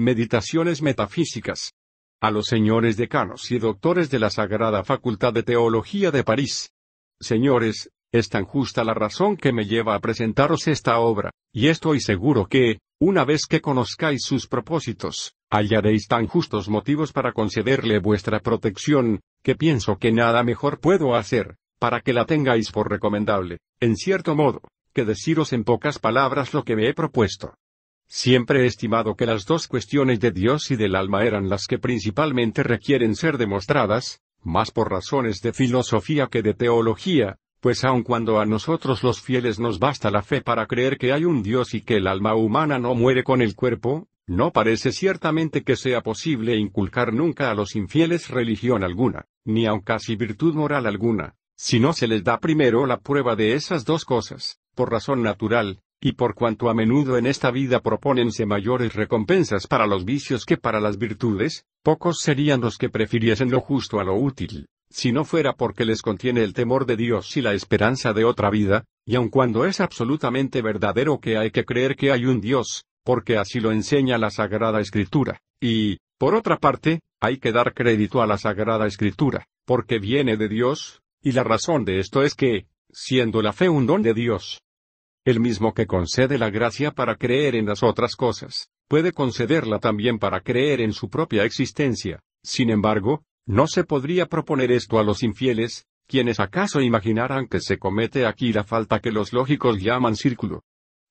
Meditaciones Metafísicas. A los señores decanos y doctores de la Sagrada Facultad de Teología de París. Señores, es tan justa la razón que me lleva a presentaros esta obra, y estoy seguro que, una vez que conozcáis sus propósitos, hallaréis tan justos motivos para concederle vuestra protección, que pienso que nada mejor puedo hacer, para que la tengáis por recomendable, en cierto modo, que deciros en pocas palabras lo que me he propuesto. Siempre he estimado que las dos cuestiones de Dios y del alma eran las que principalmente requieren ser demostradas, más por razones de filosofía que de teología, pues aun cuando a nosotros los fieles nos basta la fe para creer que hay un Dios y que el alma humana no muere con el cuerpo, no parece ciertamente que sea posible inculcar nunca a los infieles religión alguna, ni aun casi virtud moral alguna, si no se les da primero la prueba de esas dos cosas, por razón natural, y por cuanto a menudo en esta vida propónense mayores recompensas para los vicios que para las virtudes, pocos serían los que prefiriesen lo justo a lo útil, si no fuera porque les contiene el temor de Dios y la esperanza de otra vida, y aun cuando es absolutamente verdadero que hay que creer que hay un Dios, porque así lo enseña la Sagrada Escritura, y, por otra parte, hay que dar crédito a la Sagrada Escritura, porque viene de Dios, y la razón de esto es que, siendo la fe un don de Dios, el mismo que concede la gracia para creer en las otras cosas, puede concederla también para creer en su propia existencia. Sin embargo, no se podría proponer esto a los infieles, quienes acaso imaginaran que se comete aquí la falta que los lógicos llaman círculo.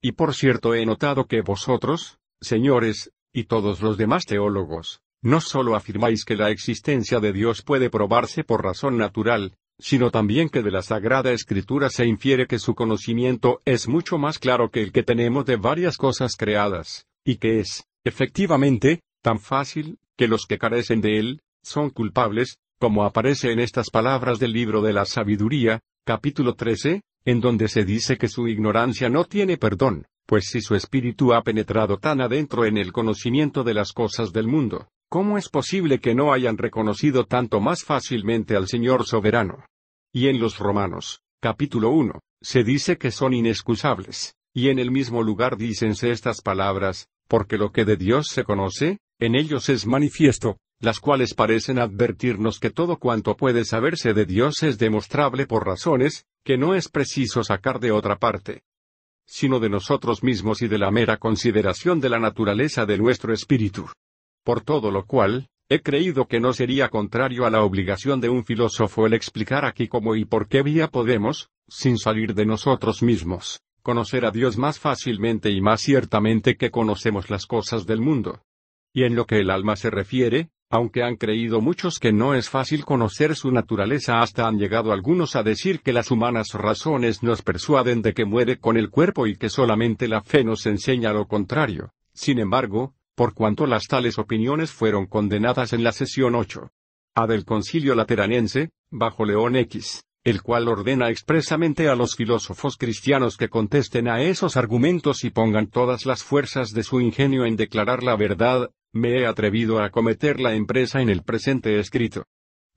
Y por cierto he notado que vosotros, señores, y todos los demás teólogos, no solo afirmáis que la existencia de Dios puede probarse por razón natural, sino también que de la Sagrada Escritura se infiere que su conocimiento es mucho más claro que el que tenemos de varias cosas creadas, y que es, efectivamente, tan fácil, que los que carecen de él, son culpables, como aparece en estas palabras del libro de la sabiduría, capítulo 13, en donde se dice que su ignorancia no tiene perdón, pues si su espíritu ha penetrado tan adentro en el conocimiento de las cosas del mundo, ¿Cómo es posible que no hayan reconocido tanto más fácilmente al Señor soberano? Y en los Romanos, capítulo 1, se dice que son inexcusables, y en el mismo lugar dícense estas palabras, porque lo que de Dios se conoce, en ellos es manifiesto, las cuales parecen advertirnos que todo cuanto puede saberse de Dios es demostrable por razones, que no es preciso sacar de otra parte, sino de nosotros mismos y de la mera consideración de la naturaleza de nuestro espíritu. Por todo lo cual, he creído que no sería contrario a la obligación de un filósofo el explicar aquí cómo y por qué vía podemos, sin salir de nosotros mismos, conocer a Dios más fácilmente y más ciertamente que conocemos las cosas del mundo. Y en lo que el alma se refiere, aunque han creído muchos que no es fácil conocer su naturaleza hasta han llegado algunos a decir que las humanas razones nos persuaden de que muere con el cuerpo y que solamente la fe nos enseña lo contrario. Sin embargo, por cuanto las tales opiniones fueron condenadas en la sesión 8. A del Concilio Lateranense, bajo León X, el cual ordena expresamente a los filósofos cristianos que contesten a esos argumentos y pongan todas las fuerzas de su ingenio en declarar la verdad, me he atrevido a acometer la empresa en el presente escrito.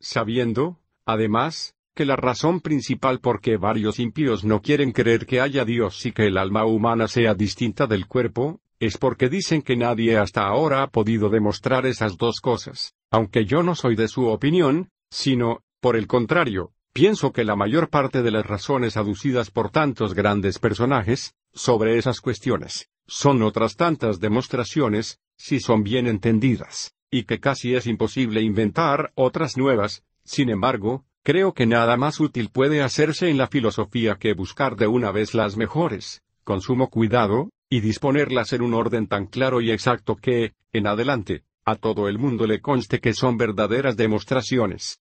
Sabiendo, además, que la razón principal por qué varios impíos no quieren creer que haya Dios y que el alma humana sea distinta del cuerpo, es porque dicen que nadie hasta ahora ha podido demostrar esas dos cosas, aunque yo no soy de su opinión, sino, por el contrario, pienso que la mayor parte de las razones aducidas por tantos grandes personajes, sobre esas cuestiones, son otras tantas demostraciones, si son bien entendidas, y que casi es imposible inventar otras nuevas, sin embargo, creo que nada más útil puede hacerse en la filosofía que buscar de una vez las mejores, con sumo cuidado, y disponerlas en un orden tan claro y exacto que, en adelante, a todo el mundo le conste que son verdaderas demostraciones.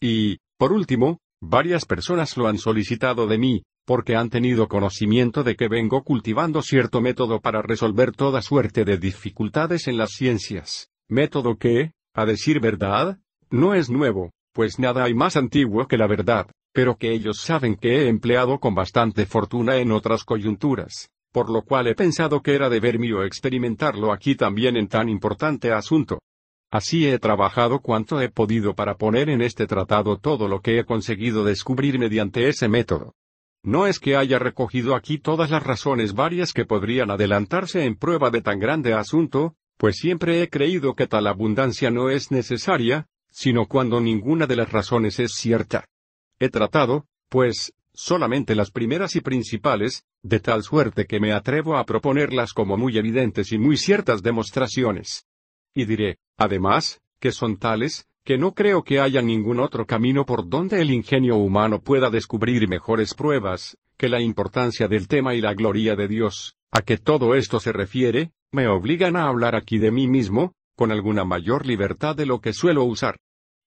Y, por último, varias personas lo han solicitado de mí, porque han tenido conocimiento de que vengo cultivando cierto método para resolver toda suerte de dificultades en las ciencias, método que, a decir verdad, no es nuevo, pues nada hay más antiguo que la verdad pero que ellos saben que he empleado con bastante fortuna en otras coyunturas, por lo cual he pensado que era deber mío experimentarlo aquí también en tan importante asunto. Así he trabajado cuanto he podido para poner en este tratado todo lo que he conseguido descubrir mediante ese método. No es que haya recogido aquí todas las razones varias que podrían adelantarse en prueba de tan grande asunto, pues siempre he creído que tal abundancia no es necesaria, sino cuando ninguna de las razones es cierta. He tratado, pues, solamente las primeras y principales, de tal suerte que me atrevo a proponerlas como muy evidentes y muy ciertas demostraciones. Y diré, además, que son tales, que no creo que haya ningún otro camino por donde el ingenio humano pueda descubrir mejores pruebas, que la importancia del tema y la gloria de Dios, a que todo esto se refiere, me obligan a hablar aquí de mí mismo, con alguna mayor libertad de lo que suelo usar.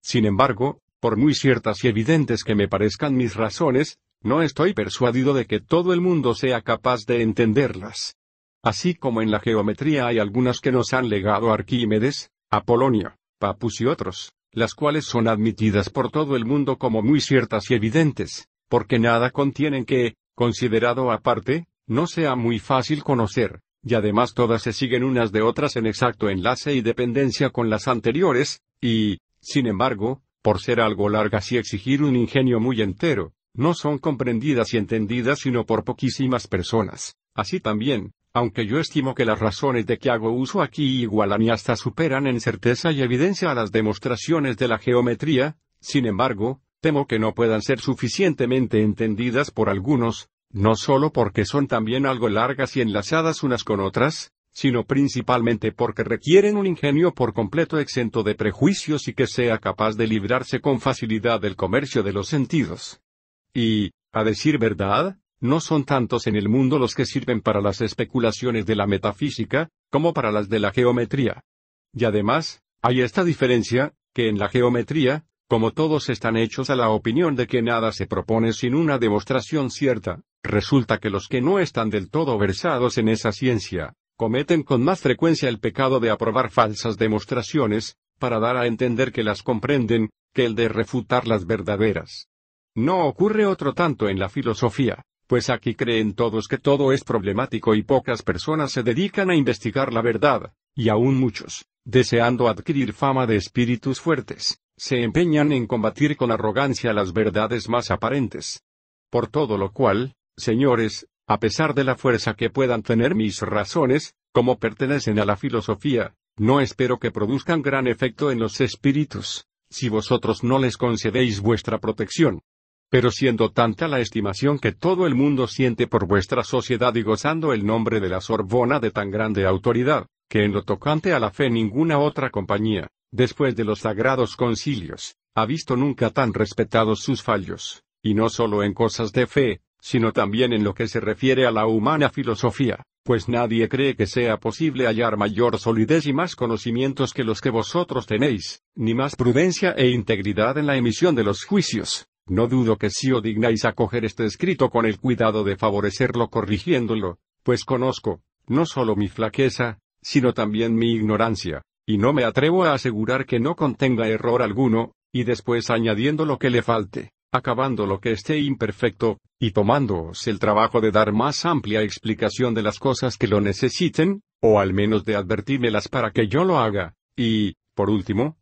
Sin embargo, por muy ciertas y evidentes que me parezcan mis razones, no estoy persuadido de que todo el mundo sea capaz de entenderlas. Así como en la geometría hay algunas que nos han legado Arquímedes, Apolonio, Papus y otros, las cuales son admitidas por todo el mundo como muy ciertas y evidentes, porque nada contienen que, considerado aparte, no sea muy fácil conocer, y además todas se siguen unas de otras en exacto enlace y dependencia con las anteriores, y, sin embargo, por ser algo largas y exigir un ingenio muy entero, no son comprendidas y entendidas sino por poquísimas personas. Así también, aunque yo estimo que las razones de que hago uso aquí igualan y hasta superan en certeza y evidencia a las demostraciones de la geometría, sin embargo, temo que no puedan ser suficientemente entendidas por algunos, no solo porque son también algo largas y enlazadas unas con otras, sino principalmente porque requieren un ingenio por completo exento de prejuicios y que sea capaz de librarse con facilidad del comercio de los sentidos. Y, a decir verdad, no son tantos en el mundo los que sirven para las especulaciones de la metafísica, como para las de la geometría. Y además, hay esta diferencia, que en la geometría, como todos están hechos a la opinión de que nada se propone sin una demostración cierta, resulta que los que no están del todo versados en esa ciencia, cometen con más frecuencia el pecado de aprobar falsas demostraciones, para dar a entender que las comprenden, que el de refutar las verdaderas. No ocurre otro tanto en la filosofía, pues aquí creen todos que todo es problemático y pocas personas se dedican a investigar la verdad, y aún muchos, deseando adquirir fama de espíritus fuertes, se empeñan en combatir con arrogancia las verdades más aparentes. Por todo lo cual, señores, a pesar de la fuerza que puedan tener mis razones, como pertenecen a la filosofía, no espero que produzcan gran efecto en los espíritus, si vosotros no les concedéis vuestra protección. Pero siendo tanta la estimación que todo el mundo siente por vuestra sociedad y gozando el nombre de la Sorbona de tan grande autoridad, que en lo tocante a la fe ninguna otra compañía, después de los sagrados concilios, ha visto nunca tan respetados sus fallos, y no solo en cosas de fe, sino también en lo que se refiere a la humana filosofía, pues nadie cree que sea posible hallar mayor solidez y más conocimientos que los que vosotros tenéis, ni más prudencia e integridad en la emisión de los juicios. No dudo que si o os dignáis acoger este escrito con el cuidado de favorecerlo corrigiéndolo, pues conozco, no solo mi flaqueza, sino también mi ignorancia, y no me atrevo a asegurar que no contenga error alguno, y después añadiendo lo que le falte acabando lo que esté imperfecto, y tomándoos el trabajo de dar más amplia explicación de las cosas que lo necesiten, o al menos de advertírmelas para que yo lo haga, y, por último,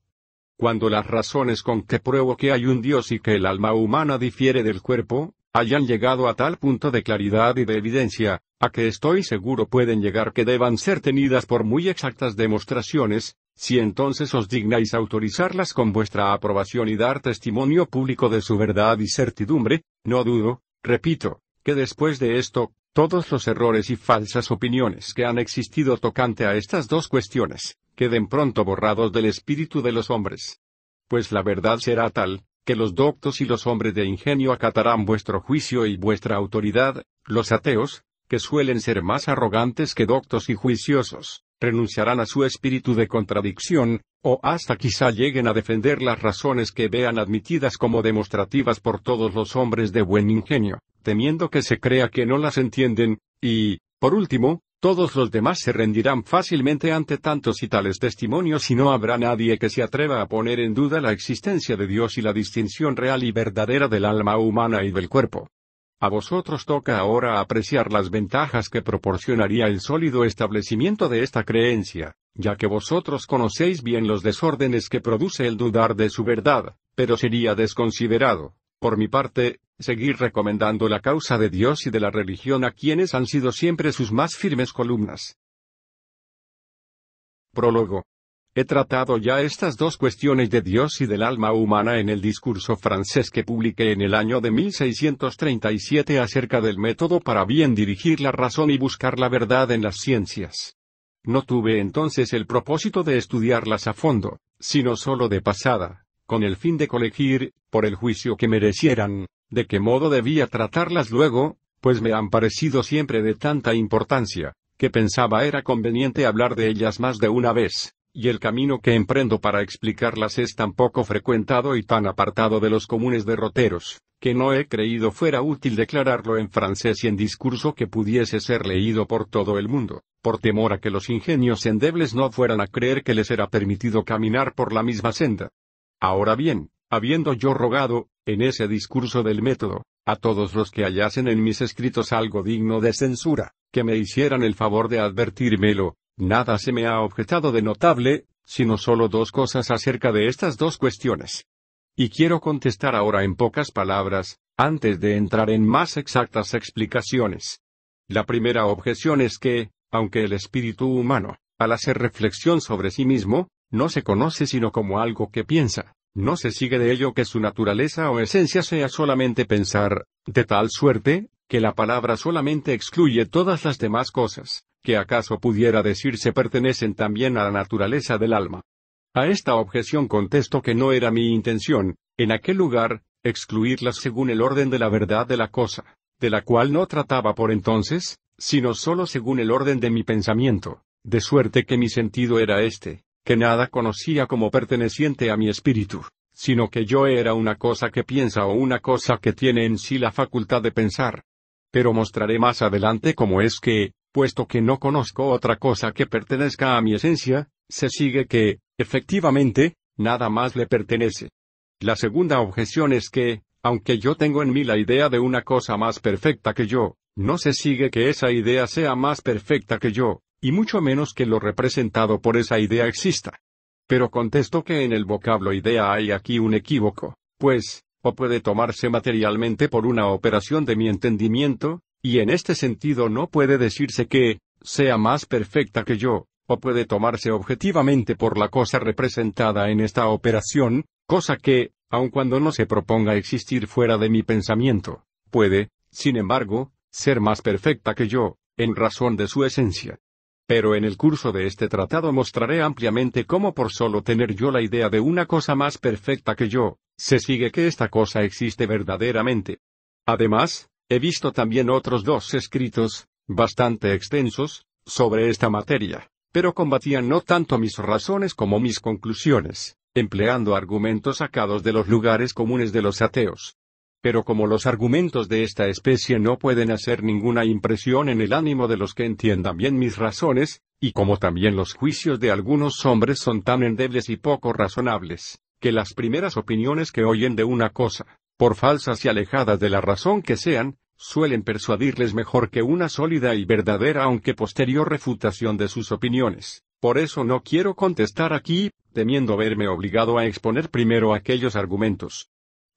cuando las razones con que pruebo que hay un Dios y que el alma humana difiere del cuerpo, hayan llegado a tal punto de claridad y de evidencia, a que estoy seguro pueden llegar que deban ser tenidas por muy exactas demostraciones, si entonces os dignáis autorizarlas con vuestra aprobación y dar testimonio público de su verdad y certidumbre, no dudo, repito, que después de esto, todos los errores y falsas opiniones que han existido tocante a estas dos cuestiones, queden pronto borrados del espíritu de los hombres. Pues la verdad será tal, que los doctos y los hombres de ingenio acatarán vuestro juicio y vuestra autoridad, los ateos, que suelen ser más arrogantes que doctos y juiciosos, renunciarán a su espíritu de contradicción, o hasta quizá lleguen a defender las razones que vean admitidas como demostrativas por todos los hombres de buen ingenio, temiendo que se crea que no las entienden, y, por último, todos los demás se rendirán fácilmente ante tantos y tales testimonios y no habrá nadie que se atreva a poner en duda la existencia de Dios y la distinción real y verdadera del alma humana y del cuerpo. A vosotros toca ahora apreciar las ventajas que proporcionaría el sólido establecimiento de esta creencia, ya que vosotros conocéis bien los desórdenes que produce el dudar de su verdad, pero sería desconsiderado, por mi parte, seguir recomendando la causa de Dios y de la religión a quienes han sido siempre sus más firmes columnas. Prólogo. He tratado ya estas dos cuestiones de Dios y del alma humana en el discurso francés que publiqué en el año de 1637 acerca del método para bien dirigir la razón y buscar la verdad en las ciencias. No tuve entonces el propósito de estudiarlas a fondo, sino solo de pasada, con el fin de colegir, por el juicio que merecieran, de qué modo debía tratarlas luego, pues me han parecido siempre de tanta importancia, que pensaba era conveniente hablar de ellas más de una vez y el camino que emprendo para explicarlas es tan poco frecuentado y tan apartado de los comunes derroteros, que no he creído fuera útil declararlo en francés y en discurso que pudiese ser leído por todo el mundo, por temor a que los ingenios endebles no fueran a creer que les era permitido caminar por la misma senda. Ahora bien, habiendo yo rogado, en ese discurso del método, a todos los que hallasen en mis escritos algo digno de censura, que me hicieran el favor de advertírmelo, Nada se me ha objetado de notable, sino solo dos cosas acerca de estas dos cuestiones. Y quiero contestar ahora en pocas palabras, antes de entrar en más exactas explicaciones. La primera objeción es que, aunque el espíritu humano, al hacer reflexión sobre sí mismo, no se conoce sino como algo que piensa, no se sigue de ello que su naturaleza o esencia sea solamente pensar, de tal suerte, que la palabra solamente excluye todas las demás cosas que acaso pudiera decirse pertenecen también a la naturaleza del alma. A esta objeción contesto que no era mi intención, en aquel lugar, excluirlas según el orden de la verdad de la cosa, de la cual no trataba por entonces, sino sólo según el orden de mi pensamiento, de suerte que mi sentido era este, que nada conocía como perteneciente a mi espíritu, sino que yo era una cosa que piensa o una cosa que tiene en sí la facultad de pensar. Pero mostraré más adelante cómo es que, puesto que no conozco otra cosa que pertenezca a mi esencia, se sigue que, efectivamente, nada más le pertenece. La segunda objeción es que, aunque yo tengo en mí la idea de una cosa más perfecta que yo, no se sigue que esa idea sea más perfecta que yo, y mucho menos que lo representado por esa idea exista. Pero contesto que en el vocablo idea hay aquí un equívoco, pues, o puede tomarse materialmente por una operación de mi entendimiento, y en este sentido no puede decirse que, sea más perfecta que yo, o puede tomarse objetivamente por la cosa representada en esta operación, cosa que, aun cuando no se proponga existir fuera de mi pensamiento, puede, sin embargo, ser más perfecta que yo, en razón de su esencia. Pero en el curso de este tratado mostraré ampliamente cómo por solo tener yo la idea de una cosa más perfecta que yo, se sigue que esta cosa existe verdaderamente. Además, He visto también otros dos escritos, bastante extensos, sobre esta materia, pero combatían no tanto mis razones como mis conclusiones, empleando argumentos sacados de los lugares comunes de los ateos. Pero como los argumentos de esta especie no pueden hacer ninguna impresión en el ánimo de los que entiendan bien mis razones, y como también los juicios de algunos hombres son tan endebles y poco razonables, que las primeras opiniones que oyen de una cosa, por falsas y alejadas de la razón que sean, suelen persuadirles mejor que una sólida y verdadera aunque posterior refutación de sus opiniones. Por eso no quiero contestar aquí, temiendo verme obligado a exponer primero aquellos argumentos.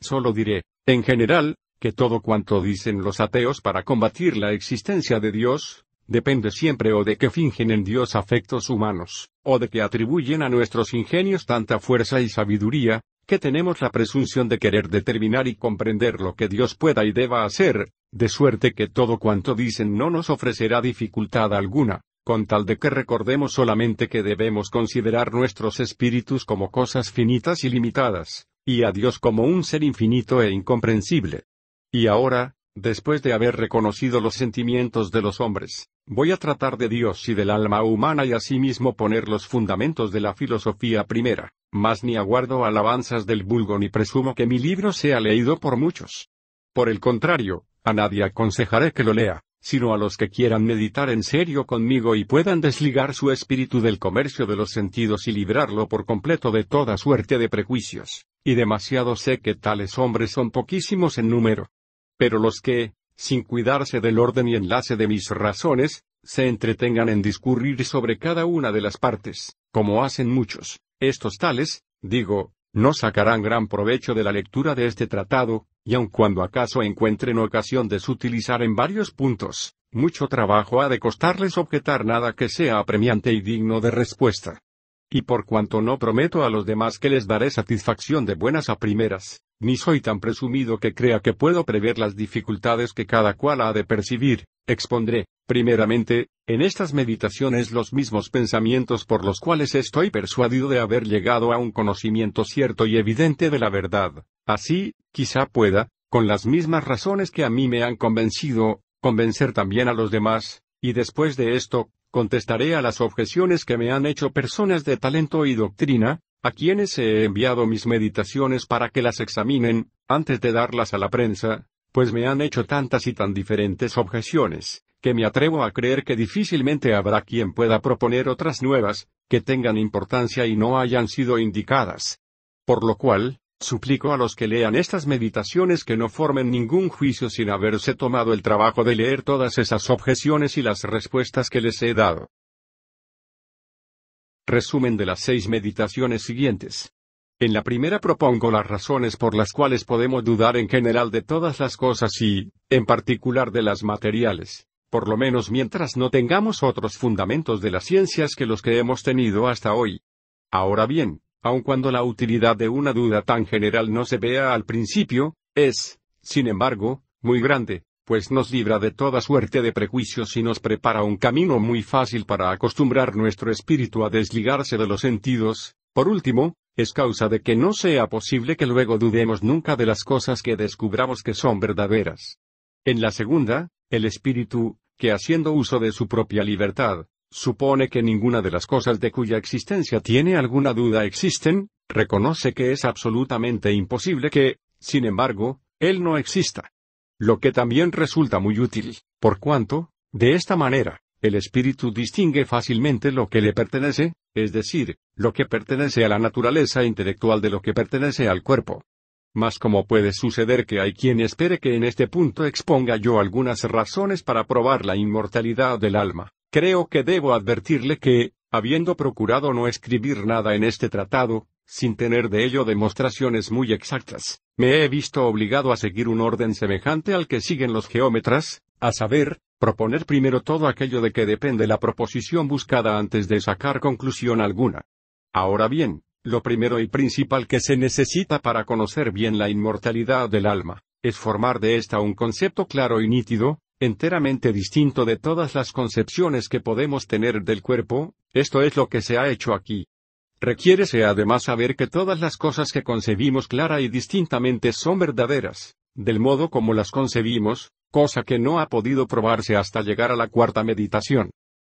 Solo diré, en general, que todo cuanto dicen los ateos para combatir la existencia de Dios, depende siempre o de que fingen en Dios afectos humanos, o de que atribuyen a nuestros ingenios tanta fuerza y sabiduría, que tenemos la presunción de querer determinar y comprender lo que Dios pueda y deba hacer, de suerte que todo cuanto dicen no nos ofrecerá dificultad alguna, con tal de que recordemos solamente que debemos considerar nuestros espíritus como cosas finitas y limitadas, y a Dios como un ser infinito e incomprensible. Y ahora, después de haber reconocido los sentimientos de los hombres, Voy a tratar de Dios y del alma humana y asimismo poner los fundamentos de la filosofía primera, mas ni aguardo alabanzas del vulgo ni presumo que mi libro sea leído por muchos. Por el contrario, a nadie aconsejaré que lo lea, sino a los que quieran meditar en serio conmigo y puedan desligar su espíritu del comercio de los sentidos y librarlo por completo de toda suerte de prejuicios, y demasiado sé que tales hombres son poquísimos en número. Pero los que, sin cuidarse del orden y enlace de mis razones, se entretengan en discurrir sobre cada una de las partes, como hacen muchos. Estos tales, digo, no sacarán gran provecho de la lectura de este tratado, y aun cuando acaso encuentren ocasión de sutilizar en varios puntos, mucho trabajo ha de costarles objetar nada que sea apremiante y digno de respuesta. Y por cuanto no prometo a los demás que les daré satisfacción de buenas a primeras, ni soy tan presumido que crea que puedo prever las dificultades que cada cual ha de percibir, expondré, primeramente, en estas meditaciones los mismos pensamientos por los cuales estoy persuadido de haber llegado a un conocimiento cierto y evidente de la verdad. Así, quizá pueda, con las mismas razones que a mí me han convencido, convencer también a los demás, y después de esto, contestaré a las objeciones que me han hecho personas de talento y doctrina, a quienes he enviado mis meditaciones para que las examinen, antes de darlas a la prensa, pues me han hecho tantas y tan diferentes objeciones, que me atrevo a creer que difícilmente habrá quien pueda proponer otras nuevas, que tengan importancia y no hayan sido indicadas. Por lo cual, Suplico a los que lean estas meditaciones que no formen ningún juicio sin haberse tomado el trabajo de leer todas esas objeciones y las respuestas que les he dado. Resumen de las seis meditaciones siguientes. En la primera propongo las razones por las cuales podemos dudar en general de todas las cosas y, en particular de las materiales, por lo menos mientras no tengamos otros fundamentos de las ciencias que los que hemos tenido hasta hoy. Ahora bien, aun cuando la utilidad de una duda tan general no se vea al principio, es, sin embargo, muy grande, pues nos libra de toda suerte de prejuicios y nos prepara un camino muy fácil para acostumbrar nuestro espíritu a desligarse de los sentidos. Por último, es causa de que no sea posible que luego dudemos nunca de las cosas que descubramos que son verdaderas. En la segunda, el espíritu, que haciendo uso de su propia libertad, supone que ninguna de las cosas de cuya existencia tiene alguna duda existen, reconoce que es absolutamente imposible que, sin embargo, él no exista. Lo que también resulta muy útil, por cuanto, de esta manera, el espíritu distingue fácilmente lo que le pertenece, es decir, lo que pertenece a la naturaleza intelectual de lo que pertenece al cuerpo. Mas como puede suceder que hay quien espere que en este punto exponga yo algunas razones para probar la inmortalidad del alma, Creo que debo advertirle que, habiendo procurado no escribir nada en este tratado, sin tener de ello demostraciones muy exactas, me he visto obligado a seguir un orden semejante al que siguen los geómetras, a saber, proponer primero todo aquello de que depende la proposición buscada antes de sacar conclusión alguna. Ahora bien, lo primero y principal que se necesita para conocer bien la inmortalidad del alma, es formar de ésta un concepto claro y nítido, enteramente distinto de todas las concepciones que podemos tener del cuerpo, esto es lo que se ha hecho aquí. Requiérese además saber que todas las cosas que concebimos clara y distintamente son verdaderas, del modo como las concebimos, cosa que no ha podido probarse hasta llegar a la cuarta meditación.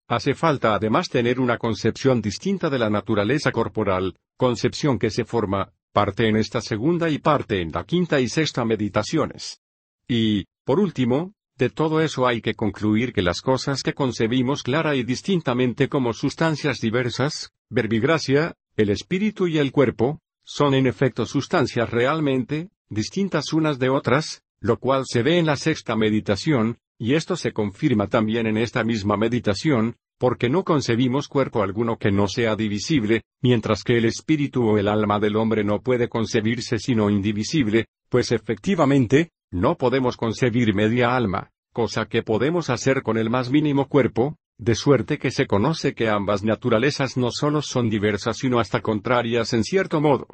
Hace falta además tener una concepción distinta de la naturaleza corporal, concepción que se forma, parte en esta segunda y parte en la quinta y sexta meditaciones. Y, por último, de todo eso hay que concluir que las cosas que concebimos clara y distintamente como sustancias diversas, verbigracia, el espíritu y el cuerpo, son en efecto sustancias realmente, distintas unas de otras, lo cual se ve en la sexta meditación, y esto se confirma también en esta misma meditación, porque no concebimos cuerpo alguno que no sea divisible, mientras que el espíritu o el alma del hombre no puede concebirse sino indivisible, pues efectivamente, no podemos concebir media alma, cosa que podemos hacer con el más mínimo cuerpo, de suerte que se conoce que ambas naturalezas no solo son diversas sino hasta contrarias en cierto modo.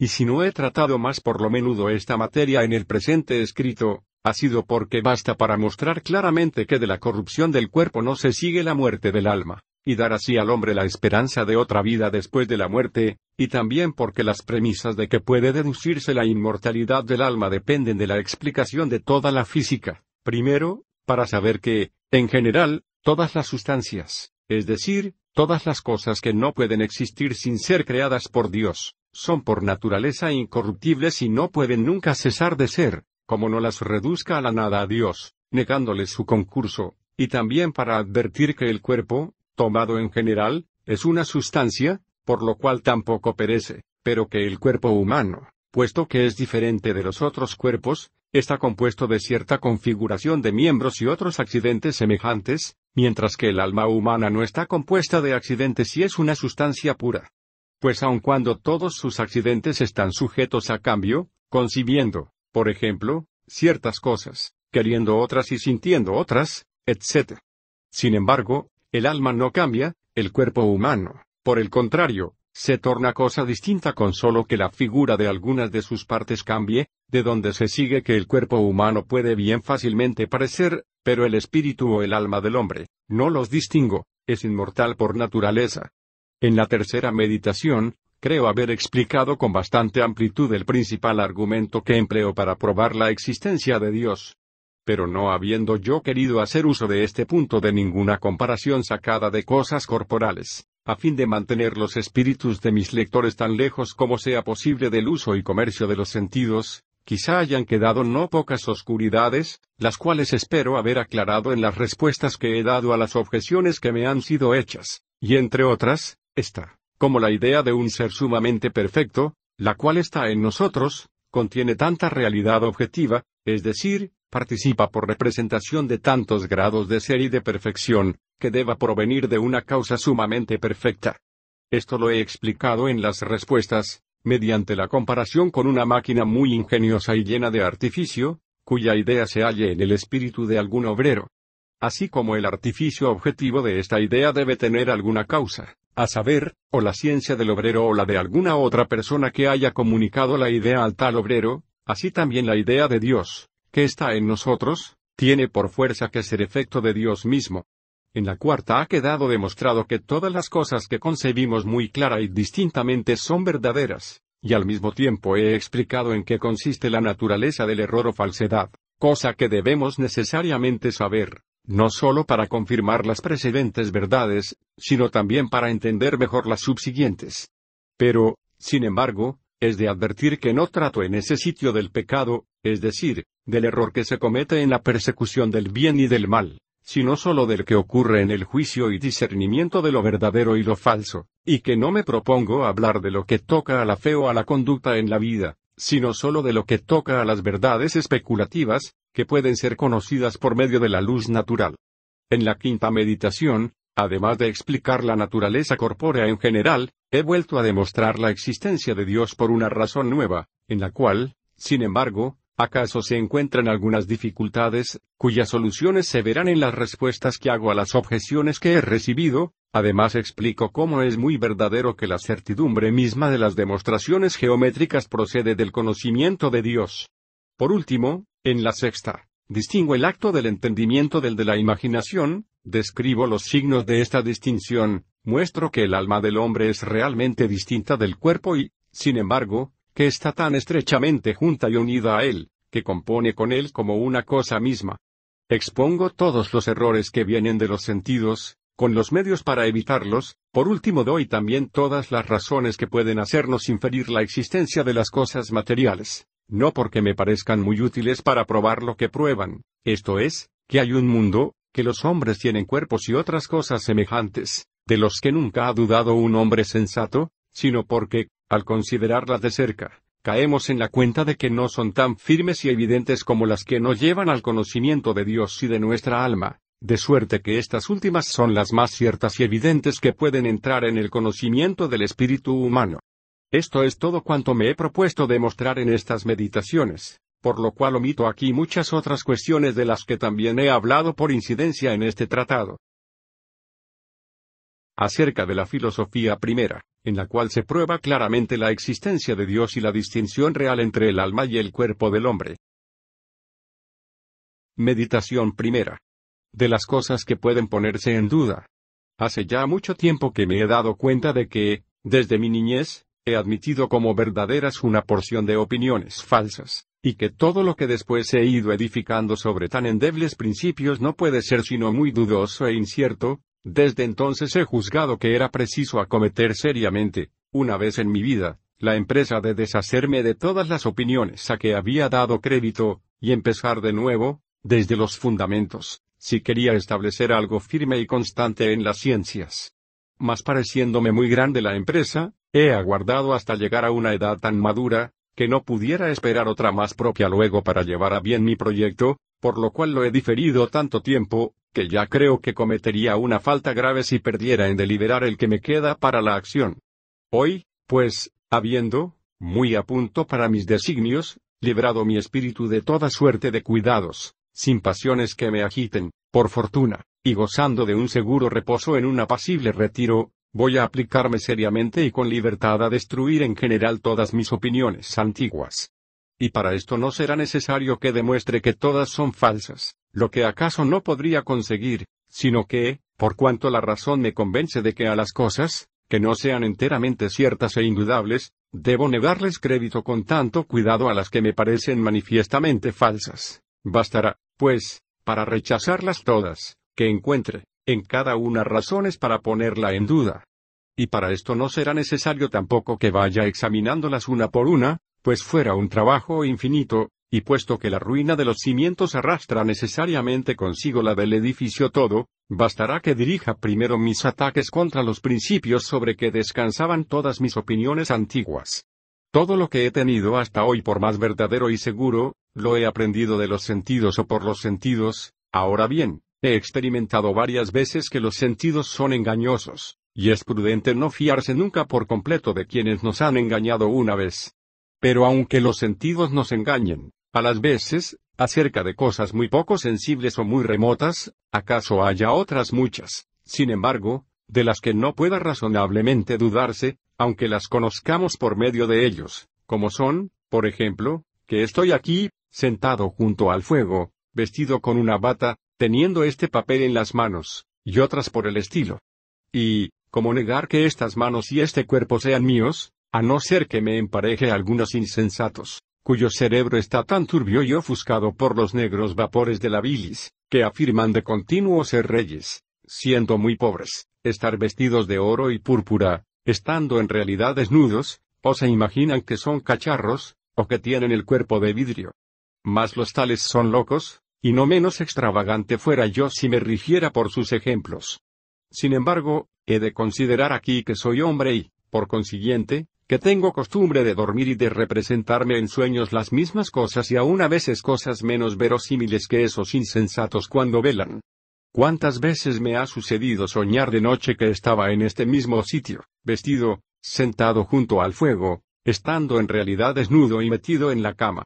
Y si no he tratado más por lo menudo esta materia en el presente escrito, ha sido porque basta para mostrar claramente que de la corrupción del cuerpo no se sigue la muerte del alma y dar así al hombre la esperanza de otra vida después de la muerte, y también porque las premisas de que puede deducirse la inmortalidad del alma dependen de la explicación de toda la física. Primero, para saber que, en general, todas las sustancias, es decir, todas las cosas que no pueden existir sin ser creadas por Dios, son por naturaleza incorruptibles y no pueden nunca cesar de ser, como no las reduzca a la nada a Dios, negándoles su concurso, y también para advertir que el cuerpo, tomado en general, es una sustancia, por lo cual tampoco perece, pero que el cuerpo humano, puesto que es diferente de los otros cuerpos, está compuesto de cierta configuración de miembros y otros accidentes semejantes, mientras que el alma humana no está compuesta de accidentes y es una sustancia pura. Pues aun cuando todos sus accidentes están sujetos a cambio, concibiendo, por ejemplo, ciertas cosas, queriendo otras y sintiendo otras, etc. Sin embargo, el alma no cambia, el cuerpo humano, por el contrario, se torna cosa distinta con solo que la figura de algunas de sus partes cambie, de donde se sigue que el cuerpo humano puede bien fácilmente parecer, pero el espíritu o el alma del hombre, no los distingo, es inmortal por naturaleza. En la tercera meditación, creo haber explicado con bastante amplitud el principal argumento que empleo para probar la existencia de Dios pero no habiendo yo querido hacer uso de este punto de ninguna comparación sacada de cosas corporales, a fin de mantener los espíritus de mis lectores tan lejos como sea posible del uso y comercio de los sentidos, quizá hayan quedado no pocas oscuridades, las cuales espero haber aclarado en las respuestas que he dado a las objeciones que me han sido hechas, y entre otras, esta, como la idea de un ser sumamente perfecto, la cual está en nosotros, contiene tanta realidad objetiva, es decir, participa por representación de tantos grados de ser y de perfección, que deba provenir de una causa sumamente perfecta. Esto lo he explicado en las respuestas, mediante la comparación con una máquina muy ingeniosa y llena de artificio, cuya idea se halle en el espíritu de algún obrero. Así como el artificio objetivo de esta idea debe tener alguna causa, a saber, o la ciencia del obrero o la de alguna otra persona que haya comunicado la idea al tal obrero, así también la idea de Dios, que está en nosotros, tiene por fuerza que ser efecto de Dios mismo. En la cuarta ha quedado demostrado que todas las cosas que concebimos muy clara y distintamente son verdaderas, y al mismo tiempo he explicado en qué consiste la naturaleza del error o falsedad, cosa que debemos necesariamente saber, no sólo para confirmar las precedentes verdades, sino también para entender mejor las subsiguientes. Pero, sin embargo, es de advertir que no trato en ese sitio del pecado, es decir, del error que se comete en la persecución del bien y del mal, sino solo del que ocurre en el juicio y discernimiento de lo verdadero y lo falso, y que no me propongo hablar de lo que toca a la fe o a la conducta en la vida, sino solo de lo que toca a las verdades especulativas, que pueden ser conocidas por medio de la luz natural. En la quinta meditación, Además de explicar la naturaleza corpórea en general, he vuelto a demostrar la existencia de Dios por una razón nueva, en la cual, sin embargo, acaso se encuentran algunas dificultades, cuyas soluciones se verán en las respuestas que hago a las objeciones que he recibido, además explico cómo es muy verdadero que la certidumbre misma de las demostraciones geométricas procede del conocimiento de Dios. Por último, en la sexta, distingo el acto del entendimiento del de la imaginación, Describo los signos de esta distinción, muestro que el alma del hombre es realmente distinta del cuerpo y, sin embargo, que está tan estrechamente junta y unida a él, que compone con él como una cosa misma. Expongo todos los errores que vienen de los sentidos, con los medios para evitarlos, por último doy también todas las razones que pueden hacernos inferir la existencia de las cosas materiales, no porque me parezcan muy útiles para probar lo que prueban, esto es, que hay un mundo, que los hombres tienen cuerpos y otras cosas semejantes, de los que nunca ha dudado un hombre sensato, sino porque, al considerarlas de cerca, caemos en la cuenta de que no son tan firmes y evidentes como las que nos llevan al conocimiento de Dios y de nuestra alma, de suerte que estas últimas son las más ciertas y evidentes que pueden entrar en el conocimiento del espíritu humano. Esto es todo cuanto me he propuesto demostrar en estas meditaciones por lo cual omito aquí muchas otras cuestiones de las que también he hablado por incidencia en este tratado. Acerca de la filosofía primera, en la cual se prueba claramente la existencia de Dios y la distinción real entre el alma y el cuerpo del hombre. Meditación primera. De las cosas que pueden ponerse en duda. Hace ya mucho tiempo que me he dado cuenta de que, desde mi niñez, he admitido como verdaderas una porción de opiniones falsas, y que todo lo que después he ido edificando sobre tan endebles principios no puede ser sino muy dudoso e incierto, desde entonces he juzgado que era preciso acometer seriamente, una vez en mi vida, la empresa de deshacerme de todas las opiniones a que había dado crédito, y empezar de nuevo, desde los fundamentos, si quería establecer algo firme y constante en las ciencias. Mas pareciéndome muy grande la empresa, he aguardado hasta llegar a una edad tan madura, que no pudiera esperar otra más propia luego para llevar a bien mi proyecto, por lo cual lo he diferido tanto tiempo, que ya creo que cometería una falta grave si perdiera en deliberar el que me queda para la acción. Hoy, pues, habiendo, muy a punto para mis designios, librado mi espíritu de toda suerte de cuidados, sin pasiones que me agiten, por fortuna, y gozando de un seguro reposo en un apacible retiro, Voy a aplicarme seriamente y con libertad a destruir en general todas mis opiniones antiguas. Y para esto no será necesario que demuestre que todas son falsas, lo que acaso no podría conseguir, sino que, por cuanto la razón me convence de que a las cosas, que no sean enteramente ciertas e indudables, debo negarles crédito con tanto cuidado a las que me parecen manifiestamente falsas. Bastará, pues, para rechazarlas todas, que encuentre, en cada una razones para ponerla en duda. Y para esto no será necesario tampoco que vaya examinándolas una por una, pues fuera un trabajo infinito, y puesto que la ruina de los cimientos arrastra necesariamente consigo la del edificio todo, bastará que dirija primero mis ataques contra los principios sobre que descansaban todas mis opiniones antiguas. Todo lo que he tenido hasta hoy por más verdadero y seguro, lo he aprendido de los sentidos o por los sentidos, ahora bien, He experimentado varias veces que los sentidos son engañosos, y es prudente no fiarse nunca por completo de quienes nos han engañado una vez. Pero aunque los sentidos nos engañen, a las veces, acerca de cosas muy poco sensibles o muy remotas, acaso haya otras muchas, sin embargo, de las que no pueda razonablemente dudarse, aunque las conozcamos por medio de ellos, como son, por ejemplo, que estoy aquí, sentado junto al fuego, vestido con una bata, teniendo este papel en las manos, y otras por el estilo. Y, ¿cómo negar que estas manos y este cuerpo sean míos, a no ser que me empareje algunos insensatos, cuyo cerebro está tan turbio y ofuscado por los negros vapores de la bilis, que afirman de continuo ser reyes, siendo muy pobres, estar vestidos de oro y púrpura, estando en realidad desnudos, o se imaginan que son cacharros, o que tienen el cuerpo de vidrio. Mas los tales son locos, y no menos extravagante fuera yo si me rigiera por sus ejemplos. Sin embargo, he de considerar aquí que soy hombre y, por consiguiente, que tengo costumbre de dormir y de representarme en sueños las mismas cosas y aún a veces cosas menos verosímiles que esos insensatos cuando velan. ¿Cuántas veces me ha sucedido soñar de noche que estaba en este mismo sitio, vestido, sentado junto al fuego, estando en realidad desnudo y metido en la cama?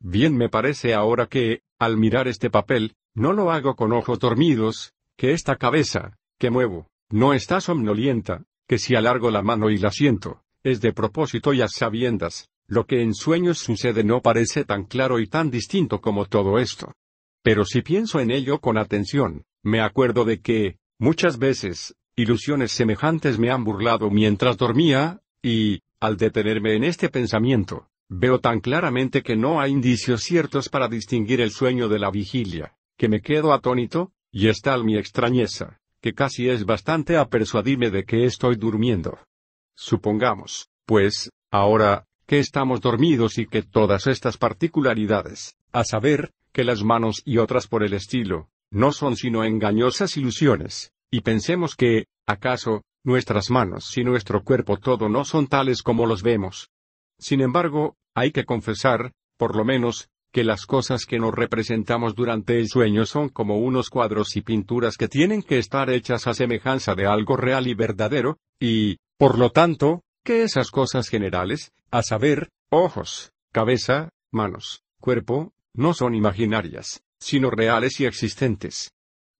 Bien me parece ahora que, al mirar este papel, no lo hago con ojos dormidos, que esta cabeza, que muevo, no está somnolienta, que si alargo la mano y la siento, es de propósito y a sabiendas, lo que en sueños sucede no parece tan claro y tan distinto como todo esto. Pero si pienso en ello con atención, me acuerdo de que, muchas veces, ilusiones semejantes me han burlado mientras dormía, y, al detenerme en este pensamiento, Veo tan claramente que no hay indicios ciertos para distinguir el sueño de la vigilia, que me quedo atónito, y es tal mi extrañeza, que casi es bastante a persuadirme de que estoy durmiendo. Supongamos, pues, ahora, que estamos dormidos y que todas estas particularidades, a saber, que las manos y otras por el estilo, no son sino engañosas ilusiones, y pensemos que, acaso, nuestras manos y nuestro cuerpo todo no son tales como los vemos, sin embargo, hay que confesar, por lo menos, que las cosas que nos representamos durante el sueño son como unos cuadros y pinturas que tienen que estar hechas a semejanza de algo real y verdadero, y, por lo tanto, que esas cosas generales, a saber, ojos, cabeza, manos, cuerpo, no son imaginarias, sino reales y existentes.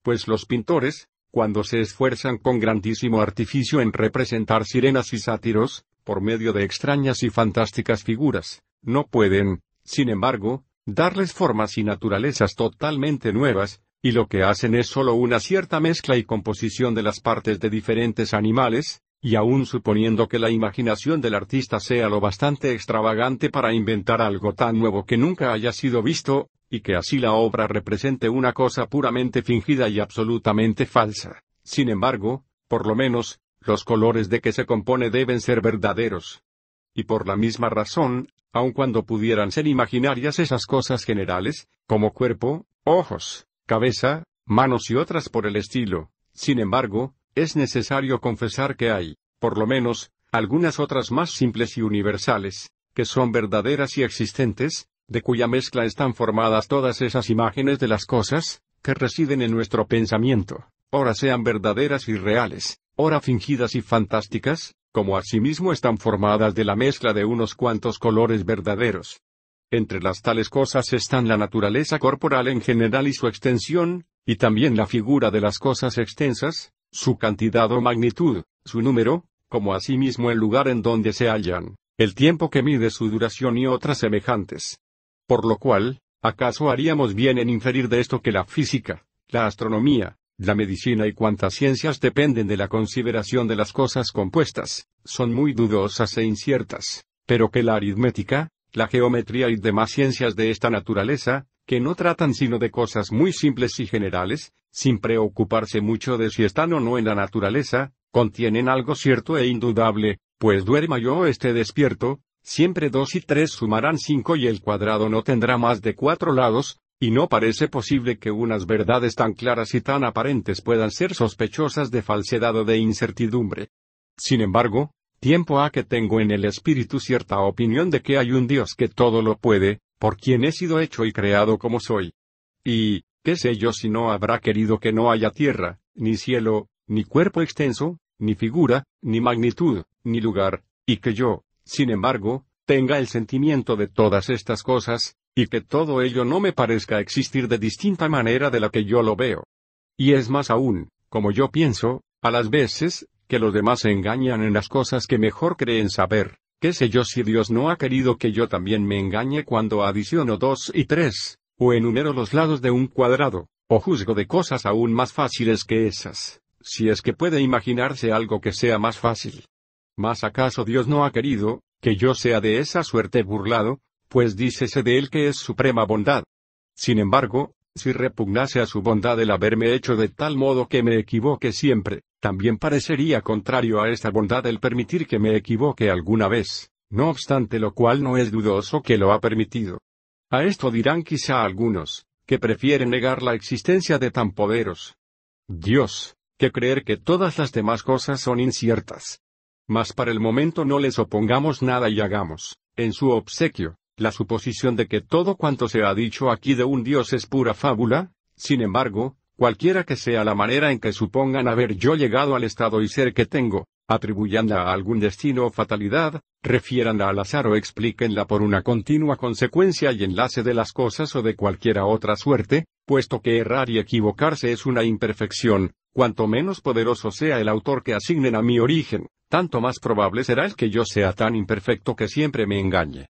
Pues los pintores, cuando se esfuerzan con grandísimo artificio en representar sirenas y sátiros, por medio de extrañas y fantásticas figuras, no pueden, sin embargo, darles formas y naturalezas totalmente nuevas, y lo que hacen es solo una cierta mezcla y composición de las partes de diferentes animales, y aún suponiendo que la imaginación del artista sea lo bastante extravagante para inventar algo tan nuevo que nunca haya sido visto, y que así la obra represente una cosa puramente fingida y absolutamente falsa. Sin embargo, por lo menos, los colores de que se compone deben ser verdaderos. Y por la misma razón, aun cuando pudieran ser imaginarias esas cosas generales, como cuerpo, ojos, cabeza, manos y otras por el estilo, sin embargo, es necesario confesar que hay, por lo menos, algunas otras más simples y universales, que son verdaderas y existentes, de cuya mezcla están formadas todas esas imágenes de las cosas, que residen en nuestro pensamiento, ahora sean verdaderas y reales, ora fingidas y fantásticas, como asimismo están formadas de la mezcla de unos cuantos colores verdaderos. Entre las tales cosas están la naturaleza corporal en general y su extensión, y también la figura de las cosas extensas, su cantidad o magnitud, su número, como asimismo el lugar en donde se hallan, el tiempo que mide su duración y otras semejantes. Por lo cual, ¿acaso haríamos bien en inferir de esto que la física, la astronomía, la medicina y cuantas ciencias dependen de la consideración de las cosas compuestas, son muy dudosas e inciertas, pero que la aritmética, la geometría y demás ciencias de esta naturaleza, que no tratan sino de cosas muy simples y generales, sin preocuparse mucho de si están o no en la naturaleza, contienen algo cierto e indudable, pues duerma yo o esté despierto, siempre dos y tres sumarán cinco y el cuadrado no tendrá más de cuatro lados, y no parece posible que unas verdades tan claras y tan aparentes puedan ser sospechosas de falsedad o de incertidumbre. Sin embargo, tiempo ha que tengo en el espíritu cierta opinión de que hay un Dios que todo lo puede, por quien he sido hecho y creado como soy. Y, qué sé yo si no habrá querido que no haya tierra, ni cielo, ni cuerpo extenso, ni figura, ni magnitud, ni lugar, y que yo, sin embargo, tenga el sentimiento de todas estas cosas, y que todo ello no me parezca existir de distinta manera de la que yo lo veo. Y es más aún, como yo pienso, a las veces, que los demás se engañan en las cosas que mejor creen saber, qué sé yo si Dios no ha querido que yo también me engañe cuando adiciono dos y tres, o enumero los lados de un cuadrado, o juzgo de cosas aún más fáciles que esas, si es que puede imaginarse algo que sea más fácil. ¿Más acaso Dios no ha querido, que yo sea de esa suerte burlado, pues dícese de él que es suprema bondad. Sin embargo, si repugnase a su bondad el haberme hecho de tal modo que me equivoque siempre, también parecería contrario a esta bondad el permitir que me equivoque alguna vez, no obstante lo cual no es dudoso que lo ha permitido. A esto dirán quizá algunos, que prefieren negar la existencia de tan poderos. Dios, que creer que todas las demás cosas son inciertas. Mas para el momento no les opongamos nada y hagamos, en su obsequio, la suposición de que todo cuanto se ha dicho aquí de un Dios es pura fábula, sin embargo, cualquiera que sea la manera en que supongan haber yo llegado al estado y ser que tengo, atribuyanla a algún destino o fatalidad, refiéranla al azar o explíquenla por una continua consecuencia y enlace de las cosas o de cualquiera otra suerte, puesto que errar y equivocarse es una imperfección, cuanto menos poderoso sea el autor que asignen a mi origen, tanto más probable será el que yo sea tan imperfecto que siempre me engañe.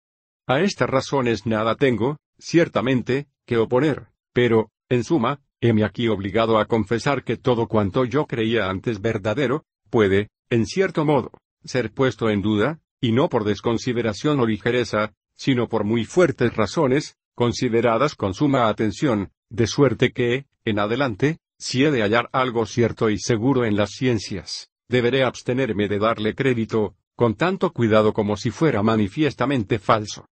A estas razones nada tengo, ciertamente, que oponer, pero, en suma, heme aquí obligado a confesar que todo cuanto yo creía antes verdadero, puede, en cierto modo, ser puesto en duda, y no por desconsideración o ligereza, sino por muy fuertes razones, consideradas con suma atención, de suerte que, en adelante, si he de hallar algo cierto y seguro en las ciencias, deberé abstenerme de darle crédito, con tanto cuidado como si fuera manifiestamente falso.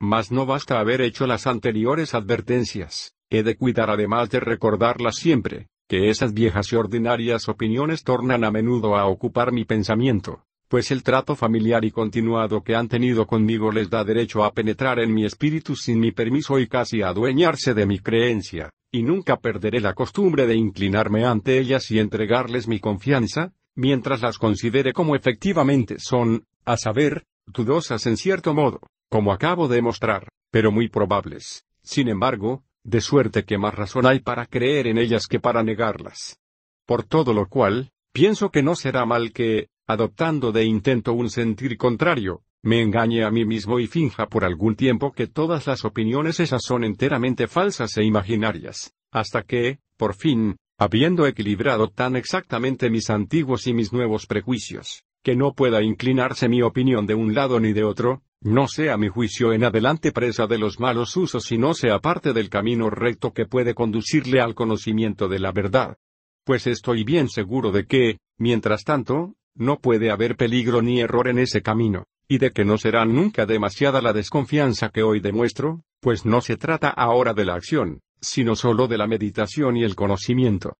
Mas no basta haber hecho las anteriores advertencias, he de cuidar además de recordarlas siempre, que esas viejas y ordinarias opiniones tornan a menudo a ocupar mi pensamiento, pues el trato familiar y continuado que han tenido conmigo les da derecho a penetrar en mi espíritu sin mi permiso y casi a adueñarse de mi creencia, y nunca perderé la costumbre de inclinarme ante ellas y entregarles mi confianza, mientras las considere como efectivamente son, a saber, dudosas en cierto modo, como acabo de mostrar, pero muy probables, sin embargo, de suerte que más razón hay para creer en ellas que para negarlas. Por todo lo cual, pienso que no será mal que, adoptando de intento un sentir contrario, me engañe a mí mismo y finja por algún tiempo que todas las opiniones esas son enteramente falsas e imaginarias, hasta que, por fin, habiendo equilibrado tan exactamente mis antiguos y mis nuevos prejuicios, que no pueda inclinarse mi opinión de un lado ni de otro, no sea mi juicio en adelante presa de los malos usos y no sea parte del camino recto que puede conducirle al conocimiento de la verdad. Pues estoy bien seguro de que, mientras tanto, no puede haber peligro ni error en ese camino, y de que no será nunca demasiada la desconfianza que hoy demuestro, pues no se trata ahora de la acción, sino solo de la meditación y el conocimiento.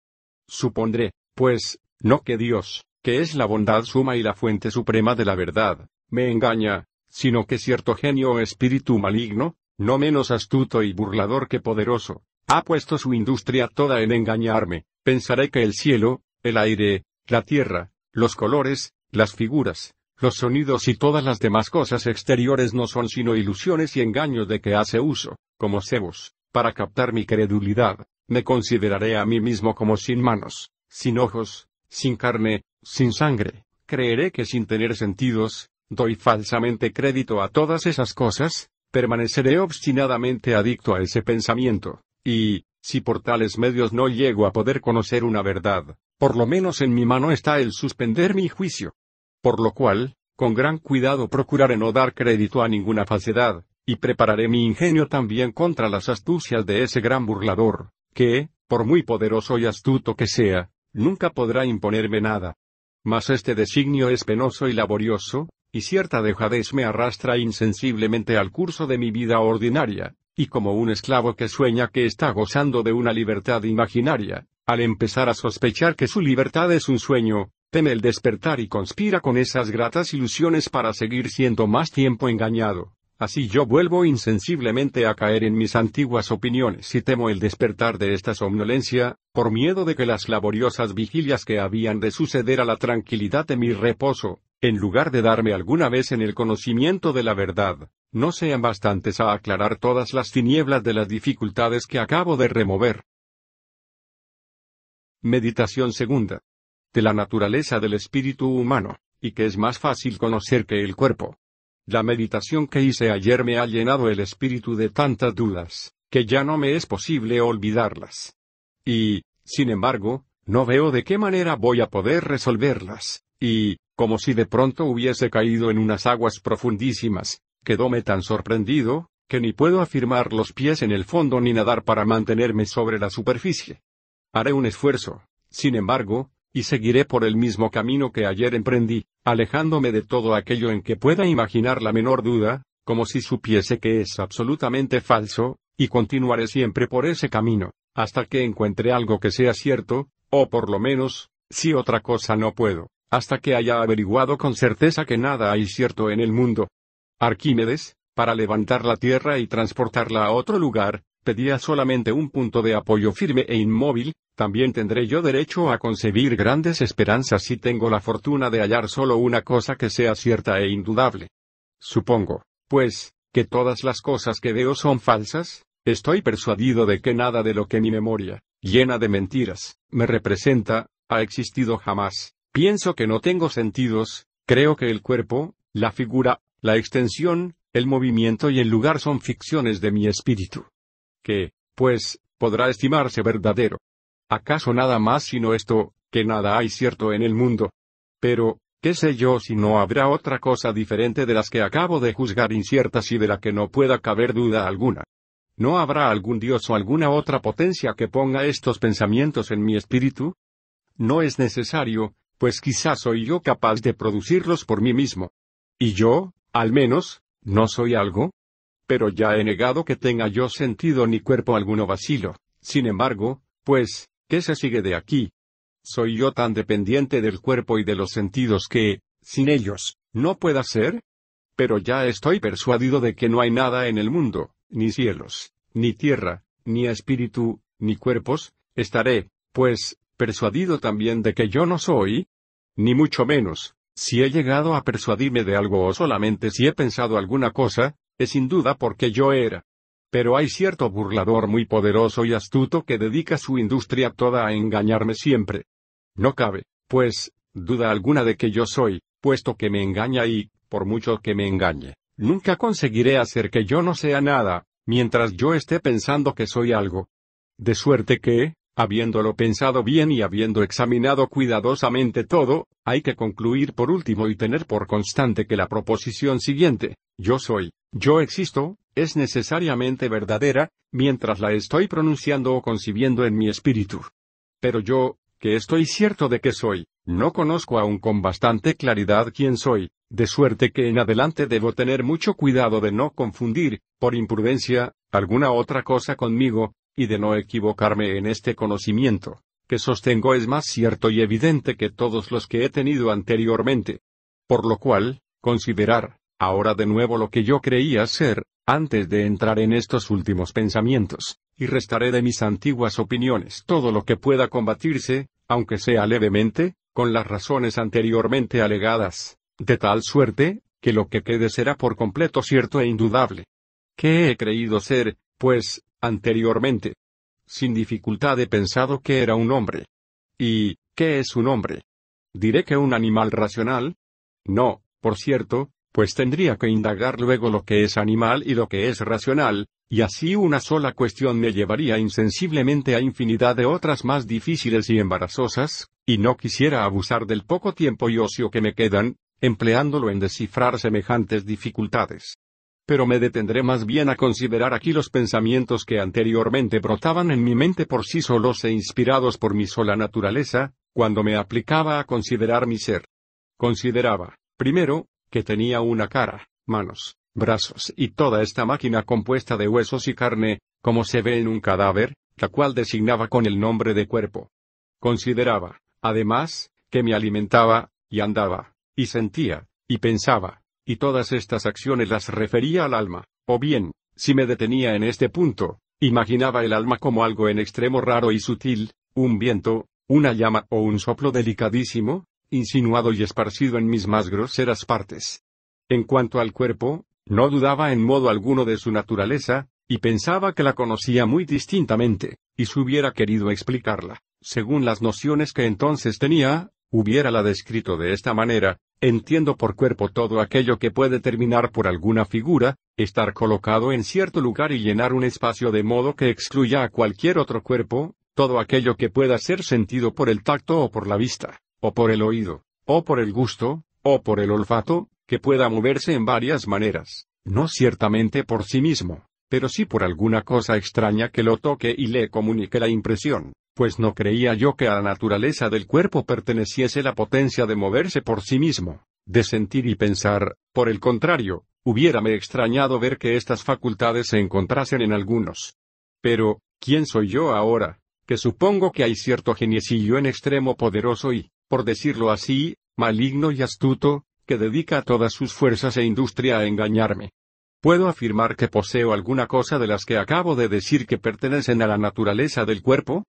Supondré, pues, no que Dios, que es la bondad suma y la fuente suprema de la verdad, me engaña, sino que cierto genio o espíritu maligno, no menos astuto y burlador que poderoso, ha puesto su industria toda en engañarme, pensaré que el cielo, el aire, la tierra, los colores, las figuras, los sonidos y todas las demás cosas exteriores no son sino ilusiones y engaños de que hace uso, como cebos, para captar mi credulidad, me consideraré a mí mismo como sin manos, sin ojos, sin carne, sin sangre, creeré que sin tener sentidos, doy falsamente crédito a todas esas cosas, permaneceré obstinadamente adicto a ese pensamiento, y, si por tales medios no llego a poder conocer una verdad, por lo menos en mi mano está el suspender mi juicio. Por lo cual, con gran cuidado procuraré no dar crédito a ninguna falsedad, y prepararé mi ingenio también contra las astucias de ese gran burlador, que, por muy poderoso y astuto que sea, nunca podrá imponerme nada. Mas este designio es penoso y laborioso, y cierta dejadez me arrastra insensiblemente al curso de mi vida ordinaria, y como un esclavo que sueña que está gozando de una libertad imaginaria, al empezar a sospechar que su libertad es un sueño, teme el despertar y conspira con esas gratas ilusiones para seguir siendo más tiempo engañado. Así yo vuelvo insensiblemente a caer en mis antiguas opiniones y temo el despertar de esta somnolencia, por miedo de que las laboriosas vigilias que habían de suceder a la tranquilidad de mi reposo, en lugar de darme alguna vez en el conocimiento de la verdad, no sean bastantes a aclarar todas las tinieblas de las dificultades que acabo de remover. Meditación segunda. De la naturaleza del espíritu humano, y que es más fácil conocer que el cuerpo. La meditación que hice ayer me ha llenado el espíritu de tantas dudas, que ya no me es posible olvidarlas. Y, sin embargo, no veo de qué manera voy a poder resolverlas, y, como si de pronto hubiese caído en unas aguas profundísimas, quedóme tan sorprendido, que ni puedo afirmar los pies en el fondo ni nadar para mantenerme sobre la superficie. Haré un esfuerzo, sin embargo, y seguiré por el mismo camino que ayer emprendí, alejándome de todo aquello en que pueda imaginar la menor duda, como si supiese que es absolutamente falso, y continuaré siempre por ese camino, hasta que encuentre algo que sea cierto, o por lo menos, si otra cosa no puedo hasta que haya averiguado con certeza que nada hay cierto en el mundo. Arquímedes, para levantar la Tierra y transportarla a otro lugar, pedía solamente un punto de apoyo firme e inmóvil, también tendré yo derecho a concebir grandes esperanzas si tengo la fortuna de hallar solo una cosa que sea cierta e indudable. Supongo, pues, que todas las cosas que veo son falsas, estoy persuadido de que nada de lo que mi memoria, llena de mentiras, me representa, ha existido jamás. Pienso que no tengo sentidos, creo que el cuerpo, la figura, la extensión, el movimiento y el lugar son ficciones de mi espíritu. Que, pues, podrá estimarse verdadero. ¿Acaso nada más sino esto, que nada hay cierto en el mundo? Pero, qué sé yo si no habrá otra cosa diferente de las que acabo de juzgar inciertas y de la que no pueda caber duda alguna. ¿No habrá algún dios o alguna otra potencia que ponga estos pensamientos en mi espíritu? No es necesario, pues quizás soy yo capaz de producirlos por mí mismo. Y yo, al menos, no soy algo. Pero ya he negado que tenga yo sentido ni cuerpo alguno vacilo. Sin embargo, pues, ¿qué se sigue de aquí? Soy yo tan dependiente del cuerpo y de los sentidos que, sin ellos, no pueda ser. Pero ya estoy persuadido de que no hay nada en el mundo, ni cielos, ni tierra, ni espíritu, ni cuerpos, estaré, pues, persuadido también de que yo no soy? Ni mucho menos, si he llegado a persuadirme de algo o solamente si he pensado alguna cosa, es sin duda porque yo era. Pero hay cierto burlador muy poderoso y astuto que dedica su industria toda a engañarme siempre. No cabe, pues, duda alguna de que yo soy, puesto que me engaña y, por mucho que me engañe, nunca conseguiré hacer que yo no sea nada, mientras yo esté pensando que soy algo. De suerte que, Habiéndolo pensado bien y habiendo examinado cuidadosamente todo, hay que concluir por último y tener por constante que la proposición siguiente, yo soy, yo existo, es necesariamente verdadera, mientras la estoy pronunciando o concibiendo en mi espíritu. Pero yo, que estoy cierto de que soy, no conozco aún con bastante claridad quién soy, de suerte que en adelante debo tener mucho cuidado de no confundir, por imprudencia, alguna otra cosa conmigo, y de no equivocarme en este conocimiento, que sostengo es más cierto y evidente que todos los que he tenido anteriormente. Por lo cual, considerar, ahora de nuevo lo que yo creía ser, antes de entrar en estos últimos pensamientos, y restaré de mis antiguas opiniones todo lo que pueda combatirse, aunque sea levemente, con las razones anteriormente alegadas, de tal suerte, que lo que quede será por completo cierto e indudable. ¿Qué he creído ser, pues, anteriormente. Sin dificultad he pensado que era un hombre. ¿Y qué es un hombre? ¿Diré que un animal racional? No, por cierto, pues tendría que indagar luego lo que es animal y lo que es racional, y así una sola cuestión me llevaría insensiblemente a infinidad de otras más difíciles y embarazosas, y no quisiera abusar del poco tiempo y ocio que me quedan, empleándolo en descifrar semejantes dificultades pero me detendré más bien a considerar aquí los pensamientos que anteriormente brotaban en mi mente por sí solos e inspirados por mi sola naturaleza, cuando me aplicaba a considerar mi ser. Consideraba, primero, que tenía una cara, manos, brazos y toda esta máquina compuesta de huesos y carne, como se ve en un cadáver, la cual designaba con el nombre de cuerpo. Consideraba, además, que me alimentaba, y andaba, y sentía, y pensaba, y todas estas acciones las refería al alma, o bien, si me detenía en este punto, imaginaba el alma como algo en extremo raro y sutil, un viento, una llama o un soplo delicadísimo, insinuado y esparcido en mis más groseras partes. En cuanto al cuerpo, no dudaba en modo alguno de su naturaleza, y pensaba que la conocía muy distintamente, y si hubiera querido explicarla, según las nociones que entonces tenía, hubiera la descrito de esta manera, Entiendo por cuerpo todo aquello que puede terminar por alguna figura, estar colocado en cierto lugar y llenar un espacio de modo que excluya a cualquier otro cuerpo, todo aquello que pueda ser sentido por el tacto o por la vista, o por el oído, o por el gusto, o por el olfato, que pueda moverse en varias maneras, no ciertamente por sí mismo, pero sí por alguna cosa extraña que lo toque y le comunique la impresión pues no creía yo que a la naturaleza del cuerpo perteneciese la potencia de moverse por sí mismo, de sentir y pensar, por el contrario, hubiérame extrañado ver que estas facultades se encontrasen en algunos. Pero, ¿quién soy yo ahora? Que supongo que hay cierto geniecillo en extremo poderoso y, por decirlo así, maligno y astuto, que dedica todas sus fuerzas e industria a engañarme. Puedo afirmar que poseo alguna cosa de las que acabo de decir que pertenecen a la naturaleza del cuerpo,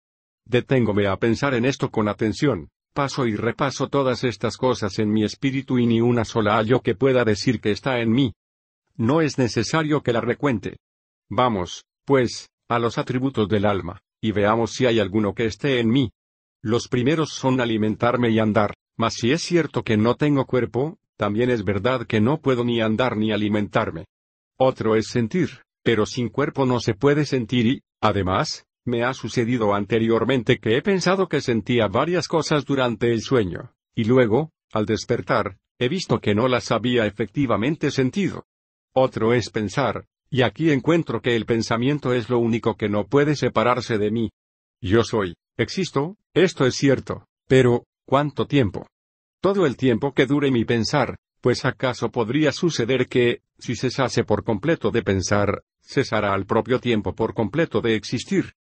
Deténgome a pensar en esto con atención, paso y repaso todas estas cosas en mi espíritu y ni una sola hallo que pueda decir que está en mí. No es necesario que la recuente. Vamos, pues, a los atributos del alma, y veamos si hay alguno que esté en mí. Los primeros son alimentarme y andar, mas si es cierto que no tengo cuerpo, también es verdad que no puedo ni andar ni alimentarme. Otro es sentir, pero sin cuerpo no se puede sentir y, además, me ha sucedido anteriormente que he pensado que sentía varias cosas durante el sueño, y luego, al despertar, he visto que no las había efectivamente sentido. Otro es pensar, y aquí encuentro que el pensamiento es lo único que no puede separarse de mí. Yo soy, existo, esto es cierto, pero, ¿cuánto tiempo? Todo el tiempo que dure mi pensar, pues acaso podría suceder que, si cesase por completo de pensar, cesará al propio tiempo por completo de existir.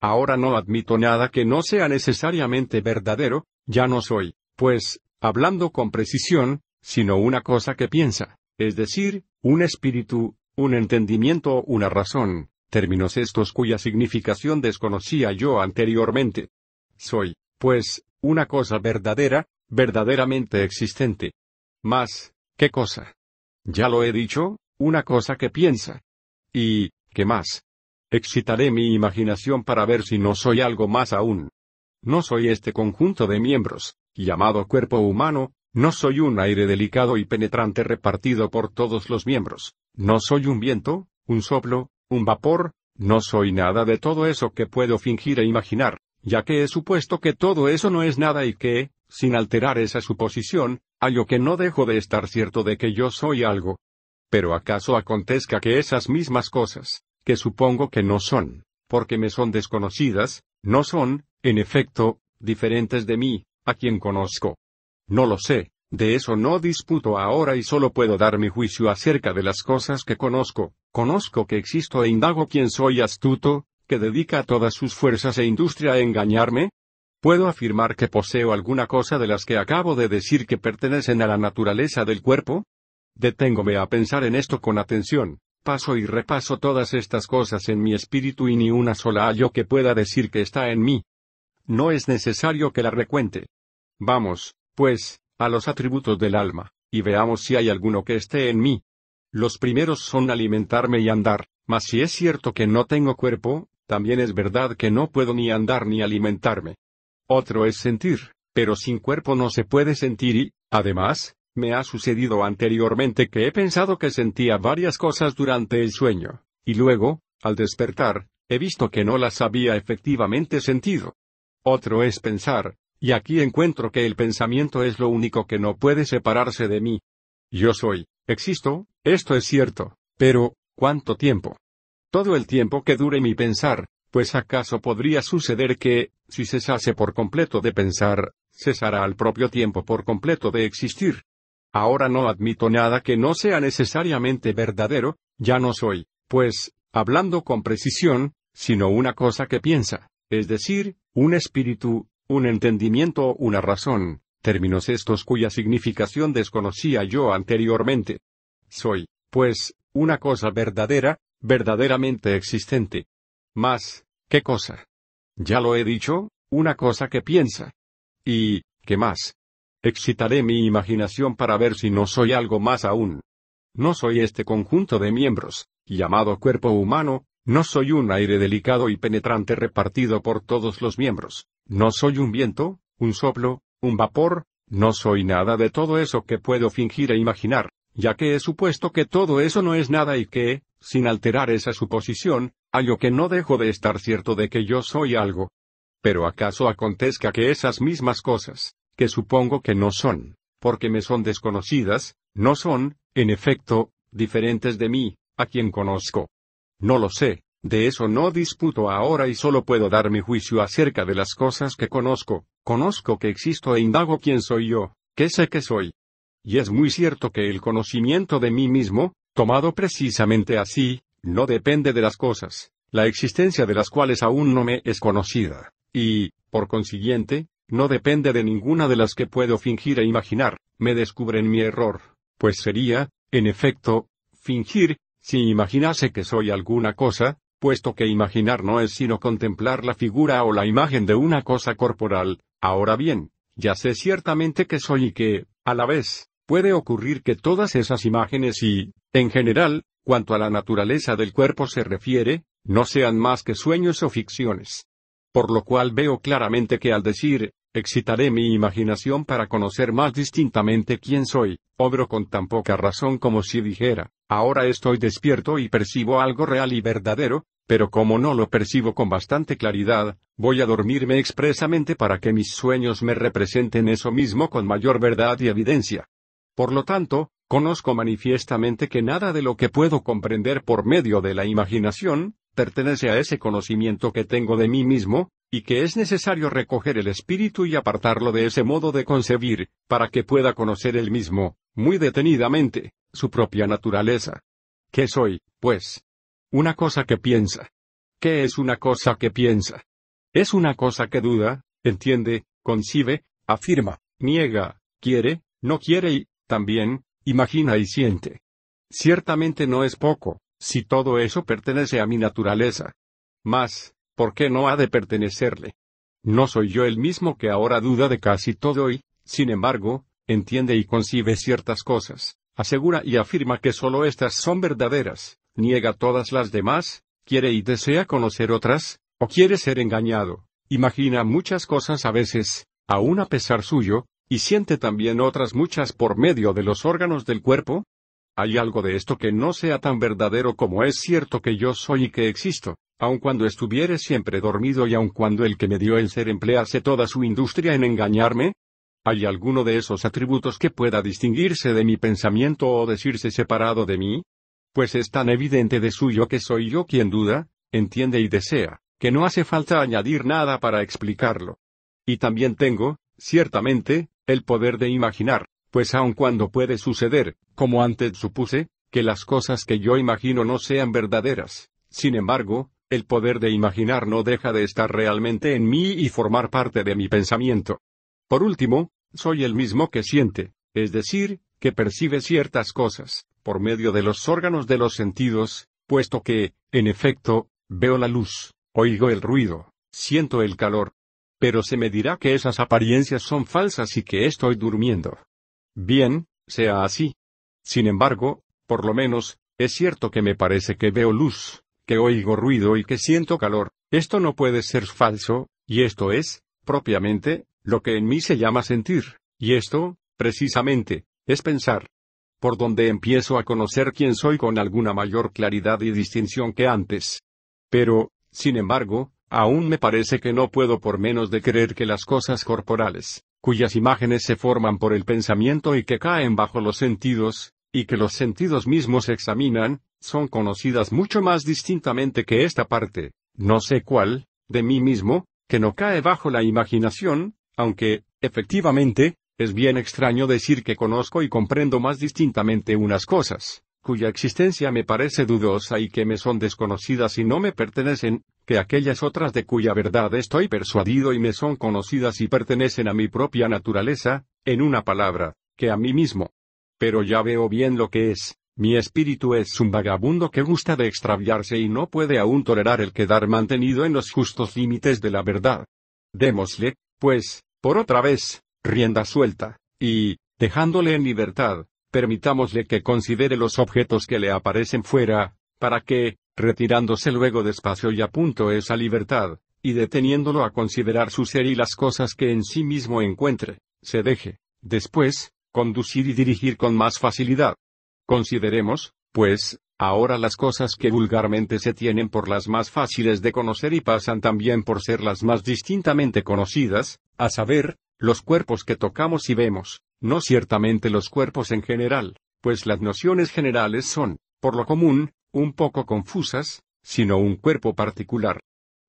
Ahora no admito nada que no sea necesariamente verdadero, ya no soy, pues, hablando con precisión, sino una cosa que piensa, es decir, un espíritu, un entendimiento o una razón, términos estos cuya significación desconocía yo anteriormente. Soy, pues, una cosa verdadera, verdaderamente existente. Mas, ¿qué cosa? Ya lo he dicho, una cosa que piensa. ¿Y qué más? Excitaré mi imaginación para ver si no soy algo más aún. No soy este conjunto de miembros, llamado cuerpo humano, no soy un aire delicado y penetrante repartido por todos los miembros, no soy un viento, un soplo, un vapor, no soy nada de todo eso que puedo fingir e imaginar, ya que he supuesto que todo eso no es nada y que, sin alterar esa suposición, hallo que no dejo de estar cierto de que yo soy algo. Pero acaso acontezca que esas mismas cosas, que supongo que no son, porque me son desconocidas, no son, en efecto, diferentes de mí, a quien conozco. No lo sé, de eso no disputo ahora y solo puedo dar mi juicio acerca de las cosas que conozco, conozco que existo e indago quién soy astuto, que dedica todas sus fuerzas e industria a engañarme? Puedo afirmar que poseo alguna cosa de las que acabo de decir que pertenecen a la naturaleza del cuerpo? Deténgome a pensar en esto con atención, Paso y repaso todas estas cosas en mi espíritu y ni una sola hallo que pueda decir que está en mí. No es necesario que la recuente. Vamos, pues, a los atributos del alma, y veamos si hay alguno que esté en mí. Los primeros son alimentarme y andar, mas si es cierto que no tengo cuerpo, también es verdad que no puedo ni andar ni alimentarme. Otro es sentir, pero sin cuerpo no se puede sentir y, además, me ha sucedido anteriormente que he pensado que sentía varias cosas durante el sueño, y luego, al despertar, he visto que no las había efectivamente sentido. Otro es pensar, y aquí encuentro que el pensamiento es lo único que no puede separarse de mí. Yo soy, existo, esto es cierto, pero, ¿cuánto tiempo? Todo el tiempo que dure mi pensar, pues acaso podría suceder que, si cesase por completo de pensar, cesará al propio tiempo por completo de existir. Ahora no admito nada que no sea necesariamente verdadero, ya no soy, pues, hablando con precisión, sino una cosa que piensa, es decir, un espíritu, un entendimiento o una razón, términos estos cuya significación desconocía yo anteriormente. Soy, pues, una cosa verdadera, verdaderamente existente. Mas, ¿qué cosa? Ya lo he dicho, una cosa que piensa. ¿Y qué más? Excitaré mi imaginación para ver si no soy algo más aún. No soy este conjunto de miembros, llamado cuerpo humano, no soy un aire delicado y penetrante repartido por todos los miembros, no soy un viento, un soplo, un vapor, no soy nada de todo eso que puedo fingir e imaginar, ya que he supuesto que todo eso no es nada y que, sin alterar esa suposición, hallo que no dejo de estar cierto de que yo soy algo. Pero acaso acontezca que esas mismas cosas, que supongo que no son, porque me son desconocidas, no son, en efecto, diferentes de mí, a quien conozco. No lo sé, de eso no disputo ahora y solo puedo dar mi juicio acerca de las cosas que conozco, conozco que existo e indago quién soy yo, qué sé que soy. Y es muy cierto que el conocimiento de mí mismo, tomado precisamente así, no depende de las cosas, la existencia de las cuales aún no me es conocida, y, por consiguiente, no depende de ninguna de las que puedo fingir e imaginar, me descubren mi error, pues sería, en efecto, fingir, si imaginase que soy alguna cosa, puesto que imaginar no es sino contemplar la figura o la imagen de una cosa corporal, ahora bien, ya sé ciertamente que soy y que, a la vez, puede ocurrir que todas esas imágenes y, en general, cuanto a la naturaleza del cuerpo se refiere, no sean más que sueños o ficciones. Por lo cual veo claramente que al decir, Excitaré mi imaginación para conocer más distintamente quién soy, obro con tan poca razón como si dijera, ahora estoy despierto y percibo algo real y verdadero, pero como no lo percibo con bastante claridad, voy a dormirme expresamente para que mis sueños me representen eso mismo con mayor verdad y evidencia. Por lo tanto, conozco manifiestamente que nada de lo que puedo comprender por medio de la imaginación, pertenece a ese conocimiento que tengo de mí mismo, y que es necesario recoger el espíritu y apartarlo de ese modo de concebir, para que pueda conocer él mismo, muy detenidamente, su propia naturaleza. ¿Qué soy, pues? Una cosa que piensa. ¿Qué es una cosa que piensa? Es una cosa que duda, entiende, concibe, afirma, niega, quiere, no quiere y, también, imagina y siente. Ciertamente no es poco, si todo eso pertenece a mi naturaleza. Mas, ¿por qué no ha de pertenecerle? No soy yo el mismo que ahora duda de casi todo y, sin embargo, entiende y concibe ciertas cosas, asegura y afirma que sólo éstas son verdaderas, niega todas las demás, quiere y desea conocer otras, o quiere ser engañado, imagina muchas cosas a veces, aún a pesar suyo, y siente también otras muchas por medio de los órganos del cuerpo? ¿Hay algo de esto que no sea tan verdadero como es cierto que yo soy y que existo? Aun cuando estuviere siempre dormido y aun cuando el que me dio el ser emplease toda su industria en engañarme? ¿Hay alguno de esos atributos que pueda distinguirse de mi pensamiento o decirse separado de mí? Pues es tan evidente de suyo que soy yo quien duda, entiende y desea, que no hace falta añadir nada para explicarlo. Y también tengo, ciertamente, el poder de imaginar, pues aun cuando puede suceder, como antes supuse, que las cosas que yo imagino no sean verdaderas, sin embargo, el poder de imaginar no deja de estar realmente en mí y formar parte de mi pensamiento. Por último, soy el mismo que siente, es decir, que percibe ciertas cosas, por medio de los órganos de los sentidos, puesto que, en efecto, veo la luz, oigo el ruido, siento el calor. Pero se me dirá que esas apariencias son falsas y que estoy durmiendo. Bien, sea así. Sin embargo, por lo menos, es cierto que me parece que veo luz, que oigo ruido y que siento calor, esto no puede ser falso, y esto es, propiamente, lo que en mí se llama sentir, y esto, precisamente, es pensar. Por donde empiezo a conocer quién soy con alguna mayor claridad y distinción que antes. Pero, sin embargo, aún me parece que no puedo por menos de creer que las cosas corporales, cuyas imágenes se forman por el pensamiento y que caen bajo los sentidos, y que los sentidos mismos examinan, son conocidas mucho más distintamente que esta parte, no sé cuál, de mí mismo, que no cae bajo la imaginación, aunque, efectivamente, es bien extraño decir que conozco y comprendo más distintamente unas cosas, cuya existencia me parece dudosa y que me son desconocidas y no me pertenecen, que aquellas otras de cuya verdad estoy persuadido y me son conocidas y pertenecen a mi propia naturaleza, en una palabra, que a mí mismo. Pero ya veo bien lo que es, mi espíritu es un vagabundo que gusta de extraviarse y no puede aún tolerar el quedar mantenido en los justos límites de la verdad. Démosle, pues, por otra vez, rienda suelta, y, dejándole en libertad, permitámosle que considere los objetos que le aparecen fuera, para que, retirándose luego despacio y a punto esa libertad, y deteniéndolo a considerar su ser y las cosas que en sí mismo encuentre, se deje, después, conducir y dirigir con más facilidad. Consideremos, pues, ahora las cosas que vulgarmente se tienen por las más fáciles de conocer y pasan también por ser las más distintamente conocidas, a saber, los cuerpos que tocamos y vemos, no ciertamente los cuerpos en general, pues las nociones generales son, por lo común, un poco confusas, sino un cuerpo particular.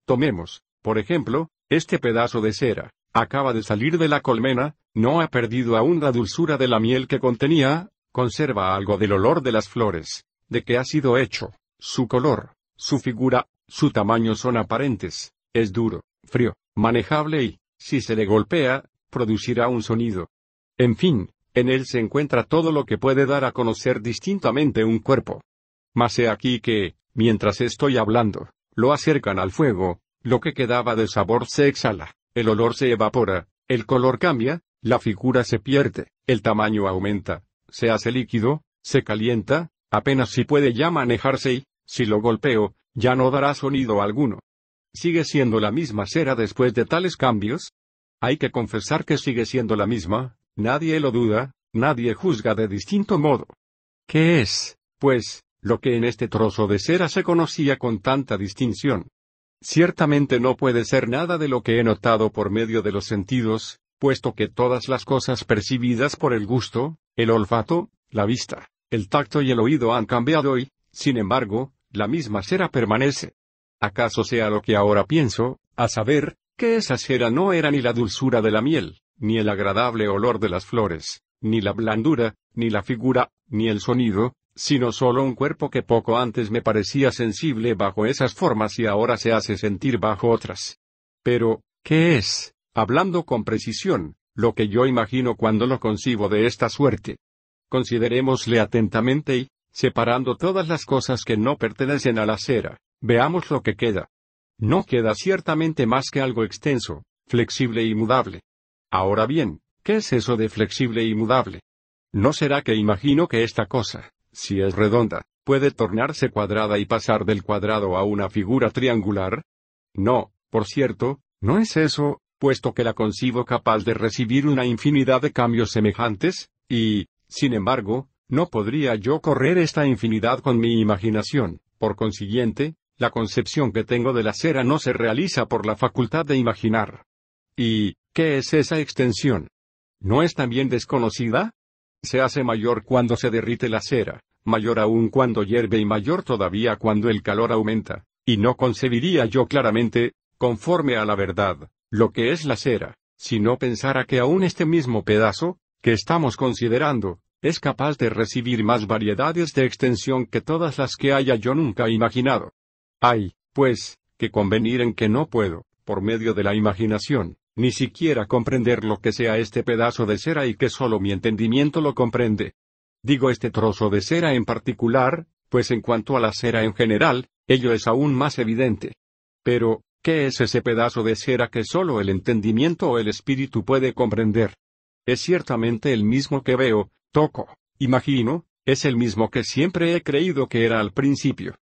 Tomemos, por ejemplo, este pedazo de cera, acaba de salir de la colmena, no ha perdido aún la dulzura de la miel que contenía, conserva algo del olor de las flores, de que ha sido hecho, su color, su figura, su tamaño son aparentes, es duro, frío, manejable y, si se le golpea, producirá un sonido. En fin, en él se encuentra todo lo que puede dar a conocer distintamente un cuerpo. Mas he aquí que, mientras estoy hablando, lo acercan al fuego, lo que quedaba de sabor se exhala, el olor se evapora, el color cambia, la figura se pierde, el tamaño aumenta, se hace líquido, se calienta, apenas si puede ya manejarse y, si lo golpeo, ya no dará sonido alguno. ¿Sigue siendo la misma cera después de tales cambios? Hay que confesar que sigue siendo la misma, nadie lo duda, nadie juzga de distinto modo. ¿Qué es, pues, lo que en este trozo de cera se conocía con tanta distinción? Ciertamente no puede ser nada de lo que he notado por medio de los sentidos, puesto que todas las cosas percibidas por el gusto, el olfato, la vista, el tacto y el oído han cambiado y, sin embargo, la misma cera permanece. ¿Acaso sea lo que ahora pienso, a saber, que esa cera no era ni la dulzura de la miel, ni el agradable olor de las flores, ni la blandura, ni la figura, ni el sonido, sino solo un cuerpo que poco antes me parecía sensible bajo esas formas y ahora se hace sentir bajo otras. Pero, ¿qué es, hablando con precisión, lo que yo imagino cuando lo concibo de esta suerte. Considerémosle atentamente y, separando todas las cosas que no pertenecen a la cera, veamos lo que queda. No queda ciertamente más que algo extenso, flexible y mudable. Ahora bien, ¿qué es eso de flexible y mudable? ¿No será que imagino que esta cosa, si es redonda, puede tornarse cuadrada y pasar del cuadrado a una figura triangular? No, por cierto, no es eso, puesto que la concibo capaz de recibir una infinidad de cambios semejantes, y, sin embargo, no podría yo correr esta infinidad con mi imaginación. Por consiguiente, la concepción que tengo de la cera no se realiza por la facultad de imaginar. ¿Y qué es esa extensión? ¿No es también desconocida? Se hace mayor cuando se derrite la cera, mayor aún cuando hierve y mayor todavía cuando el calor aumenta, y no concebiría yo claramente, conforme a la verdad, lo que es la cera, si no pensara que aún este mismo pedazo, que estamos considerando, es capaz de recibir más variedades de extensión que todas las que haya yo nunca imaginado. Hay, pues, que convenir en que no puedo, por medio de la imaginación, ni siquiera comprender lo que sea este pedazo de cera y que solo mi entendimiento lo comprende. Digo este trozo de cera en particular, pues en cuanto a la cera en general, ello es aún más evidente. Pero, ¿Qué es ese pedazo de cera que solo el entendimiento o el espíritu puede comprender? Es ciertamente el mismo que veo, toco, imagino, es el mismo que siempre he creído que era al principio.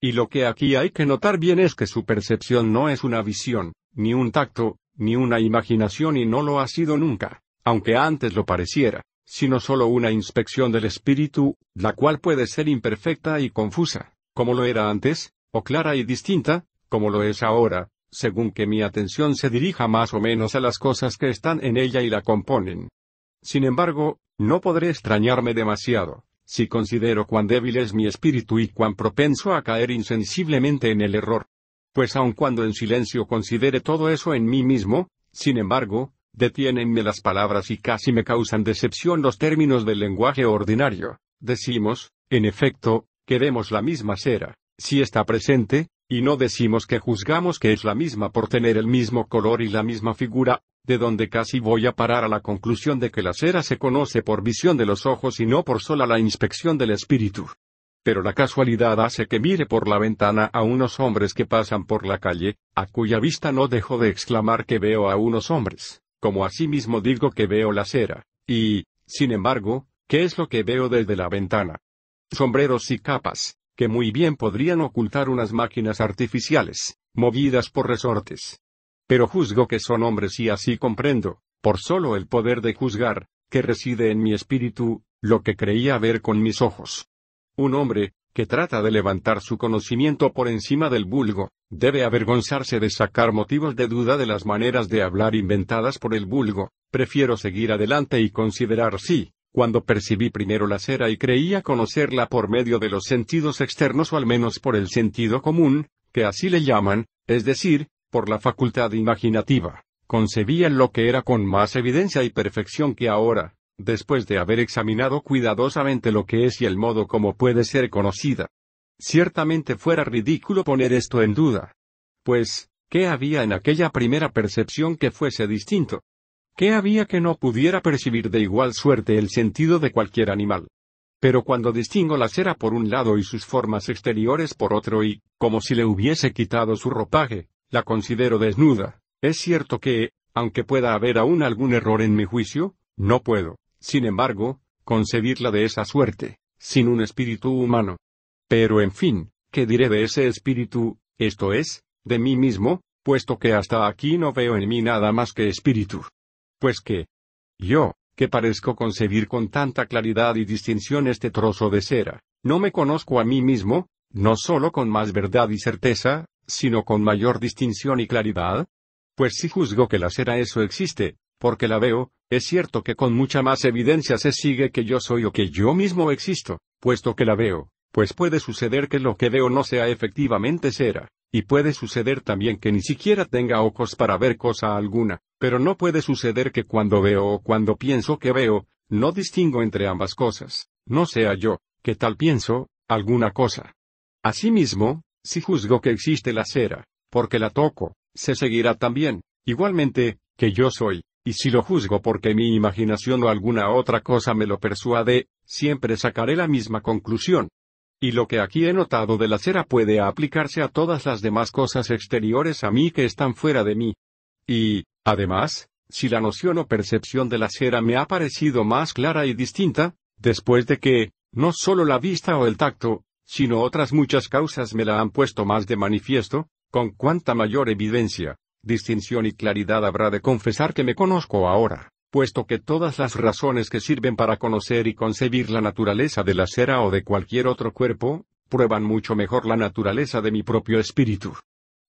Y lo que aquí hay que notar bien es que su percepción no es una visión, ni un tacto, ni una imaginación y no lo ha sido nunca, aunque antes lo pareciera, sino solo una inspección del espíritu, la cual puede ser imperfecta y confusa, como lo era antes, o clara y distinta, como lo es ahora, según que mi atención se dirija más o menos a las cosas que están en ella y la componen. Sin embargo, no podré extrañarme demasiado, si considero cuán débil es mi espíritu y cuán propenso a caer insensiblemente en el error. Pues aun cuando en silencio considere todo eso en mí mismo, sin embargo, detienenme las palabras y casi me causan decepción los términos del lenguaje ordinario. Decimos, en efecto, que vemos la misma cera, si está presente, y no decimos que juzgamos que es la misma por tener el mismo color y la misma figura, de donde casi voy a parar a la conclusión de que la cera se conoce por visión de los ojos y no por sola la inspección del espíritu. Pero la casualidad hace que mire por la ventana a unos hombres que pasan por la calle, a cuya vista no dejo de exclamar que veo a unos hombres, como asimismo digo que veo la cera, y, sin embargo, ¿qué es lo que veo desde la ventana? Sombreros y capas, que muy bien podrían ocultar unas máquinas artificiales, movidas por resortes. Pero juzgo que son hombres y así comprendo, por solo el poder de juzgar, que reside en mi espíritu, lo que creía ver con mis ojos. Un hombre, que trata de levantar su conocimiento por encima del vulgo, debe avergonzarse de sacar motivos de duda de las maneras de hablar inventadas por el vulgo, prefiero seguir adelante y considerar si, cuando percibí primero la cera y creía conocerla por medio de los sentidos externos o al menos por el sentido común, que así le llaman, es decir, por la facultad imaginativa, concebía lo que era con más evidencia y perfección que ahora, después de haber examinado cuidadosamente lo que es y el modo como puede ser conocida. Ciertamente fuera ridículo poner esto en duda. Pues, ¿qué había en aquella primera percepción que fuese distinto? ¿Qué había que no pudiera percibir de igual suerte el sentido de cualquier animal? Pero cuando distingo la cera por un lado y sus formas exteriores por otro y, como si le hubiese quitado su ropaje, la considero desnuda, es cierto que, aunque pueda haber aún algún error en mi juicio, no puedo, sin embargo, concebirla de esa suerte, sin un espíritu humano. Pero en fin, ¿qué diré de ese espíritu, esto es, de mí mismo, puesto que hasta aquí no veo en mí nada más que espíritu? Pues que, yo, que parezco concebir con tanta claridad y distinción este trozo de cera, no me conozco a mí mismo, no solo con más verdad y certeza, sino con mayor distinción y claridad? Pues si juzgo que la cera eso existe, porque la veo, es cierto que con mucha más evidencia se sigue que yo soy o que yo mismo existo, puesto que la veo, pues puede suceder que lo que veo no sea efectivamente cera, y puede suceder también que ni siquiera tenga ojos para ver cosa alguna, pero no puede suceder que cuando veo o cuando pienso que veo, no distingo entre ambas cosas, no sea yo, que tal pienso, alguna cosa. Asimismo, si juzgo que existe la cera, porque la toco, se seguirá también, igualmente, que yo soy, y si lo juzgo porque mi imaginación o alguna otra cosa me lo persuade, siempre sacaré la misma conclusión, y lo que aquí he notado de la cera puede aplicarse a todas las demás cosas exteriores a mí que están fuera de mí. Y, además, si la noción o percepción de la cera me ha parecido más clara y distinta, después de que, no solo la vista o el tacto, sino otras muchas causas me la han puesto más de manifiesto, con cuánta mayor evidencia, distinción y claridad habrá de confesar que me conozco ahora puesto que todas las razones que sirven para conocer y concebir la naturaleza de la cera o de cualquier otro cuerpo, prueban mucho mejor la naturaleza de mi propio espíritu.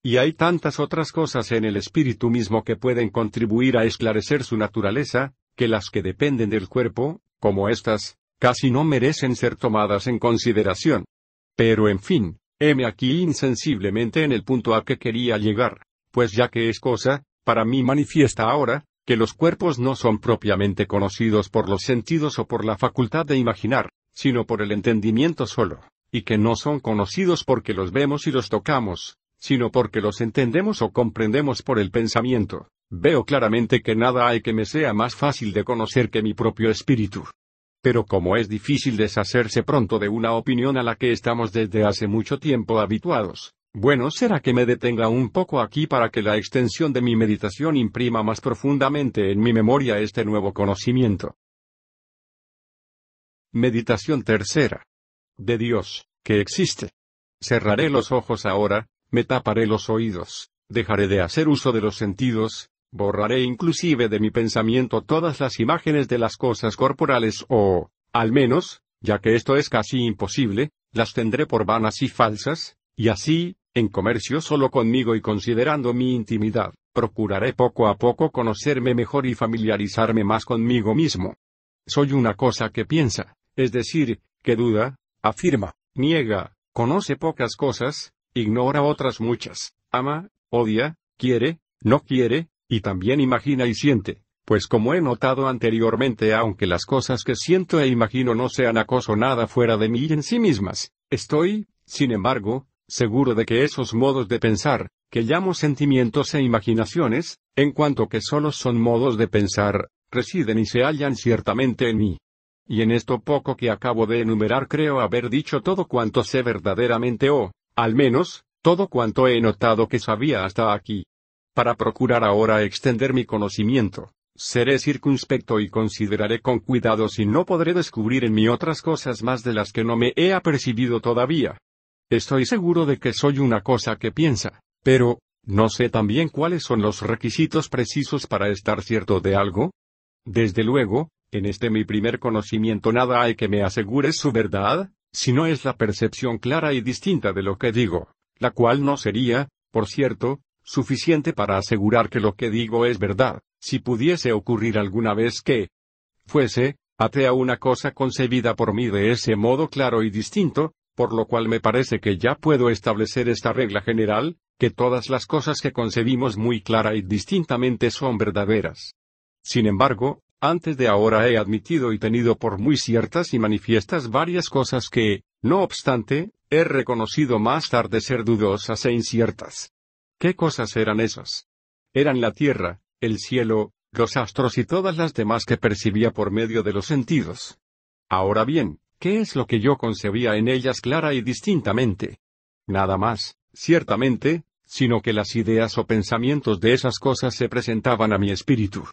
Y hay tantas otras cosas en el espíritu mismo que pueden contribuir a esclarecer su naturaleza, que las que dependen del cuerpo, como estas, casi no merecen ser tomadas en consideración. Pero en fin, heme aquí insensiblemente en el punto a que quería llegar, pues ya que es cosa, para mí manifiesta ahora, que los cuerpos no son propiamente conocidos por los sentidos o por la facultad de imaginar, sino por el entendimiento solo, y que no son conocidos porque los vemos y los tocamos, sino porque los entendemos o comprendemos por el pensamiento. Veo claramente que nada hay que me sea más fácil de conocer que mi propio espíritu. Pero como es difícil deshacerse pronto de una opinión a la que estamos desde hace mucho tiempo habituados, bueno, será que me detenga un poco aquí para que la extensión de mi meditación imprima más profundamente en mi memoria este nuevo conocimiento. Meditación tercera. De Dios, que existe. Cerraré los ojos ahora, me taparé los oídos, dejaré de hacer uso de los sentidos, borraré inclusive de mi pensamiento todas las imágenes de las cosas corporales o, al menos, ya que esto es casi imposible, las tendré por vanas y falsas, y así, en comercio solo conmigo y considerando mi intimidad, procuraré poco a poco conocerme mejor y familiarizarme más conmigo mismo. Soy una cosa que piensa, es decir, que duda, afirma, niega, conoce pocas cosas, ignora otras muchas, ama, odia, quiere, no quiere, y también imagina y siente, pues como he notado anteriormente, aunque las cosas que siento e imagino no sean acoso nada fuera de mí y en sí mismas, estoy, sin embargo, seguro de que esos modos de pensar, que llamo sentimientos e imaginaciones, en cuanto que solo son modos de pensar, residen y se hallan ciertamente en mí. Y en esto poco que acabo de enumerar creo haber dicho todo cuanto sé verdaderamente o, al menos, todo cuanto he notado que sabía hasta aquí. Para procurar ahora extender mi conocimiento, seré circunspecto y consideraré con cuidado si no podré descubrir en mí otras cosas más de las que no me he apercibido todavía. Estoy seguro de que soy una cosa que piensa, pero, ¿no sé también cuáles son los requisitos precisos para estar cierto de algo? Desde luego, en este mi primer conocimiento nada hay que me asegure su verdad, si no es la percepción clara y distinta de lo que digo, la cual no sería, por cierto, suficiente para asegurar que lo que digo es verdad, si pudiese ocurrir alguna vez que fuese, atea una cosa concebida por mí de ese modo claro y distinto, por lo cual me parece que ya puedo establecer esta regla general, que todas las cosas que concebimos muy clara y distintamente son verdaderas. Sin embargo, antes de ahora he admitido y tenido por muy ciertas y manifiestas varias cosas que, no obstante, he reconocido más tarde ser dudosas e inciertas. ¿Qué cosas eran esas? Eran la tierra, el cielo, los astros y todas las demás que percibía por medio de los sentidos. Ahora bien, ¿Qué es lo que yo concebía en ellas clara y distintamente? Nada más, ciertamente, sino que las ideas o pensamientos de esas cosas se presentaban a mi espíritu.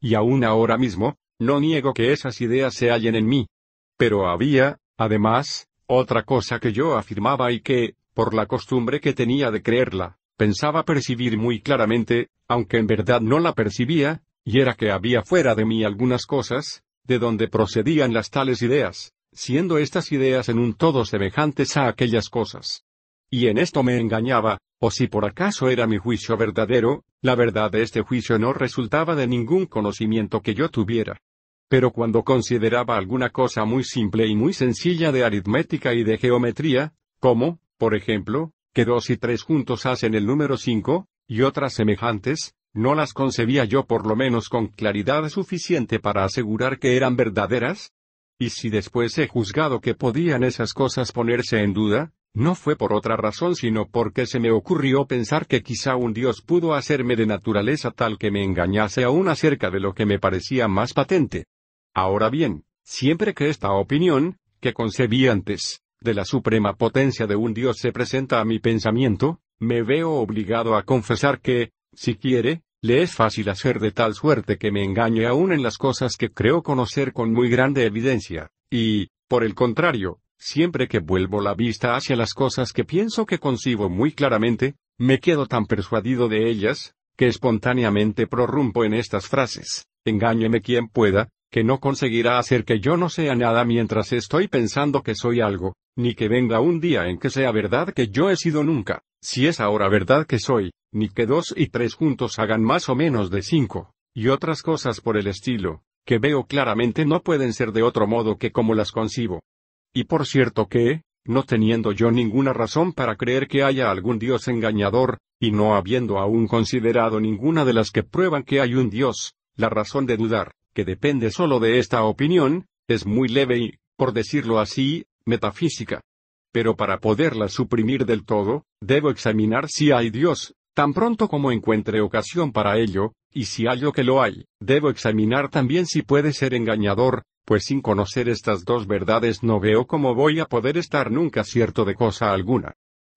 Y aún ahora mismo, no niego que esas ideas se hallen en mí. Pero había, además, otra cosa que yo afirmaba y que, por la costumbre que tenía de creerla, pensaba percibir muy claramente, aunque en verdad no la percibía, y era que había fuera de mí algunas cosas, de donde procedían las tales ideas, siendo estas ideas en un todo semejantes a aquellas cosas. Y en esto me engañaba, o si por acaso era mi juicio verdadero, la verdad de este juicio no resultaba de ningún conocimiento que yo tuviera. Pero cuando consideraba alguna cosa muy simple y muy sencilla de aritmética y de geometría, como, por ejemplo, que dos y tres juntos hacen el número cinco, y otras semejantes, no las concebía yo por lo menos con claridad suficiente para asegurar que eran verdaderas, y si después he juzgado que podían esas cosas ponerse en duda, no fue por otra razón sino porque se me ocurrió pensar que quizá un Dios pudo hacerme de naturaleza tal que me engañase aún acerca de lo que me parecía más patente. Ahora bien, siempre que esta opinión, que concebí antes, de la suprema potencia de un Dios se presenta a mi pensamiento, me veo obligado a confesar que, si quiere, le es fácil hacer de tal suerte que me engañe aún en las cosas que creo conocer con muy grande evidencia, y, por el contrario, siempre que vuelvo la vista hacia las cosas que pienso que concibo muy claramente, me quedo tan persuadido de ellas, que espontáneamente prorrumpo en estas frases, engáñeme quien pueda, que no conseguirá hacer que yo no sea nada mientras estoy pensando que soy algo, ni que venga un día en que sea verdad que yo he sido nunca. Si es ahora verdad que soy, ni que dos y tres juntos hagan más o menos de cinco, y otras cosas por el estilo, que veo claramente no pueden ser de otro modo que como las concibo. Y por cierto que, no teniendo yo ninguna razón para creer que haya algún Dios engañador, y no habiendo aún considerado ninguna de las que prueban que hay un Dios, la razón de dudar, que depende solo de esta opinión, es muy leve y, por decirlo así, metafísica pero para poderla suprimir del todo, debo examinar si hay Dios, tan pronto como encuentre ocasión para ello, y si hallo que lo hay, debo examinar también si puede ser engañador, pues sin conocer estas dos verdades no veo cómo voy a poder estar nunca cierto de cosa alguna.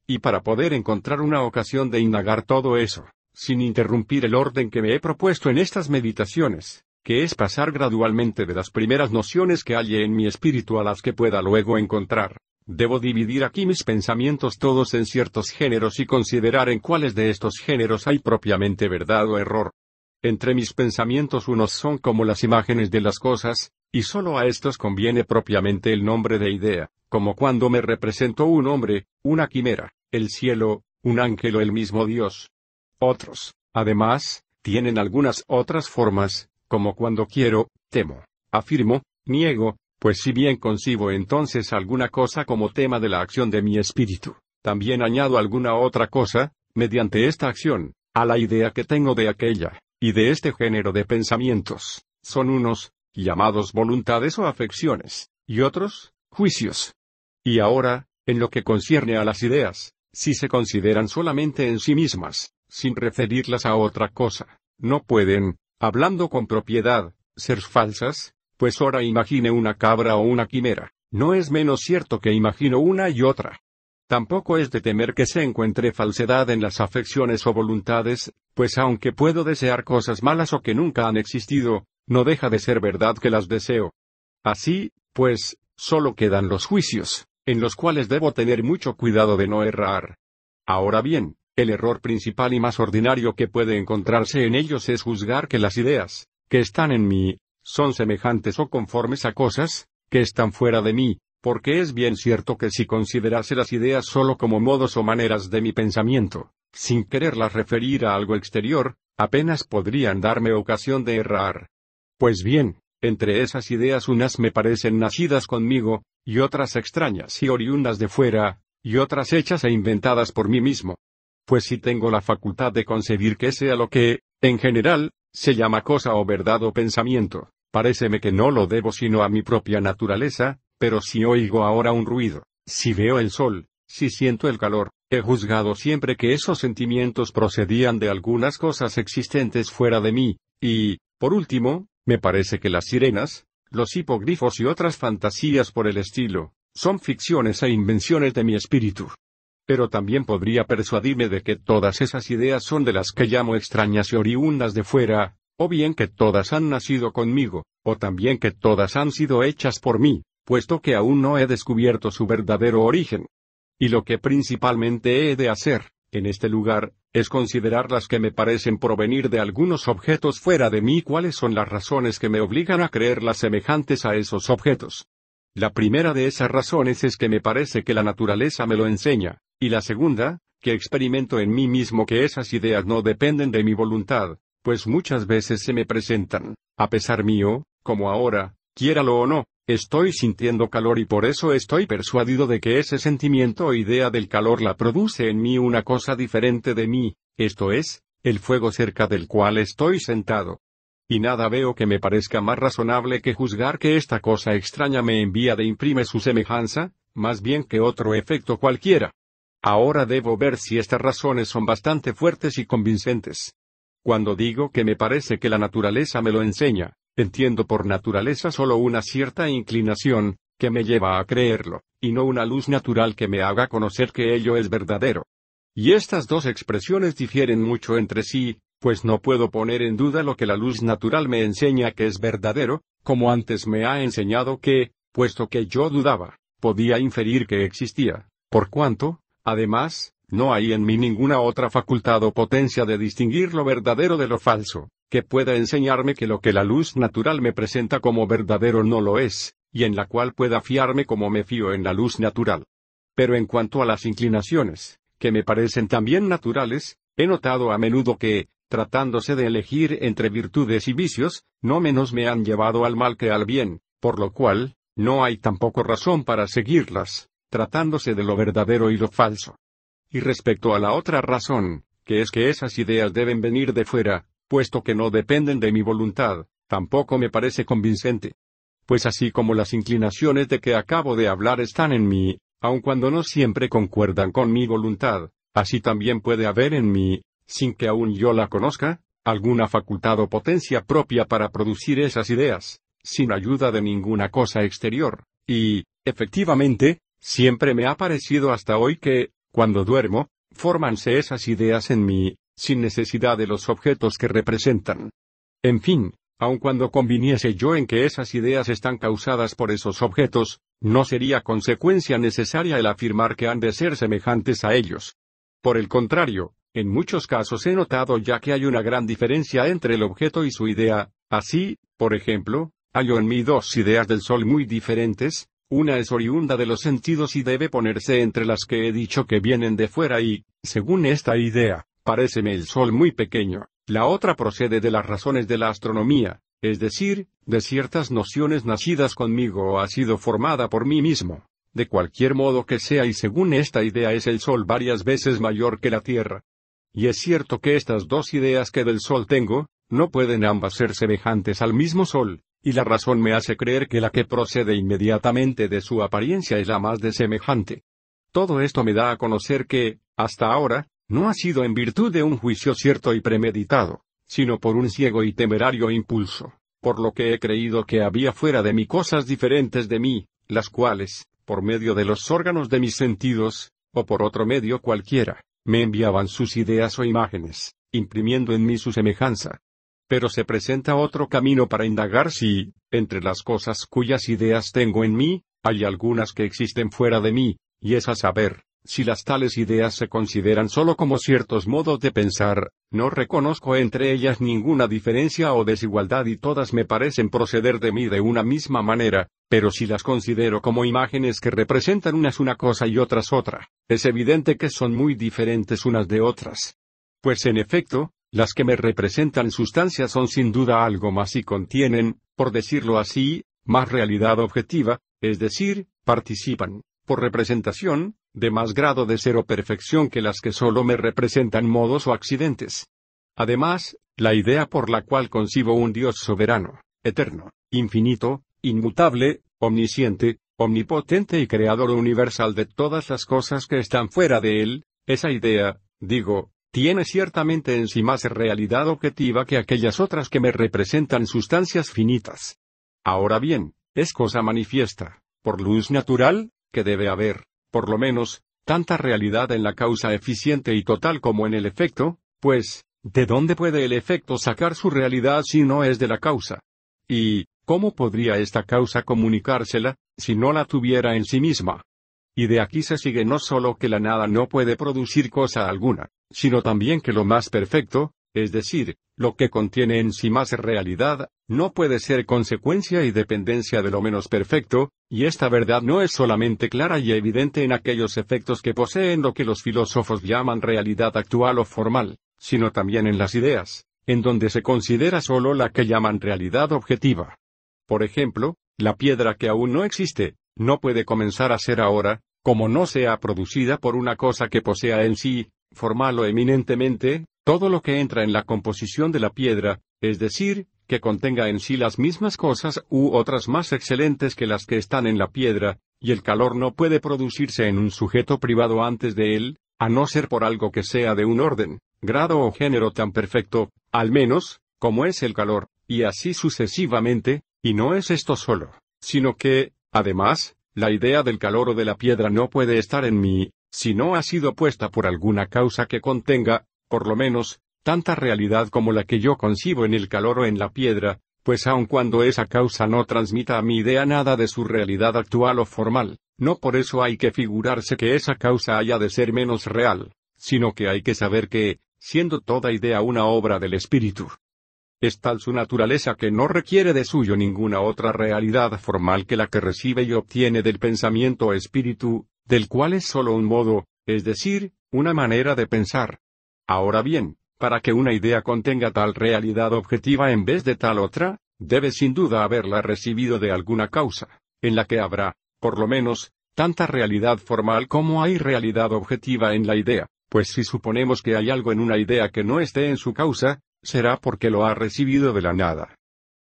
Y para poder encontrar una ocasión de indagar todo eso, sin interrumpir el orden que me he propuesto en estas meditaciones, que es pasar gradualmente de las primeras nociones que halle en mi espíritu a las que pueda luego encontrar, Debo dividir aquí mis pensamientos todos en ciertos géneros y considerar en cuáles de estos géneros hay propiamente verdad o error. Entre mis pensamientos unos son como las imágenes de las cosas, y solo a estos conviene propiamente el nombre de idea, como cuando me represento un hombre, una quimera, el cielo, un ángel o el mismo Dios. Otros, además, tienen algunas otras formas, como cuando quiero, temo, afirmo, niego, pues si bien concibo entonces alguna cosa como tema de la acción de mi espíritu, también añado alguna otra cosa, mediante esta acción, a la idea que tengo de aquella, y de este género de pensamientos, son unos, llamados voluntades o afecciones, y otros, juicios. Y ahora, en lo que concierne a las ideas, si se consideran solamente en sí mismas, sin referirlas a otra cosa, no pueden, hablando con propiedad, ser falsas, pues ahora imagine una cabra o una quimera. No es menos cierto que imagino una y otra. Tampoco es de temer que se encuentre falsedad en las afecciones o voluntades, pues aunque puedo desear cosas malas o que nunca han existido, no deja de ser verdad que las deseo. Así, pues, solo quedan los juicios, en los cuales debo tener mucho cuidado de no errar. Ahora bien, el error principal y más ordinario que puede encontrarse en ellos es juzgar que las ideas, que están en mí, son semejantes o conformes a cosas, que están fuera de mí, porque es bien cierto que si considerase las ideas solo como modos o maneras de mi pensamiento, sin quererlas referir a algo exterior, apenas podrían darme ocasión de errar. Pues bien, entre esas ideas unas me parecen nacidas conmigo, y otras extrañas y oriundas de fuera, y otras hechas e inventadas por mí mismo. Pues si tengo la facultad de concebir que sea lo que, en general, se llama cosa o verdad o pensamiento. Paréceme que no lo debo sino a mi propia naturaleza, pero si oigo ahora un ruido, si veo el sol, si siento el calor, he juzgado siempre que esos sentimientos procedían de algunas cosas existentes fuera de mí, y, por último, me parece que las sirenas, los hipogrifos y otras fantasías por el estilo, son ficciones e invenciones de mi espíritu pero también podría persuadirme de que todas esas ideas son de las que llamo extrañas y oriundas de fuera, o bien que todas han nacido conmigo, o también que todas han sido hechas por mí, puesto que aún no he descubierto su verdadero origen. Y lo que principalmente he de hacer, en este lugar, es considerar las que me parecen provenir de algunos objetos fuera de mí cuáles son las razones que me obligan a creerlas semejantes a esos objetos. La primera de esas razones es que me parece que la naturaleza me lo enseña, y la segunda, que experimento en mí mismo que esas ideas no dependen de mi voluntad, pues muchas veces se me presentan, a pesar mío, como ahora, quiéralo o no, estoy sintiendo calor y por eso estoy persuadido de que ese sentimiento o idea del calor la produce en mí una cosa diferente de mí, esto es, el fuego cerca del cual estoy sentado. Y nada veo que me parezca más razonable que juzgar que esta cosa extraña me envía de imprime su semejanza, más bien que otro efecto cualquiera. Ahora debo ver si estas razones son bastante fuertes y convincentes. Cuando digo que me parece que la naturaleza me lo enseña, entiendo por naturaleza solo una cierta inclinación, que me lleva a creerlo, y no una luz natural que me haga conocer que ello es verdadero. Y estas dos expresiones difieren mucho entre sí, pues no puedo poner en duda lo que la luz natural me enseña que es verdadero, como antes me ha enseñado que, puesto que yo dudaba, podía inferir que existía, por cuanto, Además, no hay en mí ninguna otra facultad o potencia de distinguir lo verdadero de lo falso, que pueda enseñarme que lo que la luz natural me presenta como verdadero no lo es, y en la cual pueda fiarme como me fío en la luz natural. Pero en cuanto a las inclinaciones, que me parecen también naturales, he notado a menudo que, tratándose de elegir entre virtudes y vicios, no menos me han llevado al mal que al bien, por lo cual, no hay tampoco razón para seguirlas tratándose de lo verdadero y lo falso. Y respecto a la otra razón, que es que esas ideas deben venir de fuera, puesto que no dependen de mi voluntad, tampoco me parece convincente. Pues así como las inclinaciones de que acabo de hablar están en mí, aun cuando no siempre concuerdan con mi voluntad, así también puede haber en mí, sin que aún yo la conozca, alguna facultad o potencia propia para producir esas ideas, sin ayuda de ninguna cosa exterior, y, efectivamente, Siempre me ha parecido hasta hoy que, cuando duermo, fórmanse esas ideas en mí, sin necesidad de los objetos que representan. En fin, aun cuando conviniese yo en que esas ideas están causadas por esos objetos, no sería consecuencia necesaria el afirmar que han de ser semejantes a ellos. Por el contrario, en muchos casos he notado ya que hay una gran diferencia entre el objeto y su idea, así, por ejemplo, hallo en mí dos ideas del sol muy diferentes, una es oriunda de los sentidos y debe ponerse entre las que he dicho que vienen de fuera y, según esta idea, paréceme el Sol muy pequeño. La otra procede de las razones de la astronomía, es decir, de ciertas nociones nacidas conmigo o ha sido formada por mí mismo. De cualquier modo que sea y según esta idea es el Sol varias veces mayor que la Tierra. Y es cierto que estas dos ideas que del Sol tengo, no pueden ambas ser semejantes al mismo Sol, y la razón me hace creer que la que procede inmediatamente de su apariencia es la más semejante. Todo esto me da a conocer que, hasta ahora, no ha sido en virtud de un juicio cierto y premeditado, sino por un ciego y temerario impulso, por lo que he creído que había fuera de mí cosas diferentes de mí, las cuales, por medio de los órganos de mis sentidos, o por otro medio cualquiera, me enviaban sus ideas o imágenes, imprimiendo en mí su semejanza pero se presenta otro camino para indagar si, entre las cosas cuyas ideas tengo en mí, hay algunas que existen fuera de mí, y es a saber, si las tales ideas se consideran solo como ciertos modos de pensar, no reconozco entre ellas ninguna diferencia o desigualdad y todas me parecen proceder de mí de una misma manera, pero si las considero como imágenes que representan unas una cosa y otras otra, es evidente que son muy diferentes unas de otras. Pues en efecto, las que me representan sustancias son sin duda algo más y contienen, por decirlo así, más realidad objetiva, es decir, participan, por representación, de más grado de ser o perfección que las que solo me representan modos o accidentes. Además, la idea por la cual concibo un Dios soberano, eterno, infinito, inmutable, omnisciente, omnipotente y creador universal de todas las cosas que están fuera de él, esa idea, digo, tiene ciertamente en sí más realidad objetiva que aquellas otras que me representan sustancias finitas. Ahora bien, es cosa manifiesta, por luz natural, que debe haber, por lo menos, tanta realidad en la causa eficiente y total como en el efecto, pues, ¿de dónde puede el efecto sacar su realidad si no es de la causa? Y, ¿cómo podría esta causa comunicársela, si no la tuviera en sí misma? Y de aquí se sigue no solo que la nada no puede producir cosa alguna, sino también que lo más perfecto, es decir, lo que contiene en sí más realidad, no puede ser consecuencia y dependencia de lo menos perfecto, y esta verdad no es solamente clara y evidente en aquellos efectos que poseen lo que los filósofos llaman realidad actual o formal, sino también en las ideas, en donde se considera solo la que llaman realidad objetiva. Por ejemplo, la piedra que aún no existe, no puede comenzar a ser ahora, como no sea producida por una cosa que posea en sí, Formalo eminentemente, todo lo que entra en la composición de la piedra, es decir, que contenga en sí las mismas cosas u otras más excelentes que las que están en la piedra, y el calor no puede producirse en un sujeto privado antes de él, a no ser por algo que sea de un orden, grado o género tan perfecto, al menos, como es el calor, y así sucesivamente, y no es esto solo, sino que, además, la idea del calor o de la piedra no puede estar en mí, si no ha sido puesta por alguna causa que contenga, por lo menos, tanta realidad como la que yo concibo en el calor o en la piedra, pues aun cuando esa causa no transmita a mi idea nada de su realidad actual o formal, no por eso hay que figurarse que esa causa haya de ser menos real, sino que hay que saber que, siendo toda idea una obra del espíritu, es tal su naturaleza que no requiere de suyo ninguna otra realidad formal que la que recibe y obtiene del pensamiento espíritu, del cual es solo un modo, es decir, una manera de pensar. Ahora bien, para que una idea contenga tal realidad objetiva en vez de tal otra, debe sin duda haberla recibido de alguna causa, en la que habrá, por lo menos, tanta realidad formal como hay realidad objetiva en la idea, pues si suponemos que hay algo en una idea que no esté en su causa, será porque lo ha recibido de la nada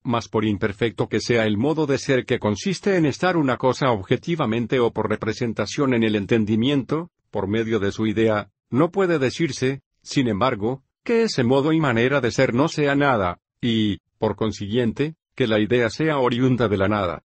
mas por imperfecto que sea el modo de ser que consiste en estar una cosa objetivamente o por representación en el entendimiento, por medio de su idea, no puede decirse, sin embargo, que ese modo y manera de ser no sea nada, y, por consiguiente, que la idea sea oriunda de la nada.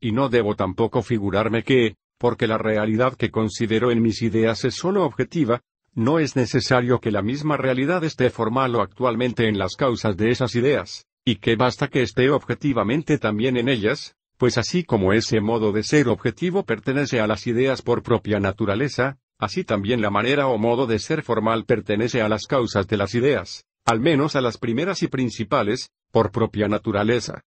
Y no debo tampoco figurarme que, porque la realidad que considero en mis ideas es sólo objetiva, no es necesario que la misma realidad esté formal o actualmente en las causas de esas ideas, y que basta que esté objetivamente también en ellas, pues así como ese modo de ser objetivo pertenece a las ideas por propia naturaleza, así también la manera o modo de ser formal pertenece a las causas de las ideas, al menos a las primeras y principales, por propia naturaleza.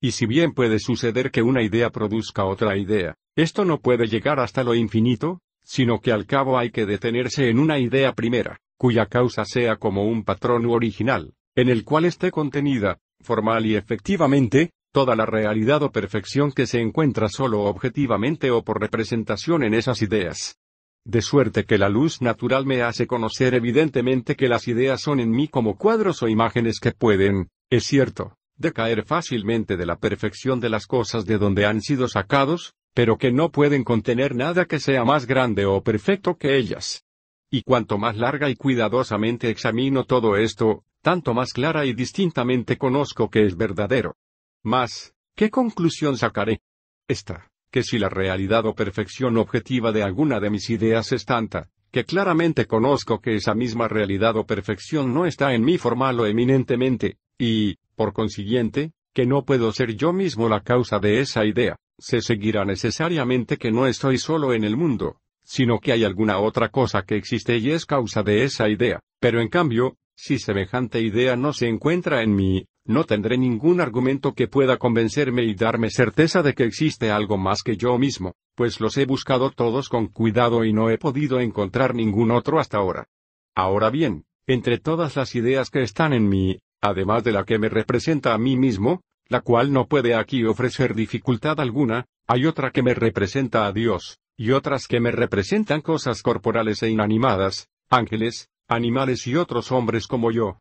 Y si bien puede suceder que una idea produzca otra idea, esto no puede llegar hasta lo infinito, sino que al cabo hay que detenerse en una idea primera, cuya causa sea como un patrón original, en el cual esté contenida, formal y efectivamente, toda la realidad o perfección que se encuentra solo objetivamente o por representación en esas ideas. De suerte que la luz natural me hace conocer evidentemente que las ideas son en mí como cuadros o imágenes que pueden, es cierto, decaer fácilmente de la perfección de las cosas de donde han sido sacados, pero que no pueden contener nada que sea más grande o perfecto que ellas. Y cuanto más larga y cuidadosamente examino todo esto, tanto más clara y distintamente conozco que es verdadero. Mas, ¿qué conclusión sacaré? Esta, que si la realidad o perfección objetiva de alguna de mis ideas es tanta, que claramente conozco que esa misma realidad o perfección no está en mí formal o eminentemente, y, por consiguiente, que no puedo ser yo mismo la causa de esa idea, se seguirá necesariamente que no estoy solo en el mundo, sino que hay alguna otra cosa que existe y es causa de esa idea, pero en cambio, si semejante idea no se encuentra en mí, no tendré ningún argumento que pueda convencerme y darme certeza de que existe algo más que yo mismo, pues los he buscado todos con cuidado y no he podido encontrar ningún otro hasta ahora. Ahora bien, entre todas las ideas que están en mí, además de la que me representa a mí mismo, la cual no puede aquí ofrecer dificultad alguna, hay otra que me representa a Dios, y otras que me representan cosas corporales e inanimadas, ángeles, animales y otros hombres como yo.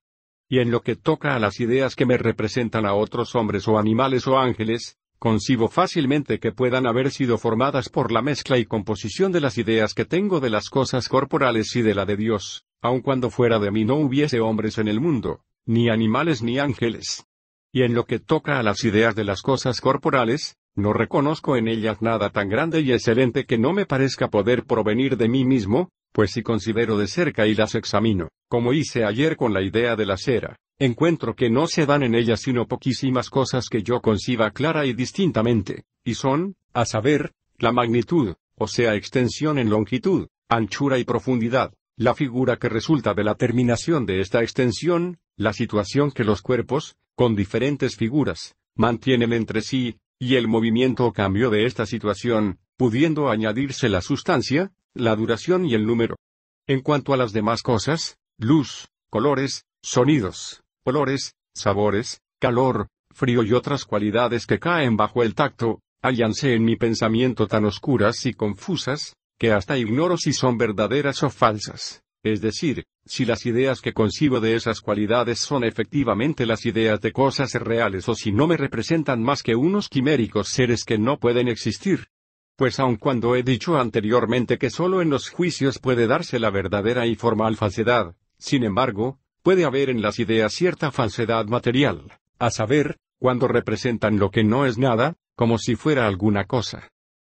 Y en lo que toca a las ideas que me representan a otros hombres o animales o ángeles, concibo fácilmente que puedan haber sido formadas por la mezcla y composición de las ideas que tengo de las cosas corporales y de la de Dios, aun cuando fuera de mí no hubiese hombres en el mundo, ni animales ni ángeles. Y en lo que toca a las ideas de las cosas corporales, no reconozco en ellas nada tan grande y excelente que no me parezca poder provenir de mí mismo, pues si considero de cerca y las examino, como hice ayer con la idea de la cera, encuentro que no se dan en ellas sino poquísimas cosas que yo conciba clara y distintamente, y son, a saber, la magnitud, o sea extensión en longitud, anchura y profundidad, la figura que resulta de la terminación de esta extensión, la situación que los cuerpos, con diferentes figuras, mantienen entre sí, y el movimiento cambió de esta situación, pudiendo añadirse la sustancia, la duración y el número. En cuanto a las demás cosas, luz, colores, sonidos, olores, sabores, calor, frío y otras cualidades que caen bajo el tacto, hallanse en mi pensamiento tan oscuras y confusas, que hasta ignoro si son verdaderas o falsas, es decir, si las ideas que concibo de esas cualidades son efectivamente las ideas de cosas reales o si no me representan más que unos quiméricos seres que no pueden existir. Pues aun cuando he dicho anteriormente que sólo en los juicios puede darse la verdadera y formal falsedad, sin embargo, puede haber en las ideas cierta falsedad material, a saber, cuando representan lo que no es nada, como si fuera alguna cosa.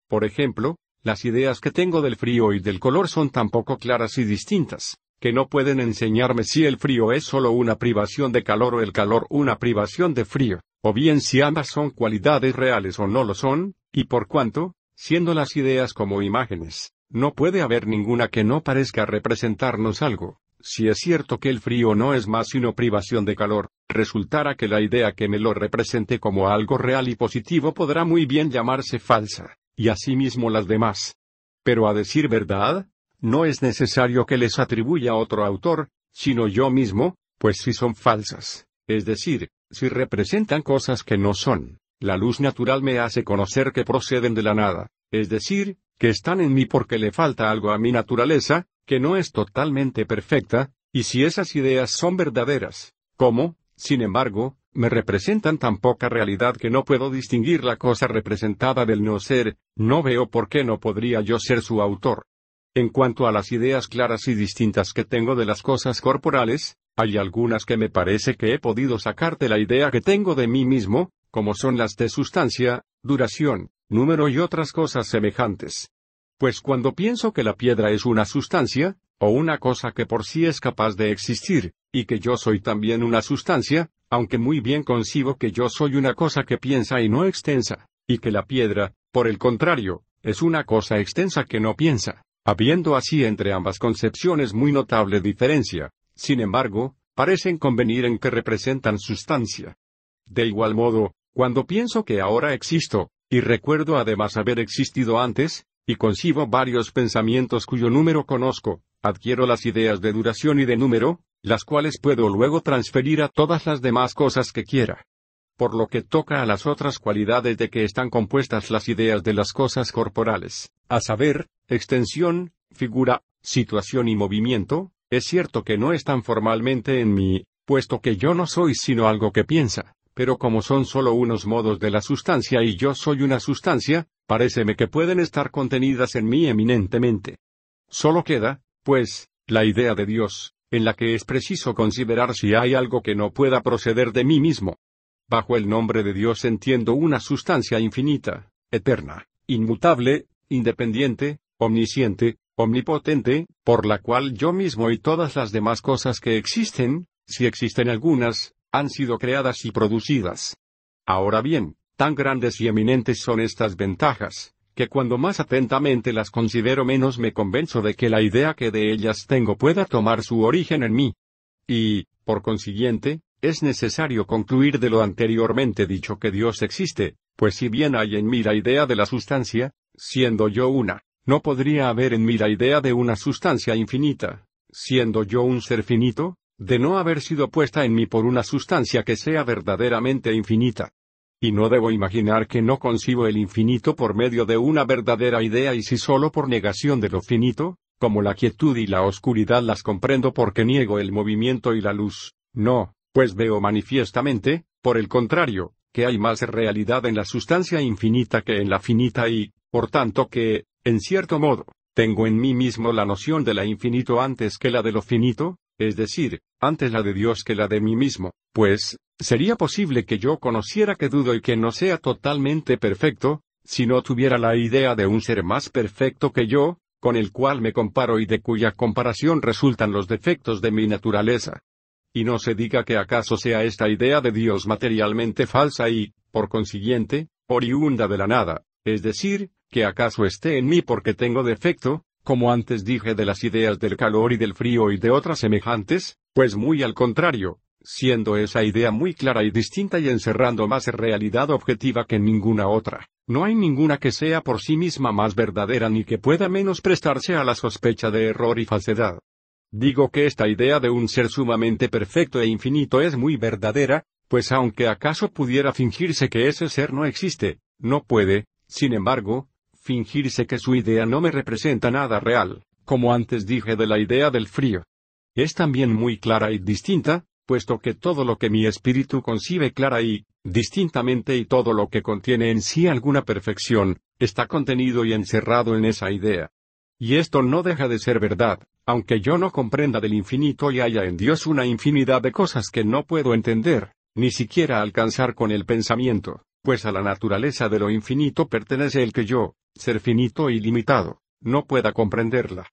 Por ejemplo, las ideas que tengo del frío y del color son tan poco claras y distintas, que no pueden enseñarme si el frío es solo una privación de calor o el calor una privación de frío, o bien si ambas son cualidades reales o no lo son, y por cuanto, siendo las ideas como imágenes, no puede haber ninguna que no parezca representarnos algo. Si es cierto que el frío no es más sino privación de calor, resultará que la idea que me lo represente como algo real y positivo podrá muy bien llamarse falsa, y asimismo las demás. Pero a decir verdad, no es necesario que les atribuya otro autor, sino yo mismo, pues si son falsas, es decir, si representan cosas que no son, la luz natural me hace conocer que proceden de la nada, es decir, que están en mí porque le falta algo a mi naturaleza, que no es totalmente perfecta, y si esas ideas son verdaderas, ¿cómo, sin embargo, me representan tan poca realidad que no puedo distinguir la cosa representada del no ser, no veo por qué no podría yo ser su autor. En cuanto a las ideas claras y distintas que tengo de las cosas corporales, hay algunas que me parece que he podido sacarte la idea que tengo de mí mismo, como son las de sustancia, duración, número y otras cosas semejantes. Pues cuando pienso que la piedra es una sustancia, o una cosa que por sí es capaz de existir, y que yo soy también una sustancia, aunque muy bien concibo que yo soy una cosa que piensa y no extensa, y que la piedra, por el contrario, es una cosa extensa que no piensa. Habiendo así entre ambas concepciones muy notable diferencia, sin embargo, parecen convenir en que representan sustancia. De igual modo, cuando pienso que ahora existo, y recuerdo además haber existido antes, y concibo varios pensamientos cuyo número conozco, adquiero las ideas de duración y de número, las cuales puedo luego transferir a todas las demás cosas que quiera. Por lo que toca a las otras cualidades de que están compuestas las ideas de las cosas corporales, a saber, extensión, figura, situación y movimiento, es cierto que no están formalmente en mí, puesto que yo no soy sino algo que piensa, pero como son solo unos modos de la sustancia y yo soy una sustancia, paréceme que pueden estar contenidas en mí eminentemente. Solo queda, pues, la idea de Dios, en la que es preciso considerar si hay algo que no pueda proceder de mí mismo. Bajo el nombre de Dios entiendo una sustancia infinita, eterna, inmutable, independiente, omnisciente, omnipotente, por la cual yo mismo y todas las demás cosas que existen, si existen algunas, han sido creadas y producidas. Ahora bien, tan grandes y eminentes son estas ventajas, que cuando más atentamente las considero menos me convenzo de que la idea que de ellas tengo pueda tomar su origen en mí. Y, por consiguiente, es necesario concluir de lo anteriormente dicho que Dios existe, pues si bien hay en mí la idea de la sustancia, siendo yo una no podría haber en mí la idea de una sustancia infinita, siendo yo un ser finito, de no haber sido puesta en mí por una sustancia que sea verdaderamente infinita. Y no debo imaginar que no concibo el infinito por medio de una verdadera idea y si solo por negación de lo finito, como la quietud y la oscuridad las comprendo porque niego el movimiento y la luz, no, pues veo manifiestamente, por el contrario, que hay más realidad en la sustancia infinita que en la finita y, por tanto, que, en cierto modo, tengo en mí mismo la noción de la infinito antes que la de lo finito, es decir, antes la de Dios que la de mí mismo, pues, sería posible que yo conociera que dudo y que no sea totalmente perfecto, si no tuviera la idea de un ser más perfecto que yo, con el cual me comparo y de cuya comparación resultan los defectos de mi naturaleza. Y no se diga que acaso sea esta idea de Dios materialmente falsa y, por consiguiente, oriunda de la nada, es decir, que acaso esté en mí porque tengo defecto, como antes dije de las ideas del calor y del frío y de otras semejantes, pues muy al contrario, siendo esa idea muy clara y distinta y encerrando más realidad objetiva que ninguna otra. No hay ninguna que sea por sí misma más verdadera ni que pueda menos prestarse a la sospecha de error y falsedad. Digo que esta idea de un ser sumamente perfecto e infinito es muy verdadera, pues aunque acaso pudiera fingirse que ese ser no existe, no puede, sin embargo, fingirse que su idea no me representa nada real, como antes dije de la idea del frío. Es también muy clara y distinta, puesto que todo lo que mi espíritu concibe clara y, distintamente y todo lo que contiene en sí alguna perfección, está contenido y encerrado en esa idea. Y esto no deja de ser verdad, aunque yo no comprenda del infinito y haya en Dios una infinidad de cosas que no puedo entender, ni siquiera alcanzar con el pensamiento pues a la naturaleza de lo infinito pertenece el que yo, ser finito y limitado, no pueda comprenderla.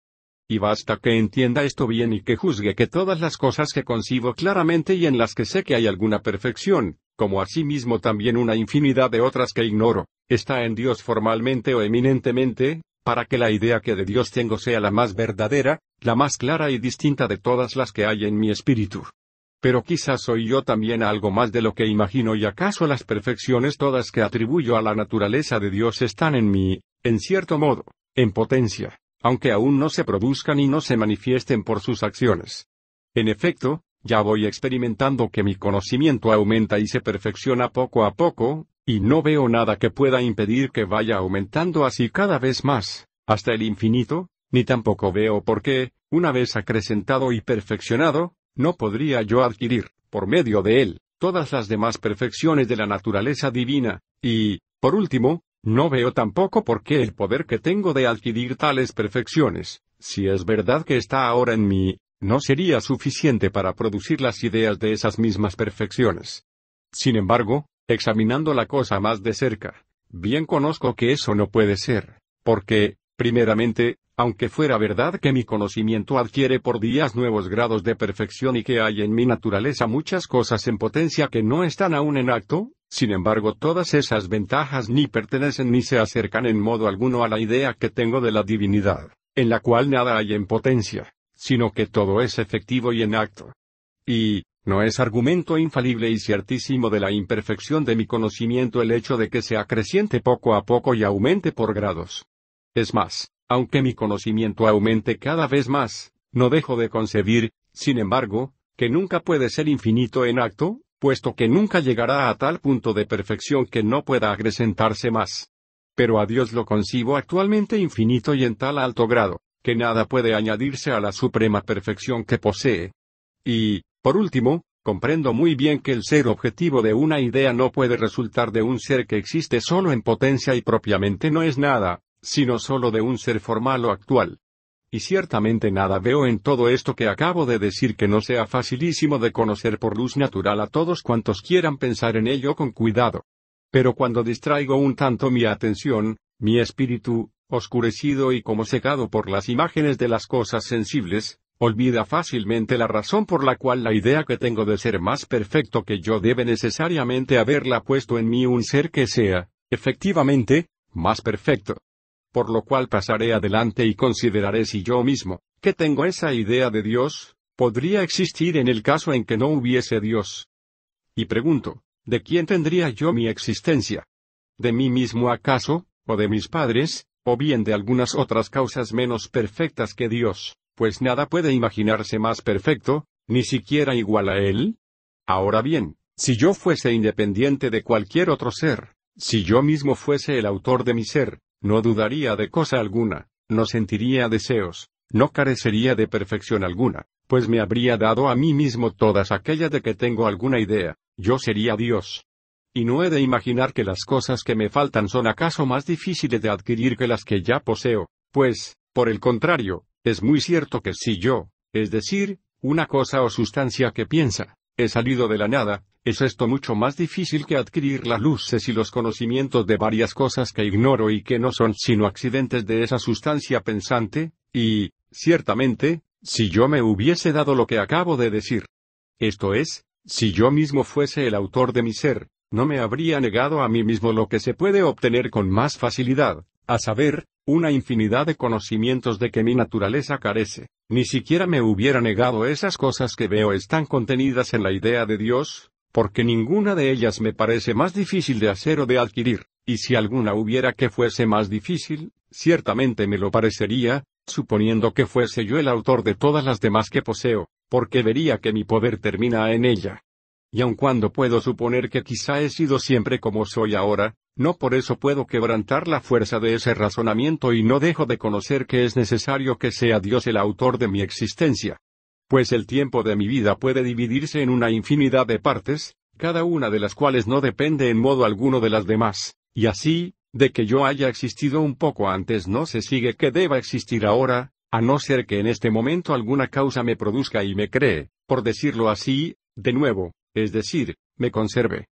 Y basta que entienda esto bien y que juzgue que todas las cosas que concibo claramente y en las que sé que hay alguna perfección, como asimismo también una infinidad de otras que ignoro, está en Dios formalmente o eminentemente, para que la idea que de Dios tengo sea la más verdadera, la más clara y distinta de todas las que hay en mi espíritu. Pero quizás soy yo también algo más de lo que imagino y acaso las perfecciones todas que atribuyo a la naturaleza de Dios están en mí, en cierto modo, en potencia, aunque aún no se produzcan y no se manifiesten por sus acciones. En efecto, ya voy experimentando que mi conocimiento aumenta y se perfecciona poco a poco, y no veo nada que pueda impedir que vaya aumentando así cada vez más, hasta el infinito, ni tampoco veo por qué, una vez acrecentado y perfeccionado, no podría yo adquirir, por medio de él, todas las demás perfecciones de la naturaleza divina, y, por último, no veo tampoco por qué el poder que tengo de adquirir tales perfecciones, si es verdad que está ahora en mí, no sería suficiente para producir las ideas de esas mismas perfecciones. Sin embargo, examinando la cosa más de cerca, bien conozco que eso no puede ser, porque, primeramente, aunque fuera verdad que mi conocimiento adquiere por días nuevos grados de perfección y que hay en mi naturaleza muchas cosas en potencia que no están aún en acto, sin embargo todas esas ventajas ni pertenecen ni se acercan en modo alguno a la idea que tengo de la divinidad, en la cual nada hay en potencia, sino que todo es efectivo y en acto. Y, no es argumento infalible y ciertísimo de la imperfección de mi conocimiento el hecho de que se acreciente poco a poco y aumente por grados. Es más, aunque mi conocimiento aumente cada vez más, no dejo de concebir, sin embargo, que nunca puede ser infinito en acto, puesto que nunca llegará a tal punto de perfección que no pueda acrecentarse más. Pero a Dios lo concibo actualmente infinito y en tal alto grado, que nada puede añadirse a la suprema perfección que posee. Y, por último, comprendo muy bien que el ser objetivo de una idea no puede resultar de un ser que existe solo en potencia y propiamente no es nada, sino solo de un ser formal o actual. Y ciertamente nada veo en todo esto que acabo de decir que no sea facilísimo de conocer por luz natural a todos cuantos quieran pensar en ello con cuidado. Pero cuando distraigo un tanto mi atención, mi espíritu, oscurecido y como secado por las imágenes de las cosas sensibles, olvida fácilmente la razón por la cual la idea que tengo de ser más perfecto que yo debe necesariamente haberla puesto en mí un ser que sea, efectivamente, más perfecto por lo cual pasaré adelante y consideraré si yo mismo, que tengo esa idea de Dios, podría existir en el caso en que no hubiese Dios. Y pregunto, ¿de quién tendría yo mi existencia? ¿De mí mismo acaso, o de mis padres, o bien de algunas otras causas menos perfectas que Dios, pues nada puede imaginarse más perfecto, ni siquiera igual a Él? Ahora bien, si yo fuese independiente de cualquier otro ser, si yo mismo fuese el autor de mi ser, no dudaría de cosa alguna, no sentiría deseos, no carecería de perfección alguna, pues me habría dado a mí mismo todas aquellas de que tengo alguna idea, yo sería Dios. Y no he de imaginar que las cosas que me faltan son acaso más difíciles de adquirir que las que ya poseo, pues, por el contrario, es muy cierto que si yo, es decir, una cosa o sustancia que piensa, he salido de la nada, es esto mucho más difícil que adquirir las luces y los conocimientos de varias cosas que ignoro y que no son sino accidentes de esa sustancia pensante, y, ciertamente, si yo me hubiese dado lo que acabo de decir. Esto es, si yo mismo fuese el autor de mi ser, no me habría negado a mí mismo lo que se puede obtener con más facilidad, a saber, una infinidad de conocimientos de que mi naturaleza carece, ni siquiera me hubiera negado esas cosas que veo están contenidas en la idea de Dios, porque ninguna de ellas me parece más difícil de hacer o de adquirir, y si alguna hubiera que fuese más difícil, ciertamente me lo parecería, suponiendo que fuese yo el autor de todas las demás que poseo, porque vería que mi poder termina en ella. Y aun cuando puedo suponer que quizá he sido siempre como soy ahora, no por eso puedo quebrantar la fuerza de ese razonamiento y no dejo de conocer que es necesario que sea Dios el autor de mi existencia, pues el tiempo de mi vida puede dividirse en una infinidad de partes, cada una de las cuales no depende en modo alguno de las demás, y así, de que yo haya existido un poco antes no se sigue que deba existir ahora, a no ser que en este momento alguna causa me produzca y me cree, por decirlo así, de nuevo, es decir, me conserve.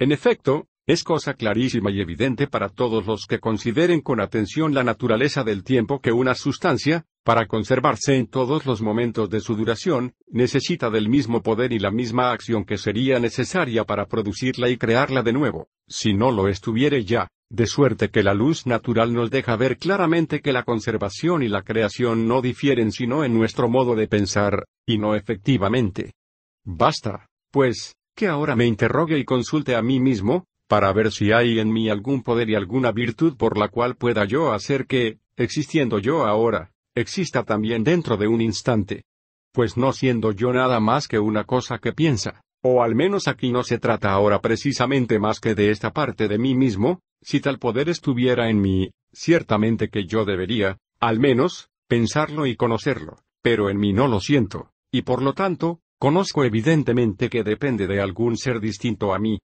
En efecto, es cosa clarísima y evidente para todos los que consideren con atención la naturaleza del tiempo que una sustancia, para conservarse en todos los momentos de su duración, necesita del mismo poder y la misma acción que sería necesaria para producirla y crearla de nuevo, si no lo estuviere ya, de suerte que la luz natural nos deja ver claramente que la conservación y la creación no difieren sino en nuestro modo de pensar, y no efectivamente. Basta, pues, que ahora me interrogue y consulte a mí mismo, para ver si hay en mí algún poder y alguna virtud por la cual pueda yo hacer que, existiendo yo ahora, exista también dentro de un instante. Pues no siendo yo nada más que una cosa que piensa, o al menos aquí no se trata ahora precisamente más que de esta parte de mí mismo, si tal poder estuviera en mí, ciertamente que yo debería, al menos, pensarlo y conocerlo, pero en mí no lo siento, y por lo tanto, conozco evidentemente que depende de algún ser distinto a mí.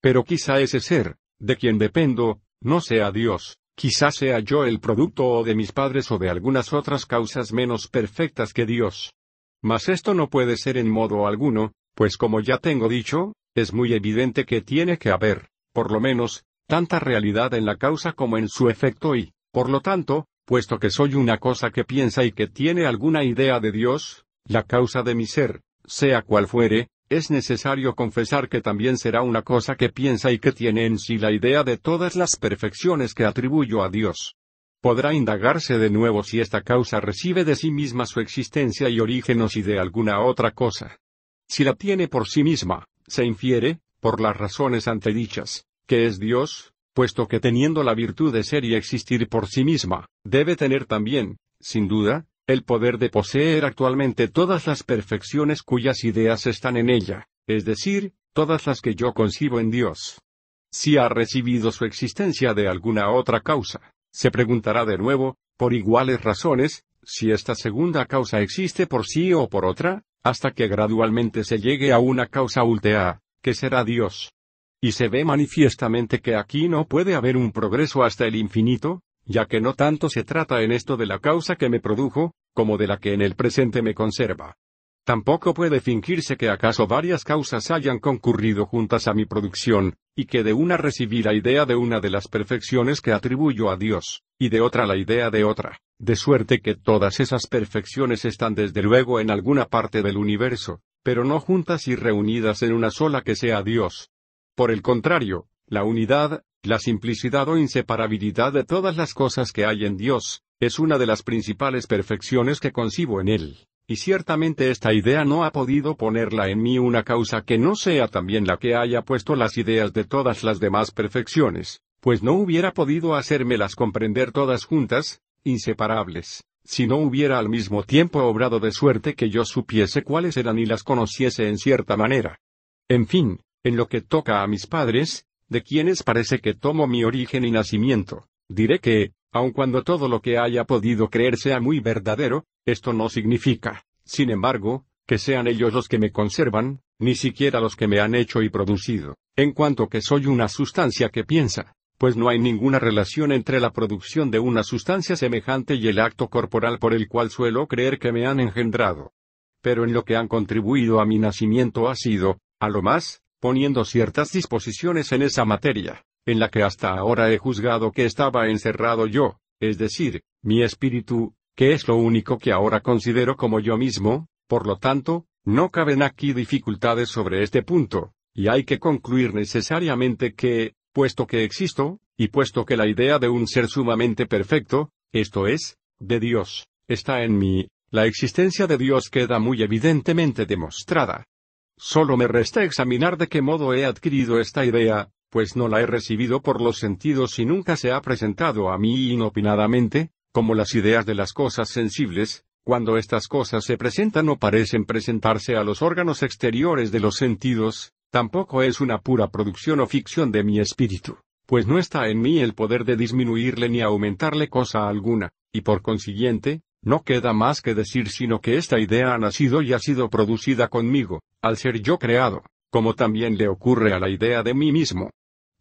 Pero quizá ese ser, de quien dependo, no sea Dios. Quizás sea yo el producto o de mis padres o de algunas otras causas menos perfectas que Dios. Mas esto no puede ser en modo alguno, pues como ya tengo dicho, es muy evidente que tiene que haber, por lo menos, tanta realidad en la causa como en su efecto y, por lo tanto, puesto que soy una cosa que piensa y que tiene alguna idea de Dios, la causa de mi ser, sea cual fuere, es necesario confesar que también será una cosa que piensa y que tiene en sí la idea de todas las perfecciones que atribuyo a Dios. Podrá indagarse de nuevo si esta causa recibe de sí misma su existencia y origen o si de alguna otra cosa. Si la tiene por sí misma, se infiere, por las razones antedichas, que es Dios, puesto que teniendo la virtud de ser y existir por sí misma, debe tener también, sin duda, el poder de poseer actualmente todas las perfecciones cuyas ideas están en ella, es decir, todas las que yo concibo en Dios. Si ha recibido su existencia de alguna otra causa, se preguntará de nuevo, por iguales razones, si esta segunda causa existe por sí o por otra, hasta que gradualmente se llegue a una causa ultea, que será Dios. Y se ve manifiestamente que aquí no puede haber un progreso hasta el infinito, ya que no tanto se trata en esto de la causa que me produjo, como de la que en el presente me conserva. Tampoco puede fingirse que acaso varias causas hayan concurrido juntas a mi producción, y que de una recibí la idea de una de las perfecciones que atribuyo a Dios, y de otra la idea de otra, de suerte que todas esas perfecciones están desde luego en alguna parte del universo, pero no juntas y reunidas en una sola que sea Dios. Por el contrario, la unidad, la simplicidad o inseparabilidad de todas las cosas que hay en Dios, es una de las principales perfecciones que concibo en Él. Y ciertamente esta idea no ha podido ponerla en mí una causa que no sea también la que haya puesto las ideas de todas las demás perfecciones, pues no hubiera podido hacérmelas comprender todas juntas, inseparables, si no hubiera al mismo tiempo obrado de suerte que yo supiese cuáles eran y las conociese en cierta manera. En fin, en lo que toca a mis padres, de quienes parece que tomo mi origen y nacimiento, diré que, aun cuando todo lo que haya podido creer sea muy verdadero, esto no significa, sin embargo, que sean ellos los que me conservan, ni siquiera los que me han hecho y producido, en cuanto que soy una sustancia que piensa, pues no hay ninguna relación entre la producción de una sustancia semejante y el acto corporal por el cual suelo creer que me han engendrado. Pero en lo que han contribuido a mi nacimiento ha sido, a lo más, poniendo ciertas disposiciones en esa materia, en la que hasta ahora he juzgado que estaba encerrado yo, es decir, mi espíritu, que es lo único que ahora considero como yo mismo, por lo tanto, no caben aquí dificultades sobre este punto, y hay que concluir necesariamente que, puesto que existo, y puesto que la idea de un ser sumamente perfecto, esto es, de Dios, está en mí, la existencia de Dios queda muy evidentemente demostrada, Solo me resta examinar de qué modo he adquirido esta idea, pues no la he recibido por los sentidos y nunca se ha presentado a mí inopinadamente, como las ideas de las cosas sensibles, cuando estas cosas se presentan o parecen presentarse a los órganos exteriores de los sentidos, tampoco es una pura producción o ficción de mi espíritu, pues no está en mí el poder de disminuirle ni aumentarle cosa alguna, y por consiguiente, no queda más que decir sino que esta idea ha nacido y ha sido producida conmigo, al ser yo creado, como también le ocurre a la idea de mí mismo.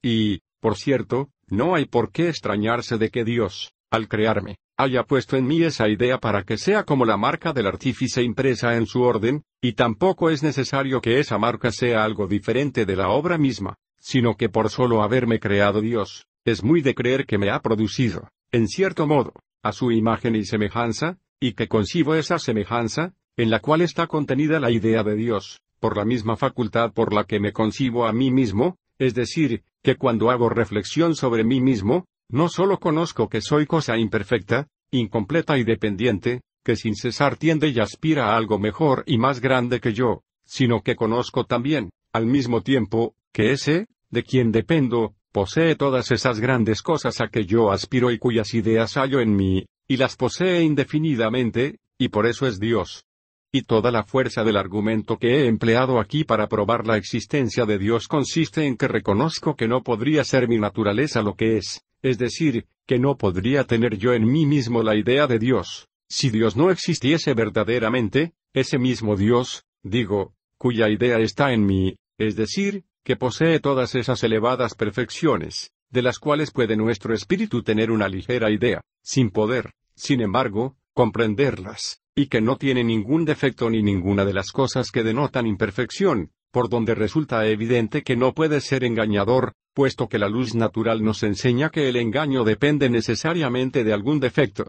Y, por cierto, no hay por qué extrañarse de que Dios, al crearme, haya puesto en mí esa idea para que sea como la marca del artífice impresa en su orden, y tampoco es necesario que esa marca sea algo diferente de la obra misma, sino que por solo haberme creado Dios, es muy de creer que me ha producido, en cierto modo, a su imagen y semejanza, y que concibo esa semejanza, en la cual está contenida la idea de Dios, por la misma facultad por la que me concibo a mí mismo, es decir, que cuando hago reflexión sobre mí mismo, no solo conozco que soy cosa imperfecta, incompleta y dependiente, que sin cesar tiende y aspira a algo mejor y más grande que yo, sino que conozco también, al mismo tiempo, que ese, de quien dependo, Posee todas esas grandes cosas a que yo aspiro y cuyas ideas hallo en mí, y las posee indefinidamente, y por eso es Dios. Y toda la fuerza del argumento que he empleado aquí para probar la existencia de Dios consiste en que reconozco que no podría ser mi naturaleza lo que es, es decir, que no podría tener yo en mí mismo la idea de Dios. Si Dios no existiese verdaderamente, ese mismo Dios, digo, cuya idea está en mí, es decir, que posee todas esas elevadas perfecciones, de las cuales puede nuestro espíritu tener una ligera idea, sin poder, sin embargo, comprenderlas, y que no tiene ningún defecto ni ninguna de las cosas que denotan imperfección, por donde resulta evidente que no puede ser engañador, puesto que la luz natural nos enseña que el engaño depende necesariamente de algún defecto.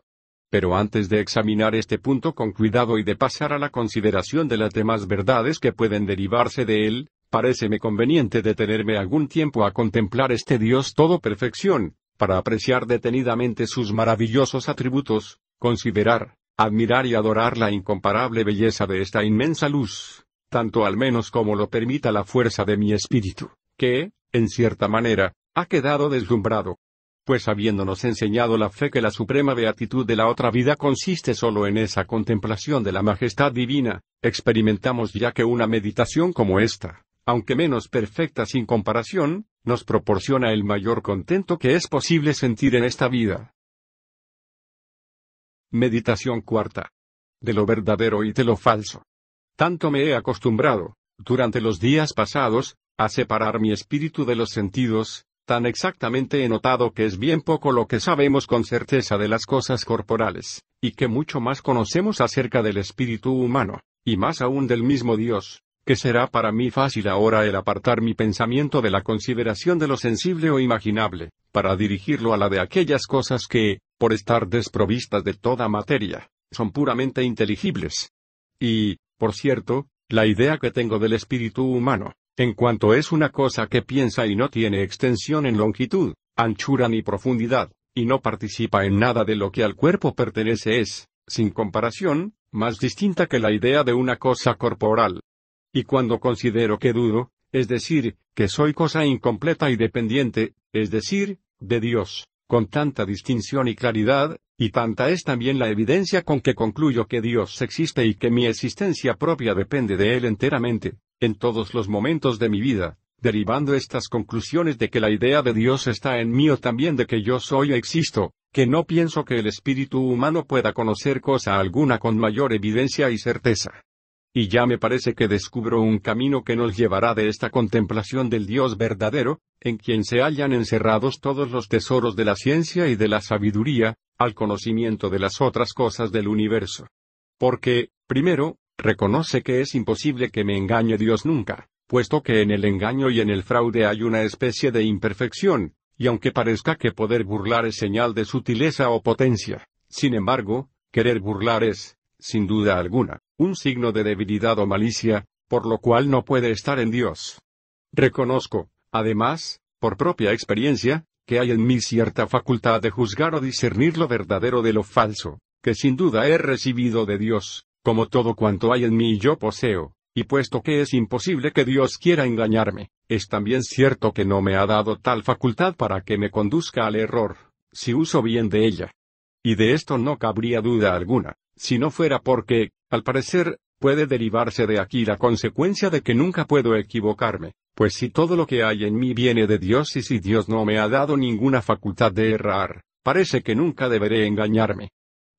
Pero antes de examinar este punto con cuidado y de pasar a la consideración de las demás verdades que pueden derivarse de él, pareceme conveniente detenerme algún tiempo a contemplar este Dios todo perfección, para apreciar detenidamente sus maravillosos atributos, considerar, admirar y adorar la incomparable belleza de esta inmensa luz, tanto al menos como lo permita la fuerza de mi espíritu, que, en cierta manera, ha quedado deslumbrado. Pues habiéndonos enseñado la fe que la suprema beatitud de la otra vida consiste solo en esa contemplación de la majestad divina, experimentamos ya que una meditación como esta, aunque menos perfecta sin comparación, nos proporciona el mayor contento que es posible sentir en esta vida. Meditación cuarta. De lo verdadero y de lo falso. Tanto me he acostumbrado, durante los días pasados, a separar mi espíritu de los sentidos, tan exactamente he notado que es bien poco lo que sabemos con certeza de las cosas corporales, y que mucho más conocemos acerca del espíritu humano, y más aún del mismo Dios que será para mí fácil ahora el apartar mi pensamiento de la consideración de lo sensible o imaginable, para dirigirlo a la de aquellas cosas que, por estar desprovistas de toda materia, son puramente inteligibles. Y, por cierto, la idea que tengo del espíritu humano, en cuanto es una cosa que piensa y no tiene extensión en longitud, anchura ni profundidad, y no participa en nada de lo que al cuerpo pertenece es, sin comparación, más distinta que la idea de una cosa corporal, y cuando considero que dudo, es decir, que soy cosa incompleta y dependiente, es decir, de Dios, con tanta distinción y claridad, y tanta es también la evidencia con que concluyo que Dios existe y que mi existencia propia depende de Él enteramente, en todos los momentos de mi vida, derivando estas conclusiones de que la idea de Dios está en mí o también de que yo soy o existo, que no pienso que el espíritu humano pueda conocer cosa alguna con mayor evidencia y certeza. Y ya me parece que descubro un camino que nos llevará de esta contemplación del Dios verdadero, en quien se hallan encerrados todos los tesoros de la ciencia y de la sabiduría, al conocimiento de las otras cosas del universo. Porque, primero, reconoce que es imposible que me engañe Dios nunca, puesto que en el engaño y en el fraude hay una especie de imperfección, y aunque parezca que poder burlar es señal de sutileza o potencia, sin embargo, querer burlar es, sin duda alguna, un signo de debilidad o malicia, por lo cual no puede estar en Dios. Reconozco, además, por propia experiencia, que hay en mí cierta facultad de juzgar o discernir lo verdadero de lo falso, que sin duda he recibido de Dios, como todo cuanto hay en mí y yo poseo, y puesto que es imposible que Dios quiera engañarme, es también cierto que no me ha dado tal facultad para que me conduzca al error, si uso bien de ella. Y de esto no cabría duda alguna, si no fuera porque, al parecer, puede derivarse de aquí la consecuencia de que nunca puedo equivocarme, pues si todo lo que hay en mí viene de Dios y si Dios no me ha dado ninguna facultad de errar, parece que nunca deberé engañarme.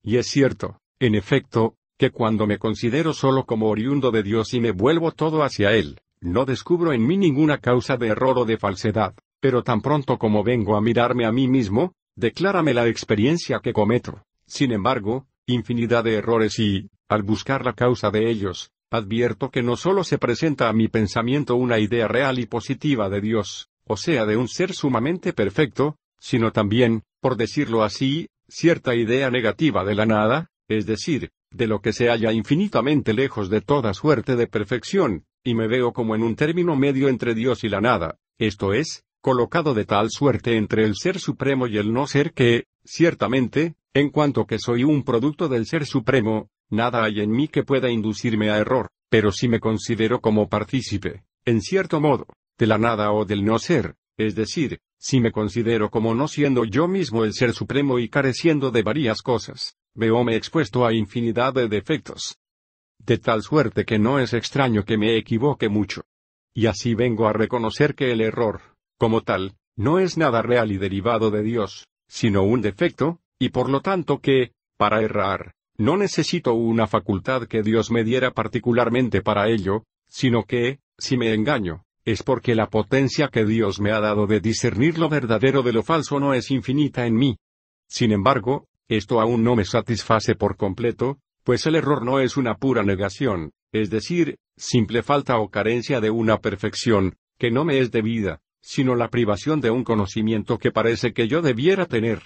Y es cierto, en efecto, que cuando me considero solo como oriundo de Dios y me vuelvo todo hacia Él, no descubro en mí ninguna causa de error o de falsedad, pero tan pronto como vengo a mirarme a mí mismo, declárame la experiencia que cometo. Sin embargo, infinidad de errores y, al buscar la causa de ellos, advierto que no solo se presenta a mi pensamiento una idea real y positiva de Dios, o sea, de un ser sumamente perfecto, sino también, por decirlo así, cierta idea negativa de la nada, es decir, de lo que se halla infinitamente lejos de toda suerte de perfección, y me veo como en un término medio entre Dios y la nada, esto es, colocado de tal suerte entre el ser supremo y el no ser que, ciertamente, en cuanto que soy un producto del Ser Supremo, nada hay en mí que pueda inducirme a error, pero si me considero como partícipe, en cierto modo, de la nada o del no ser, es decir, si me considero como no siendo yo mismo el ser supremo y careciendo de varias cosas, me expuesto a infinidad de defectos. De tal suerte que no es extraño que me equivoque mucho. Y así vengo a reconocer que el error, como tal, no es nada real y derivado de Dios, sino un defecto, y por lo tanto que, para errar, no necesito una facultad que Dios me diera particularmente para ello, sino que, si me engaño, es porque la potencia que Dios me ha dado de discernir lo verdadero de lo falso no es infinita en mí. Sin embargo, esto aún no me satisface por completo, pues el error no es una pura negación, es decir, simple falta o carencia de una perfección, que no me es debida, sino la privación de un conocimiento que parece que yo debiera tener.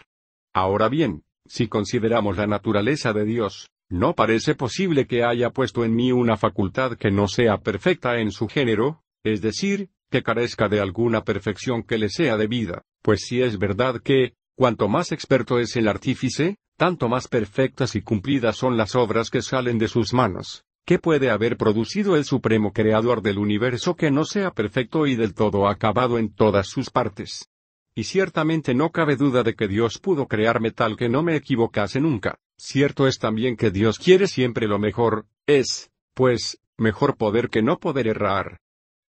Ahora bien, si consideramos la naturaleza de Dios, no parece posible que haya puesto en mí una facultad que no sea perfecta en su género, es decir, que carezca de alguna perfección que le sea debida, pues si es verdad que, cuanto más experto es el artífice, tanto más perfectas y cumplidas son las obras que salen de sus manos. ¿Qué puede haber producido el Supremo Creador del universo que no sea perfecto y del todo acabado en todas sus partes? Y ciertamente no cabe duda de que Dios pudo crearme tal que no me equivocase nunca. Cierto es también que Dios quiere siempre lo mejor, es, pues, mejor poder que no poder errar.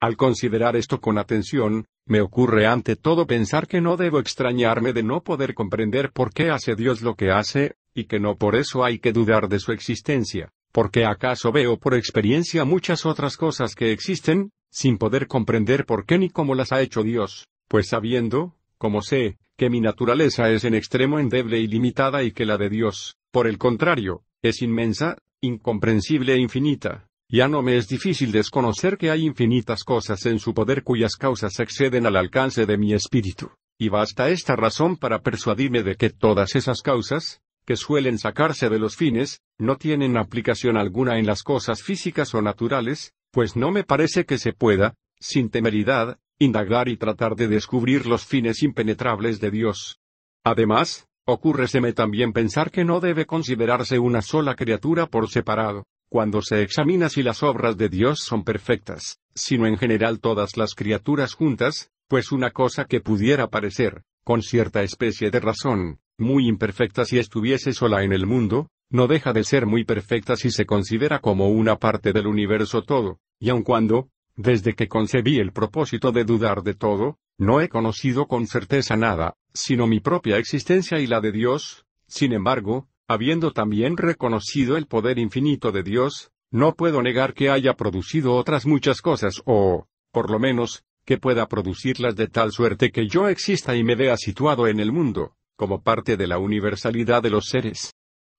Al considerar esto con atención, me ocurre ante todo pensar que no debo extrañarme de no poder comprender por qué hace Dios lo que hace, y que no por eso hay que dudar de su existencia, porque acaso veo por experiencia muchas otras cosas que existen, sin poder comprender por qué ni cómo las ha hecho Dios, pues sabiendo, como sé, que mi naturaleza es en extremo endeble y limitada y que la de Dios, por el contrario, es inmensa, incomprensible e infinita, ya no me es difícil desconocer que hay infinitas cosas en su poder cuyas causas exceden al alcance de mi espíritu, y basta esta razón para persuadirme de que todas esas causas, que suelen sacarse de los fines, no tienen aplicación alguna en las cosas físicas o naturales, pues no me parece que se pueda, sin temeridad, indagar y tratar de descubrir los fines impenetrables de Dios. Además, ocurreseme también pensar que no debe considerarse una sola criatura por separado, cuando se examina si las obras de Dios son perfectas, sino en general todas las criaturas juntas, pues una cosa que pudiera parecer, con cierta especie de razón, muy imperfecta si estuviese sola en el mundo, no deja de ser muy perfecta si se considera como una parte del universo todo, y aun cuando, desde que concebí el propósito de dudar de todo, no he conocido con certeza nada, sino mi propia existencia y la de Dios, sin embargo, habiendo también reconocido el poder infinito de Dios, no puedo negar que haya producido otras muchas cosas o, por lo menos, que pueda producirlas de tal suerte que yo exista y me vea situado en el mundo, como parte de la universalidad de los seres.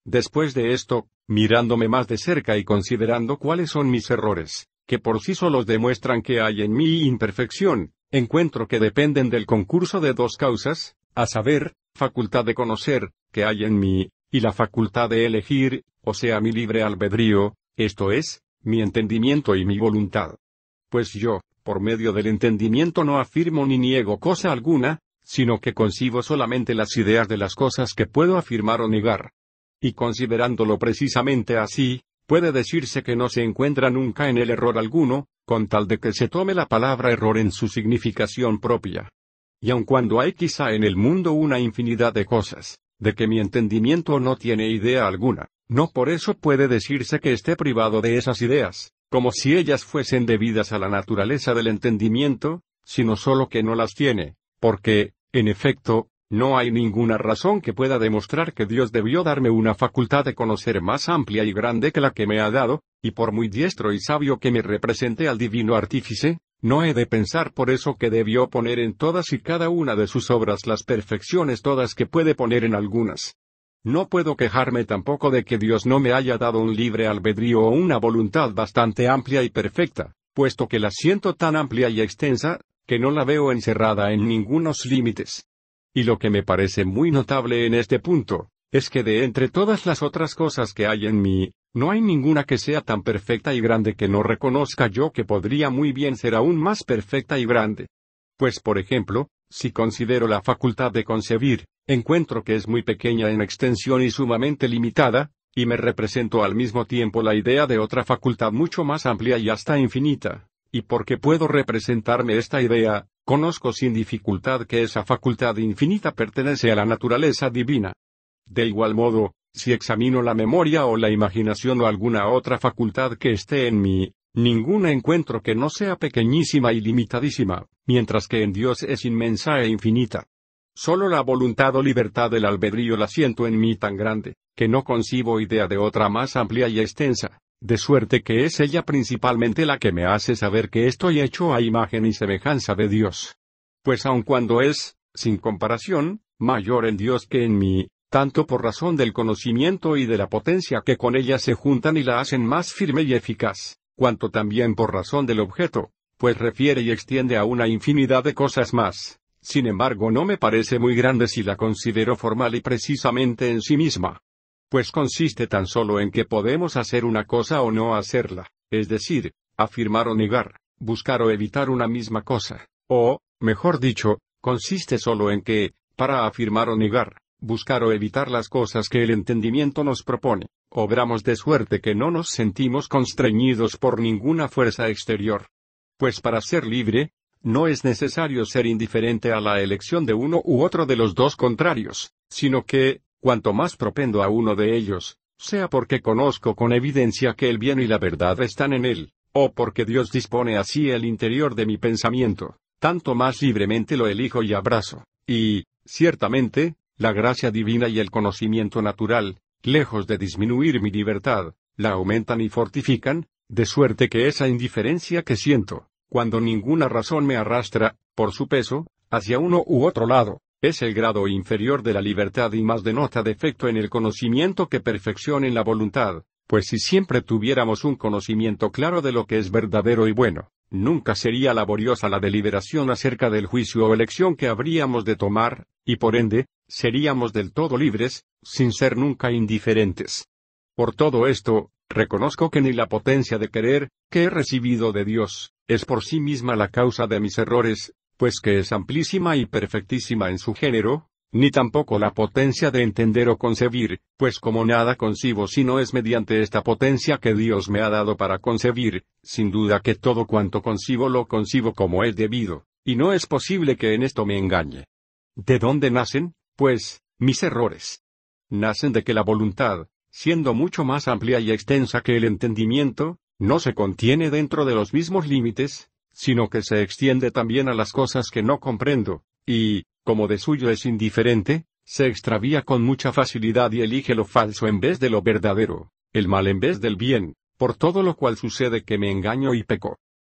Después de esto, mirándome más de cerca y considerando cuáles son mis errores, que por sí solos demuestran que hay en mí imperfección, encuentro que dependen del concurso de dos causas, a saber, facultad de conocer, que hay en mí, y la facultad de elegir, o sea, mi libre albedrío, esto es, mi entendimiento y mi voluntad. Pues yo, por medio del entendimiento no afirmo ni niego cosa alguna, sino que concibo solamente las ideas de las cosas que puedo afirmar o negar. Y considerándolo precisamente así, puede decirse que no se encuentra nunca en el error alguno, con tal de que se tome la palabra error en su significación propia. Y aun cuando hay quizá en el mundo una infinidad de cosas, de que mi entendimiento no tiene idea alguna, no por eso puede decirse que esté privado de esas ideas, como si ellas fuesen debidas a la naturaleza del entendimiento, sino solo que no las tiene, porque, en efecto, no hay ninguna razón que pueda demostrar que Dios debió darme una facultad de conocer más amplia y grande que la que me ha dado, y por muy diestro y sabio que me represente al divino artífice, no he de pensar por eso que debió poner en todas y cada una de sus obras las perfecciones todas que puede poner en algunas. No puedo quejarme tampoco de que Dios no me haya dado un libre albedrío o una voluntad bastante amplia y perfecta, puesto que la siento tan amplia y extensa, que no la veo encerrada en ningunos límites. Y lo que me parece muy notable en este punto, es que de entre todas las otras cosas que hay en mí, no hay ninguna que sea tan perfecta y grande que no reconozca yo que podría muy bien ser aún más perfecta y grande. Pues por ejemplo, si considero la facultad de concebir, encuentro que es muy pequeña en extensión y sumamente limitada, y me represento al mismo tiempo la idea de otra facultad mucho más amplia y hasta infinita. Y porque puedo representarme esta idea, conozco sin dificultad que esa facultad infinita pertenece a la naturaleza divina. De igual modo, si examino la memoria o la imaginación o alguna otra facultad que esté en mí, ninguna encuentro que no sea pequeñísima y limitadísima, mientras que en Dios es inmensa e infinita. Solo la voluntad o libertad del albedrío la siento en mí tan grande, que no concibo idea de otra más amplia y extensa. De suerte que es ella principalmente la que me hace saber que estoy hecho a imagen y semejanza de Dios. Pues aun cuando es, sin comparación, mayor en Dios que en mí, tanto por razón del conocimiento y de la potencia que con ella se juntan y la hacen más firme y eficaz, cuanto también por razón del objeto, pues refiere y extiende a una infinidad de cosas más. Sin embargo, no me parece muy grande si la considero formal y precisamente en sí misma pues consiste tan solo en que podemos hacer una cosa o no hacerla, es decir, afirmar o negar, buscar o evitar una misma cosa, o, mejor dicho, consiste solo en que, para afirmar o negar, buscar o evitar las cosas que el entendimiento nos propone, obramos de suerte que no nos sentimos constreñidos por ninguna fuerza exterior. Pues para ser libre, no es necesario ser indiferente a la elección de uno u otro de los dos contrarios, sino que, cuanto más propendo a uno de ellos, sea porque conozco con evidencia que el bien y la verdad están en él, o porque Dios dispone así el interior de mi pensamiento, tanto más libremente lo elijo y abrazo. Y, ciertamente, la gracia divina y el conocimiento natural, lejos de disminuir mi libertad, la aumentan y fortifican, de suerte que esa indiferencia que siento, cuando ninguna razón me arrastra, por su peso, hacia uno u otro lado, es el grado inferior de la libertad y más denota defecto en el conocimiento que perfección en la voluntad, pues si siempre tuviéramos un conocimiento claro de lo que es verdadero y bueno, nunca sería laboriosa la deliberación acerca del juicio o elección que habríamos de tomar, y por ende, seríamos del todo libres, sin ser nunca indiferentes. Por todo esto, reconozco que ni la potencia de querer, que he recibido de Dios, es por sí misma la causa de mis errores, pues que es amplísima y perfectísima en su género, ni tampoco la potencia de entender o concebir, pues como nada concibo no es mediante esta potencia que Dios me ha dado para concebir, sin duda que todo cuanto concibo lo concibo como es debido, y no es posible que en esto me engañe. ¿De dónde nacen, pues, mis errores? Nacen de que la voluntad, siendo mucho más amplia y extensa que el entendimiento, no se contiene dentro de los mismos límites, sino que se extiende también a las cosas que no comprendo, y, como de suyo es indiferente, se extravía con mucha facilidad y elige lo falso en vez de lo verdadero, el mal en vez del bien, por todo lo cual sucede que me engaño y peco.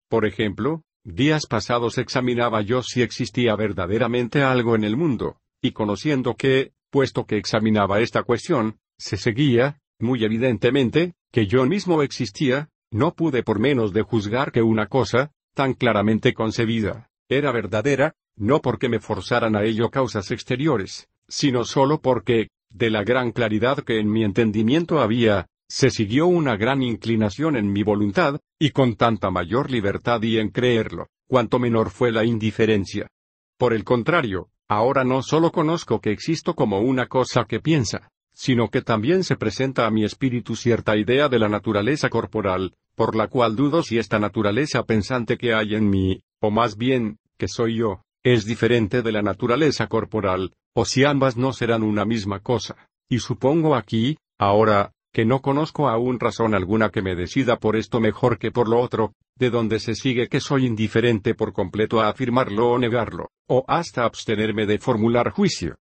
Por ejemplo, días pasados examinaba yo si existía verdaderamente algo en el mundo, y conociendo que, puesto que examinaba esta cuestión, se seguía, muy evidentemente, que yo mismo existía, no pude por menos de juzgar que una cosa, tan claramente concebida, era verdadera, no porque me forzaran a ello causas exteriores, sino sólo porque, de la gran claridad que en mi entendimiento había, se siguió una gran inclinación en mi voluntad, y con tanta mayor libertad y en creerlo, cuanto menor fue la indiferencia. Por el contrario, ahora no sólo conozco que existo como una cosa que piensa, sino que también se presenta a mi espíritu cierta idea de la naturaleza corporal, por la cual dudo si esta naturaleza pensante que hay en mí, o más bien, que soy yo, es diferente de la naturaleza corporal, o si ambas no serán una misma cosa. Y supongo aquí, ahora, que no conozco aún razón alguna que me decida por esto mejor que por lo otro, de donde se sigue que soy indiferente por completo a afirmarlo o negarlo, o hasta abstenerme de formular juicio.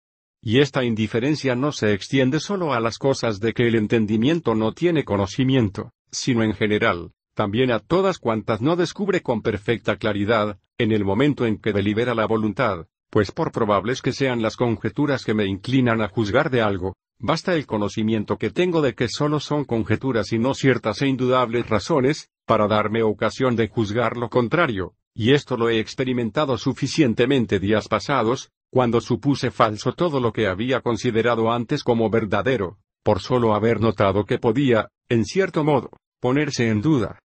Y esta indiferencia no se extiende solo a las cosas de que el entendimiento no tiene conocimiento, sino en general, también a todas cuantas no descubre con perfecta claridad, en el momento en que delibera la voluntad, pues por probables que sean las conjeturas que me inclinan a juzgar de algo, basta el conocimiento que tengo de que solo son conjeturas y no ciertas e indudables razones, para darme ocasión de juzgar lo contrario, y esto lo he experimentado suficientemente días pasados, cuando supuse falso todo lo que había considerado antes como verdadero, por solo haber notado que podía, en cierto modo, ponerse en duda.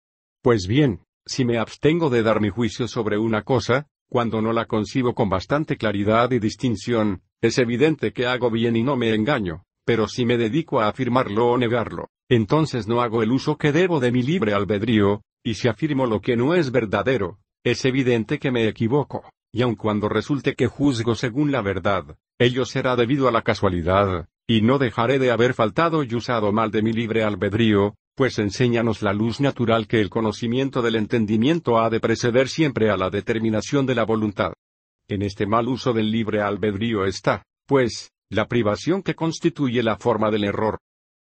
Pues bien, si me abstengo de dar mi juicio sobre una cosa, cuando no la concibo con bastante claridad y distinción, es evidente que hago bien y no me engaño, pero si me dedico a afirmarlo o negarlo, entonces no hago el uso que debo de mi libre albedrío, y si afirmo lo que no es verdadero, es evidente que me equivoco y aun cuando resulte que juzgo según la verdad, ello será debido a la casualidad, y no dejaré de haber faltado y usado mal de mi libre albedrío, pues enséñanos la luz natural que el conocimiento del entendimiento ha de preceder siempre a la determinación de la voluntad. En este mal uso del libre albedrío está, pues, la privación que constituye la forma del error.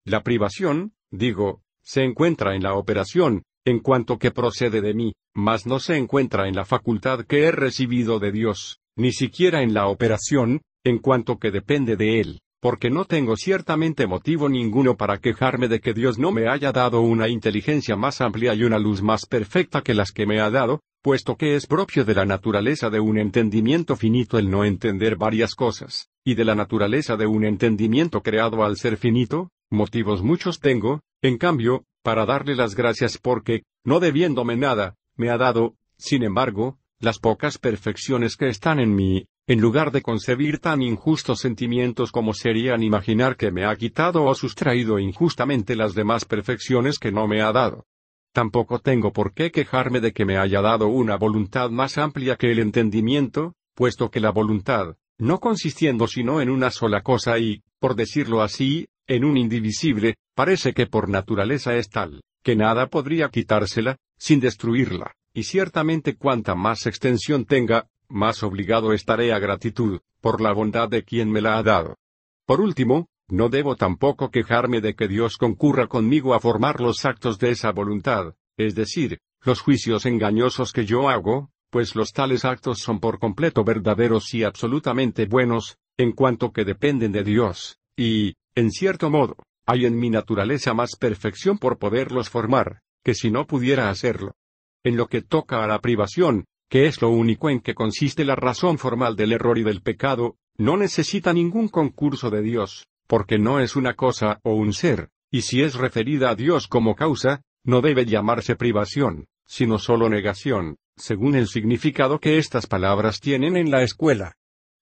La privación, digo, se encuentra en la operación, en cuanto que procede de mí, mas no se encuentra en la facultad que he recibido de Dios, ni siquiera en la operación, en cuanto que depende de Él, porque no tengo ciertamente motivo ninguno para quejarme de que Dios no me haya dado una inteligencia más amplia y una luz más perfecta que las que me ha dado, puesto que es propio de la naturaleza de un entendimiento finito el no entender varias cosas, y de la naturaleza de un entendimiento creado al ser finito, motivos muchos tengo, en cambio, para darle las gracias porque, no debiéndome nada, me ha dado, sin embargo, las pocas perfecciones que están en mí, en lugar de concebir tan injustos sentimientos como serían imaginar que me ha quitado o sustraído injustamente las demás perfecciones que no me ha dado. Tampoco tengo por qué quejarme de que me haya dado una voluntad más amplia que el entendimiento, puesto que la voluntad, no consistiendo sino en una sola cosa y, por decirlo así, en un indivisible, parece que por naturaleza es tal, que nada podría quitársela, sin destruirla, y ciertamente cuanta más extensión tenga, más obligado estaré a gratitud, por la bondad de quien me la ha dado. Por último, no debo tampoco quejarme de que Dios concurra conmigo a formar los actos de esa voluntad, es decir, los juicios engañosos que yo hago, pues los tales actos son por completo verdaderos y absolutamente buenos, en cuanto que dependen de Dios, y, en cierto modo, hay en mi naturaleza más perfección por poderlos formar, que si no pudiera hacerlo. En lo que toca a la privación, que es lo único en que consiste la razón formal del error y del pecado, no necesita ningún concurso de Dios, porque no es una cosa o un ser, y si es referida a Dios como causa, no debe llamarse privación, sino solo negación, según el significado que estas palabras tienen en la escuela.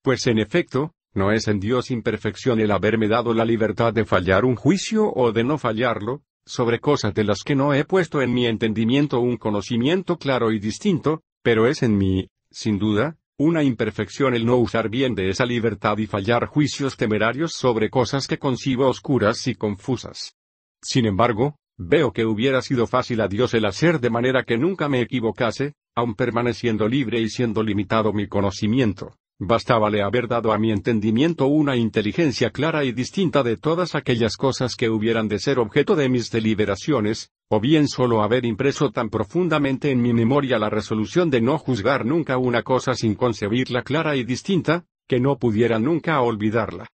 Pues en efecto, no es en Dios imperfección el haberme dado la libertad de fallar un juicio o de no fallarlo, sobre cosas de las que no he puesto en mi entendimiento un conocimiento claro y distinto, pero es en mí, sin duda, una imperfección el no usar bien de esa libertad y fallar juicios temerarios sobre cosas que concibo oscuras y confusas. Sin embargo, veo que hubiera sido fácil a Dios el hacer de manera que nunca me equivocase, aun permaneciendo libre y siendo limitado mi conocimiento. Bastábale haber dado a mi entendimiento una inteligencia clara y distinta de todas aquellas cosas que hubieran de ser objeto de mis deliberaciones, o bien solo haber impreso tan profundamente en mi memoria la resolución de no juzgar nunca una cosa sin concebirla clara y distinta, que no pudiera nunca olvidarla.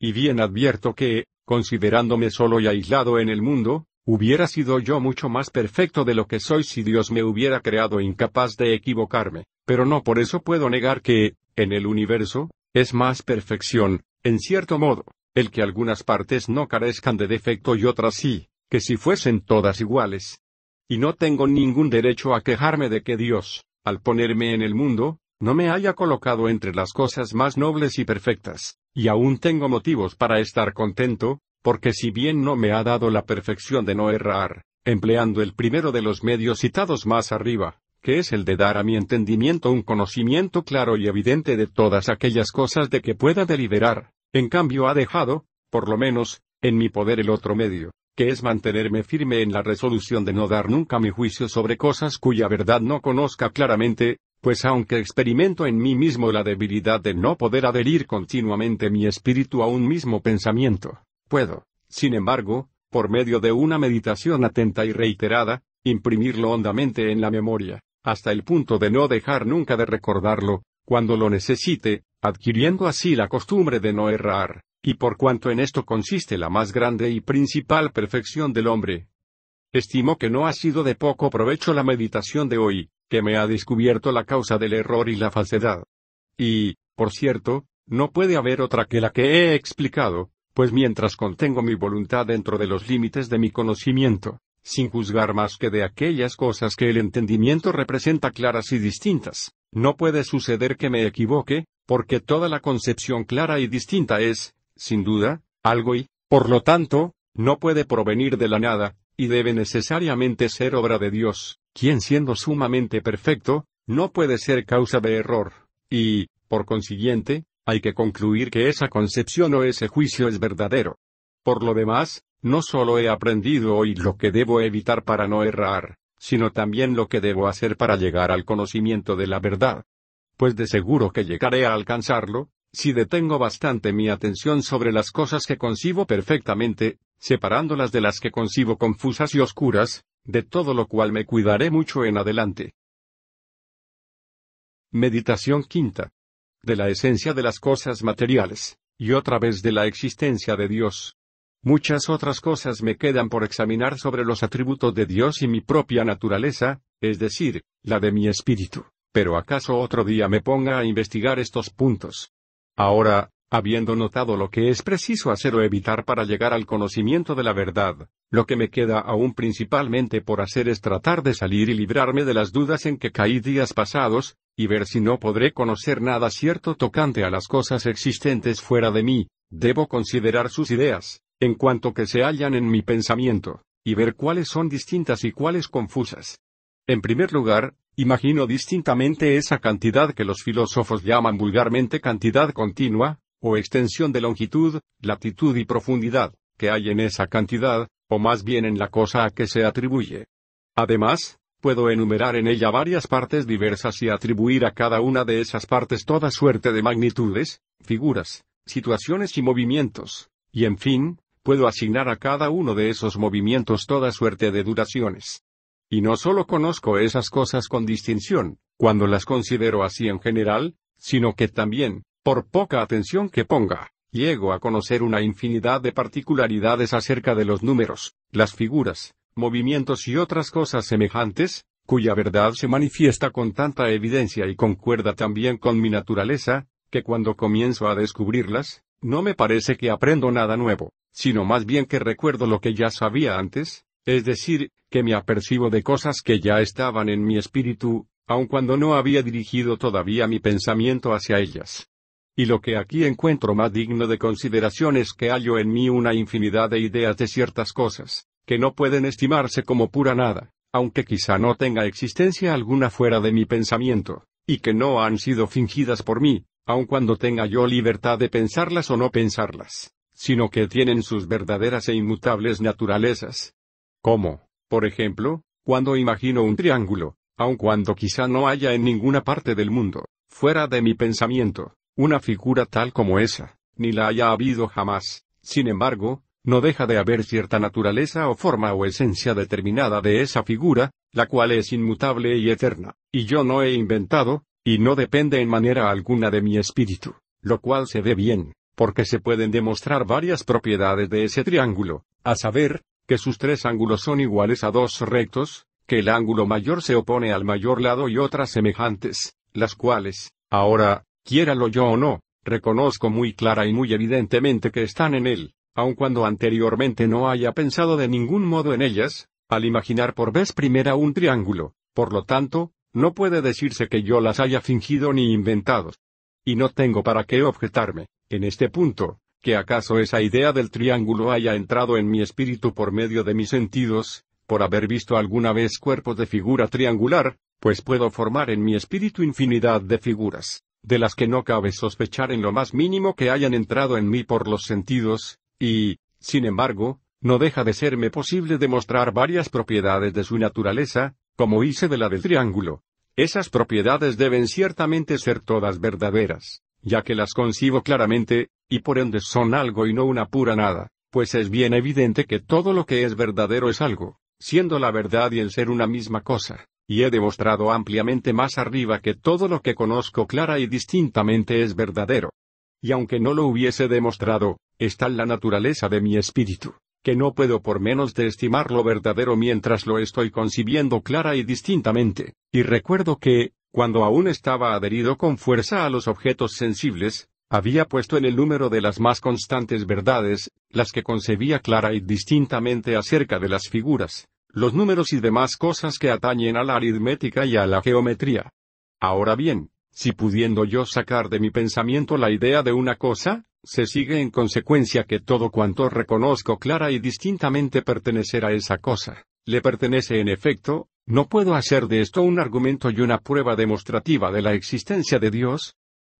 Y bien advierto que, considerándome solo y aislado en el mundo, hubiera sido yo mucho más perfecto de lo que soy si Dios me hubiera creado incapaz de equivocarme pero no por eso puedo negar que, en el universo, es más perfección, en cierto modo, el que algunas partes no carezcan de defecto y otras sí, que si fuesen todas iguales. Y no tengo ningún derecho a quejarme de que Dios, al ponerme en el mundo, no me haya colocado entre las cosas más nobles y perfectas, y aún tengo motivos para estar contento, porque si bien no me ha dado la perfección de no errar, empleando el primero de los medios citados más arriba, que es el de dar a mi entendimiento un conocimiento claro y evidente de todas aquellas cosas de que pueda deliberar, en cambio ha dejado, por lo menos, en mi poder el otro medio, que es mantenerme firme en la resolución de no dar nunca mi juicio sobre cosas cuya verdad no conozca claramente, pues aunque experimento en mí mismo la debilidad de no poder adherir continuamente mi espíritu a un mismo pensamiento, puedo, sin embargo, por medio de una meditación atenta y reiterada, imprimirlo hondamente en la memoria, hasta el punto de no dejar nunca de recordarlo, cuando lo necesite, adquiriendo así la costumbre de no errar, y por cuanto en esto consiste la más grande y principal perfección del hombre. Estimo que no ha sido de poco provecho la meditación de hoy, que me ha descubierto la causa del error y la falsedad. Y, por cierto, no puede haber otra que la que he explicado, pues mientras contengo mi voluntad dentro de los límites de mi conocimiento, sin juzgar más que de aquellas cosas que el entendimiento representa claras y distintas. No puede suceder que me equivoque, porque toda la concepción clara y distinta es, sin duda, algo y, por lo tanto, no puede provenir de la nada, y debe necesariamente ser obra de Dios, quien siendo sumamente perfecto, no puede ser causa de error, y, por consiguiente, hay que concluir que esa concepción o ese juicio es verdadero. Por lo demás, no solo he aprendido hoy lo que debo evitar para no errar, sino también lo que debo hacer para llegar al conocimiento de la verdad. Pues de seguro que llegaré a alcanzarlo, si detengo bastante mi atención sobre las cosas que concibo perfectamente, separándolas de las que concibo confusas y oscuras, de todo lo cual me cuidaré mucho en adelante. Meditación quinta. De la esencia de las cosas materiales, y otra vez de la existencia de Dios. Muchas otras cosas me quedan por examinar sobre los atributos de Dios y mi propia naturaleza, es decir, la de mi espíritu, pero acaso otro día me ponga a investigar estos puntos. Ahora, habiendo notado lo que es preciso hacer o evitar para llegar al conocimiento de la verdad, lo que me queda aún principalmente por hacer es tratar de salir y librarme de las dudas en que caí días pasados, y ver si no podré conocer nada cierto tocante a las cosas existentes fuera de mí, debo considerar sus ideas, en cuanto que se hallan en mi pensamiento, y ver cuáles son distintas y cuáles confusas. En primer lugar, imagino distintamente esa cantidad que los filósofos llaman vulgarmente cantidad continua, o extensión de longitud, latitud y profundidad, que hay en esa cantidad, o más bien en la cosa a que se atribuye. Además, puedo enumerar en ella varias partes diversas y atribuir a cada una de esas partes toda suerte de magnitudes, figuras, situaciones y movimientos, y en fin, puedo asignar a cada uno de esos movimientos toda suerte de duraciones. Y no solo conozco esas cosas con distinción, cuando las considero así en general, sino que también, por poca atención que ponga, llego a conocer una infinidad de particularidades acerca de los números, las figuras, movimientos y otras cosas semejantes, cuya verdad se manifiesta con tanta evidencia y concuerda también con mi naturaleza, que cuando comienzo a descubrirlas, no me parece que aprendo nada nuevo, sino más bien que recuerdo lo que ya sabía antes, es decir, que me apercibo de cosas que ya estaban en mi espíritu, aun cuando no había dirigido todavía mi pensamiento hacia ellas. Y lo que aquí encuentro más digno de consideración es que hallo en mí una infinidad de ideas de ciertas cosas, que no pueden estimarse como pura nada, aunque quizá no tenga existencia alguna fuera de mi pensamiento, y que no han sido fingidas por mí, aun cuando tenga yo libertad de pensarlas o no pensarlas sino que tienen sus verdaderas e inmutables naturalezas. Como, por ejemplo, cuando imagino un triángulo, aun cuando quizá no haya en ninguna parte del mundo, fuera de mi pensamiento, una figura tal como esa, ni la haya habido jamás, sin embargo, no deja de haber cierta naturaleza o forma o esencia determinada de esa figura, la cual es inmutable y eterna, y yo no he inventado, y no depende en manera alguna de mi espíritu, lo cual se ve bien, porque se pueden demostrar varias propiedades de ese triángulo, a saber, que sus tres ángulos son iguales a dos rectos, que el ángulo mayor se opone al mayor lado y otras semejantes, las cuales, ahora, quiéralo yo o no, reconozco muy clara y muy evidentemente que están en él, aun cuando anteriormente no haya pensado de ningún modo en ellas, al imaginar por vez primera un triángulo, por lo tanto, no puede decirse que yo las haya fingido ni inventado. Y no tengo para qué objetarme, en este punto, que acaso esa idea del triángulo haya entrado en mi espíritu por medio de mis sentidos, por haber visto alguna vez cuerpos de figura triangular, pues puedo formar en mi espíritu infinidad de figuras, de las que no cabe sospechar en lo más mínimo que hayan entrado en mí por los sentidos, y, sin embargo, no deja de serme posible demostrar varias propiedades de su naturaleza, como hice de la del triángulo. Esas propiedades deben ciertamente ser todas verdaderas ya que las concibo claramente, y por ende son algo y no una pura nada, pues es bien evidente que todo lo que es verdadero es algo, siendo la verdad y el ser una misma cosa, y he demostrado ampliamente más arriba que todo lo que conozco clara y distintamente es verdadero. Y aunque no lo hubiese demostrado, está en la naturaleza de mi espíritu, que no puedo por menos de estimar lo verdadero mientras lo estoy concibiendo clara y distintamente, y recuerdo que, cuando aún estaba adherido con fuerza a los objetos sensibles, había puesto en el número de las más constantes verdades, las que concebía clara y distintamente acerca de las figuras, los números y demás cosas que atañen a la aritmética y a la geometría. Ahora bien, si pudiendo yo sacar de mi pensamiento la idea de una cosa, se sigue en consecuencia que todo cuanto reconozco clara y distintamente pertenecer a esa cosa le pertenece en efecto, ¿no puedo hacer de esto un argumento y una prueba demostrativa de la existencia de Dios?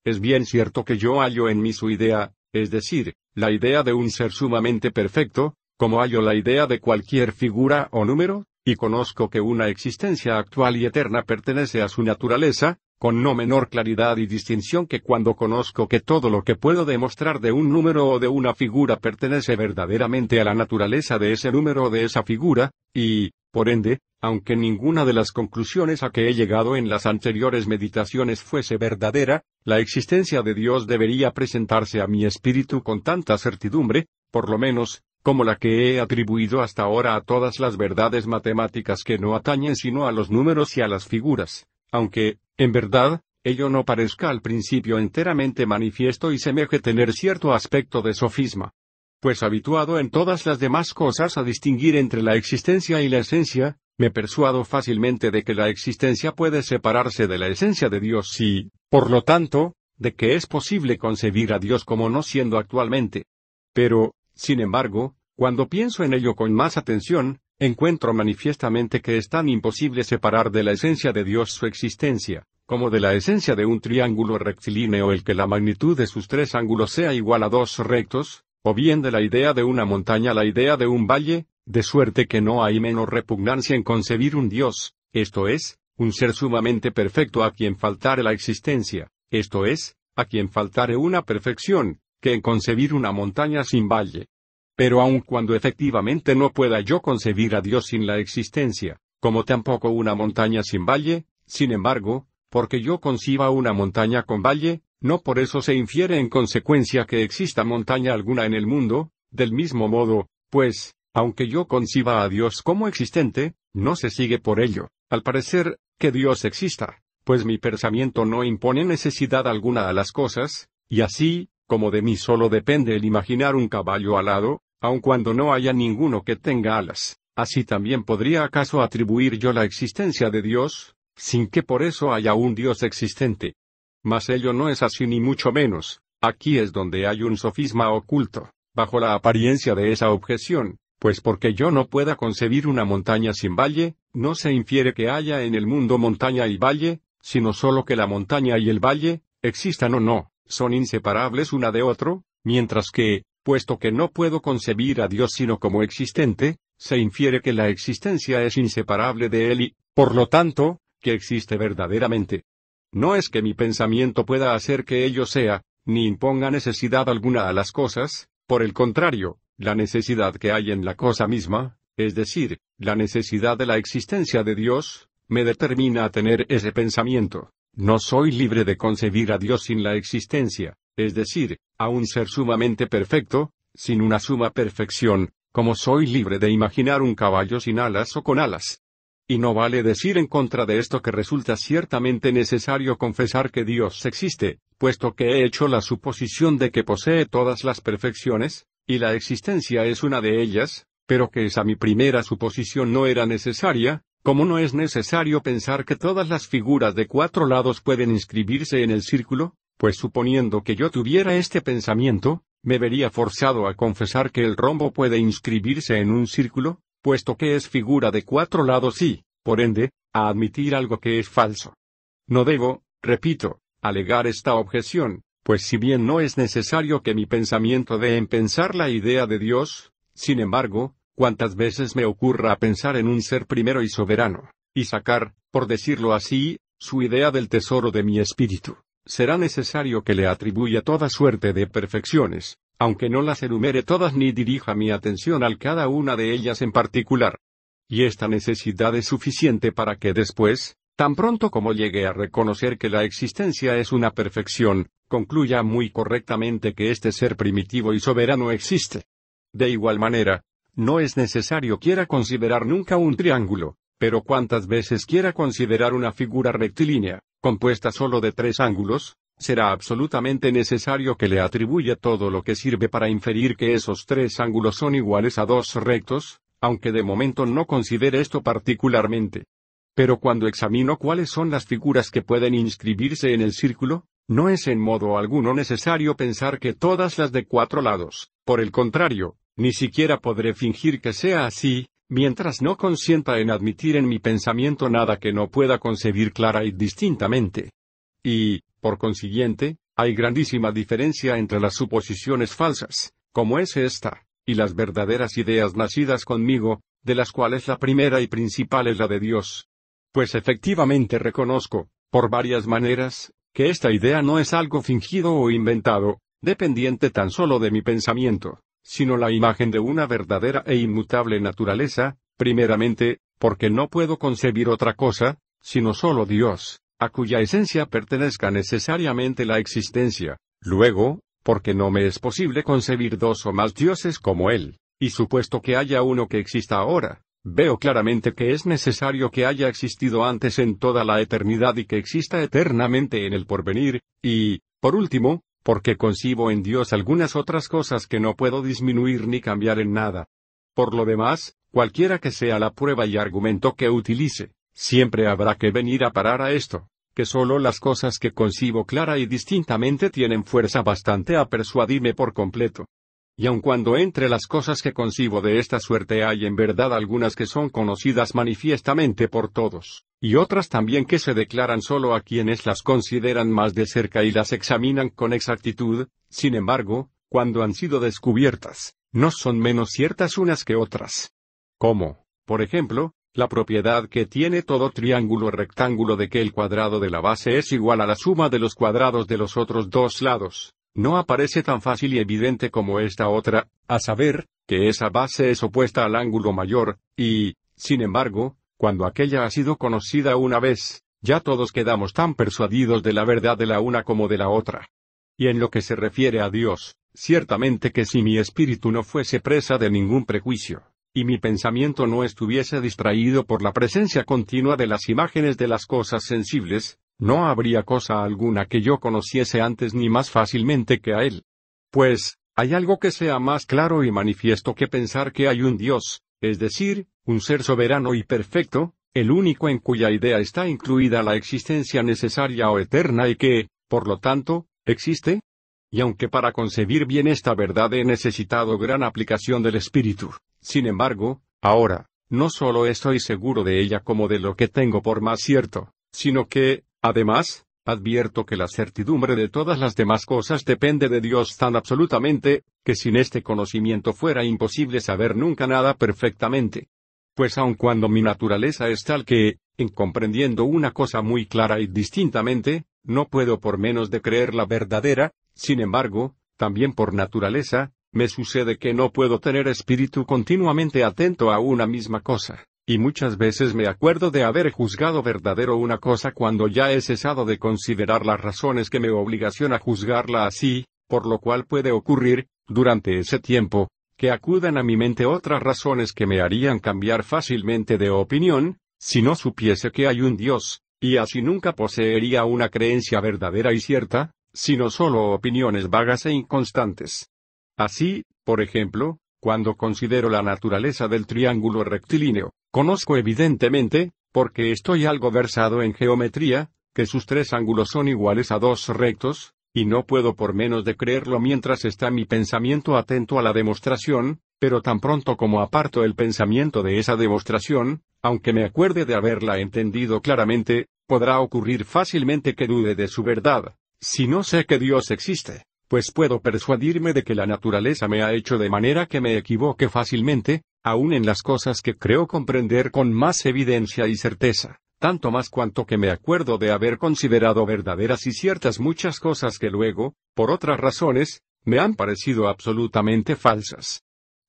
Es bien cierto que yo hallo en mí su idea, es decir, la idea de un ser sumamente perfecto, como hallo la idea de cualquier figura o número, y conozco que una existencia actual y eterna pertenece a su naturaleza, con no menor claridad y distinción que cuando conozco que todo lo que puedo demostrar de un número o de una figura pertenece verdaderamente a la naturaleza de ese número o de esa figura, y, por ende, aunque ninguna de las conclusiones a que he llegado en las anteriores meditaciones fuese verdadera, la existencia de Dios debería presentarse a mi espíritu con tanta certidumbre, por lo menos, como la que he atribuido hasta ahora a todas las verdades matemáticas que no atañen sino a los números y a las figuras, aunque, en verdad, ello no parezca al principio enteramente manifiesto y semeje tener cierto aspecto de sofisma. Pues habituado en todas las demás cosas a distinguir entre la existencia y la esencia, me persuado fácilmente de que la existencia puede separarse de la esencia de Dios y, por lo tanto, de que es posible concebir a Dios como no siendo actualmente. Pero, sin embargo, cuando pienso en ello con más atención, encuentro manifiestamente que es tan imposible separar de la esencia de Dios su existencia como de la esencia de un triángulo rectilíneo el que la magnitud de sus tres ángulos sea igual a dos rectos, o bien de la idea de una montaña la idea de un valle, de suerte que no hay menos repugnancia en concebir un Dios, esto es, un ser sumamente perfecto a quien faltare la existencia, esto es, a quien faltare una perfección, que en concebir una montaña sin valle. Pero aun cuando efectivamente no pueda yo concebir a Dios sin la existencia, como tampoco una montaña sin valle, sin embargo, porque yo conciba una montaña con valle, no por eso se infiere en consecuencia que exista montaña alguna en el mundo, del mismo modo, pues, aunque yo conciba a Dios como existente, no se sigue por ello, al parecer, que Dios exista, pues mi pensamiento no impone necesidad alguna a las cosas, y así, como de mí solo depende el imaginar un caballo alado, aun cuando no haya ninguno que tenga alas, así también podría acaso atribuir yo la existencia de Dios, sin que por eso haya un Dios existente. Mas ello no es así ni mucho menos, aquí es donde hay un sofisma oculto, bajo la apariencia de esa objeción, pues porque yo no pueda concebir una montaña sin valle, no se infiere que haya en el mundo montaña y valle, sino solo que la montaña y el valle, existan o no, son inseparables una de otro, mientras que, puesto que no puedo concebir a Dios sino como existente, se infiere que la existencia es inseparable de él y, por lo tanto, que existe verdaderamente. No es que mi pensamiento pueda hacer que ello sea, ni imponga necesidad alguna a las cosas, por el contrario, la necesidad que hay en la cosa misma, es decir, la necesidad de la existencia de Dios, me determina a tener ese pensamiento. No soy libre de concebir a Dios sin la existencia, es decir, a un ser sumamente perfecto, sin una suma perfección, como soy libre de imaginar un caballo sin alas o con alas. Y no vale decir en contra de esto que resulta ciertamente necesario confesar que Dios existe, puesto que he hecho la suposición de que posee todas las perfecciones, y la existencia es una de ellas, pero que esa mi primera suposición no era necesaria, como no es necesario pensar que todas las figuras de cuatro lados pueden inscribirse en el círculo, pues suponiendo que yo tuviera este pensamiento, me vería forzado a confesar que el rombo puede inscribirse en un círculo, puesto que es figura de cuatro lados y, por ende, a admitir algo que es falso. No debo, repito, alegar esta objeción, pues si bien no es necesario que mi pensamiento dé en pensar la idea de Dios, sin embargo, cuántas veces me ocurra pensar en un ser primero y soberano, y sacar, por decirlo así, su idea del tesoro de mi espíritu, será necesario que le atribuya toda suerte de perfecciones, aunque no las enumere todas ni dirija mi atención al cada una de ellas en particular. Y esta necesidad es suficiente para que después, tan pronto como llegue a reconocer que la existencia es una perfección, concluya muy correctamente que este ser primitivo y soberano existe. De igual manera, no es necesario quiera considerar nunca un triángulo, pero cuántas veces quiera considerar una figura rectilínea, compuesta solo de tres ángulos, será absolutamente necesario que le atribuya todo lo que sirve para inferir que esos tres ángulos son iguales a dos rectos, aunque de momento no considere esto particularmente. Pero cuando examino cuáles son las figuras que pueden inscribirse en el círculo, no es en modo alguno necesario pensar que todas las de cuatro lados, por el contrario, ni siquiera podré fingir que sea así, mientras no consienta en admitir en mi pensamiento nada que no pueda concebir clara y distintamente. Y, por consiguiente, hay grandísima diferencia entre las suposiciones falsas, como es esta, y las verdaderas ideas nacidas conmigo, de las cuales la primera y principal es la de Dios. Pues efectivamente reconozco, por varias maneras, que esta idea no es algo fingido o inventado, dependiente tan solo de mi pensamiento, sino la imagen de una verdadera e inmutable naturaleza, primeramente, porque no puedo concebir otra cosa, sino solo Dios, a cuya esencia pertenezca necesariamente la existencia. Luego, porque no me es posible concebir dos o más dioses como él, y supuesto que haya uno que exista ahora, veo claramente que es necesario que haya existido antes en toda la eternidad y que exista eternamente en el porvenir, y, por último, porque concibo en Dios algunas otras cosas que no puedo disminuir ni cambiar en nada. Por lo demás, cualquiera que sea la prueba y argumento que utilice, Siempre habrá que venir a parar a esto, que solo las cosas que concibo clara y distintamente tienen fuerza bastante a persuadirme por completo. Y aun cuando entre las cosas que concibo de esta suerte hay en verdad algunas que son conocidas manifiestamente por todos, y otras también que se declaran solo a quienes las consideran más de cerca y las examinan con exactitud, sin embargo, cuando han sido descubiertas, no son menos ciertas unas que otras. Como, por ejemplo, la propiedad que tiene todo triángulo rectángulo de que el cuadrado de la base es igual a la suma de los cuadrados de los otros dos lados, no aparece tan fácil y evidente como esta otra, a saber, que esa base es opuesta al ángulo mayor, y, sin embargo, cuando aquella ha sido conocida una vez, ya todos quedamos tan persuadidos de la verdad de la una como de la otra. Y en lo que se refiere a Dios, ciertamente que si mi espíritu no fuese presa de ningún prejuicio, y mi pensamiento no estuviese distraído por la presencia continua de las imágenes de las cosas sensibles, no habría cosa alguna que yo conociese antes ni más fácilmente que a Él. Pues, hay algo que sea más claro y manifiesto que pensar que hay un Dios, es decir, un ser soberano y perfecto, el único en cuya idea está incluida la existencia necesaria o eterna y que, por lo tanto, existe, y aunque para concebir bien esta verdad he necesitado gran aplicación del Espíritu, sin embargo, ahora, no solo estoy seguro de ella como de lo que tengo por más cierto, sino que, además, advierto que la certidumbre de todas las demás cosas depende de Dios tan absolutamente, que sin este conocimiento fuera imposible saber nunca nada perfectamente. Pues aun cuando mi naturaleza es tal que, en comprendiendo una cosa muy clara y distintamente, no puedo por menos de creerla verdadera, sin embargo, también por naturaleza, me sucede que no puedo tener espíritu continuamente atento a una misma cosa, y muchas veces me acuerdo de haber juzgado verdadero una cosa cuando ya he cesado de considerar las razones que me obligación a juzgarla así, por lo cual puede ocurrir, durante ese tiempo, que acudan a mi mente otras razones que me harían cambiar fácilmente de opinión, si no supiese que hay un Dios, y así nunca poseería una creencia verdadera y cierta, sino solo opiniones vagas e inconstantes. Así, por ejemplo, cuando considero la naturaleza del triángulo rectilíneo, conozco evidentemente, porque estoy algo versado en geometría, que sus tres ángulos son iguales a dos rectos, y no puedo por menos de creerlo mientras está mi pensamiento atento a la demostración, pero tan pronto como aparto el pensamiento de esa demostración, aunque me acuerde de haberla entendido claramente, podrá ocurrir fácilmente que dude de su verdad. Si no sé que Dios existe, pues puedo persuadirme de que la naturaleza me ha hecho de manera que me equivoque fácilmente, aun en las cosas que creo comprender con más evidencia y certeza, tanto más cuanto que me acuerdo de haber considerado verdaderas y ciertas muchas cosas que luego, por otras razones, me han parecido absolutamente falsas.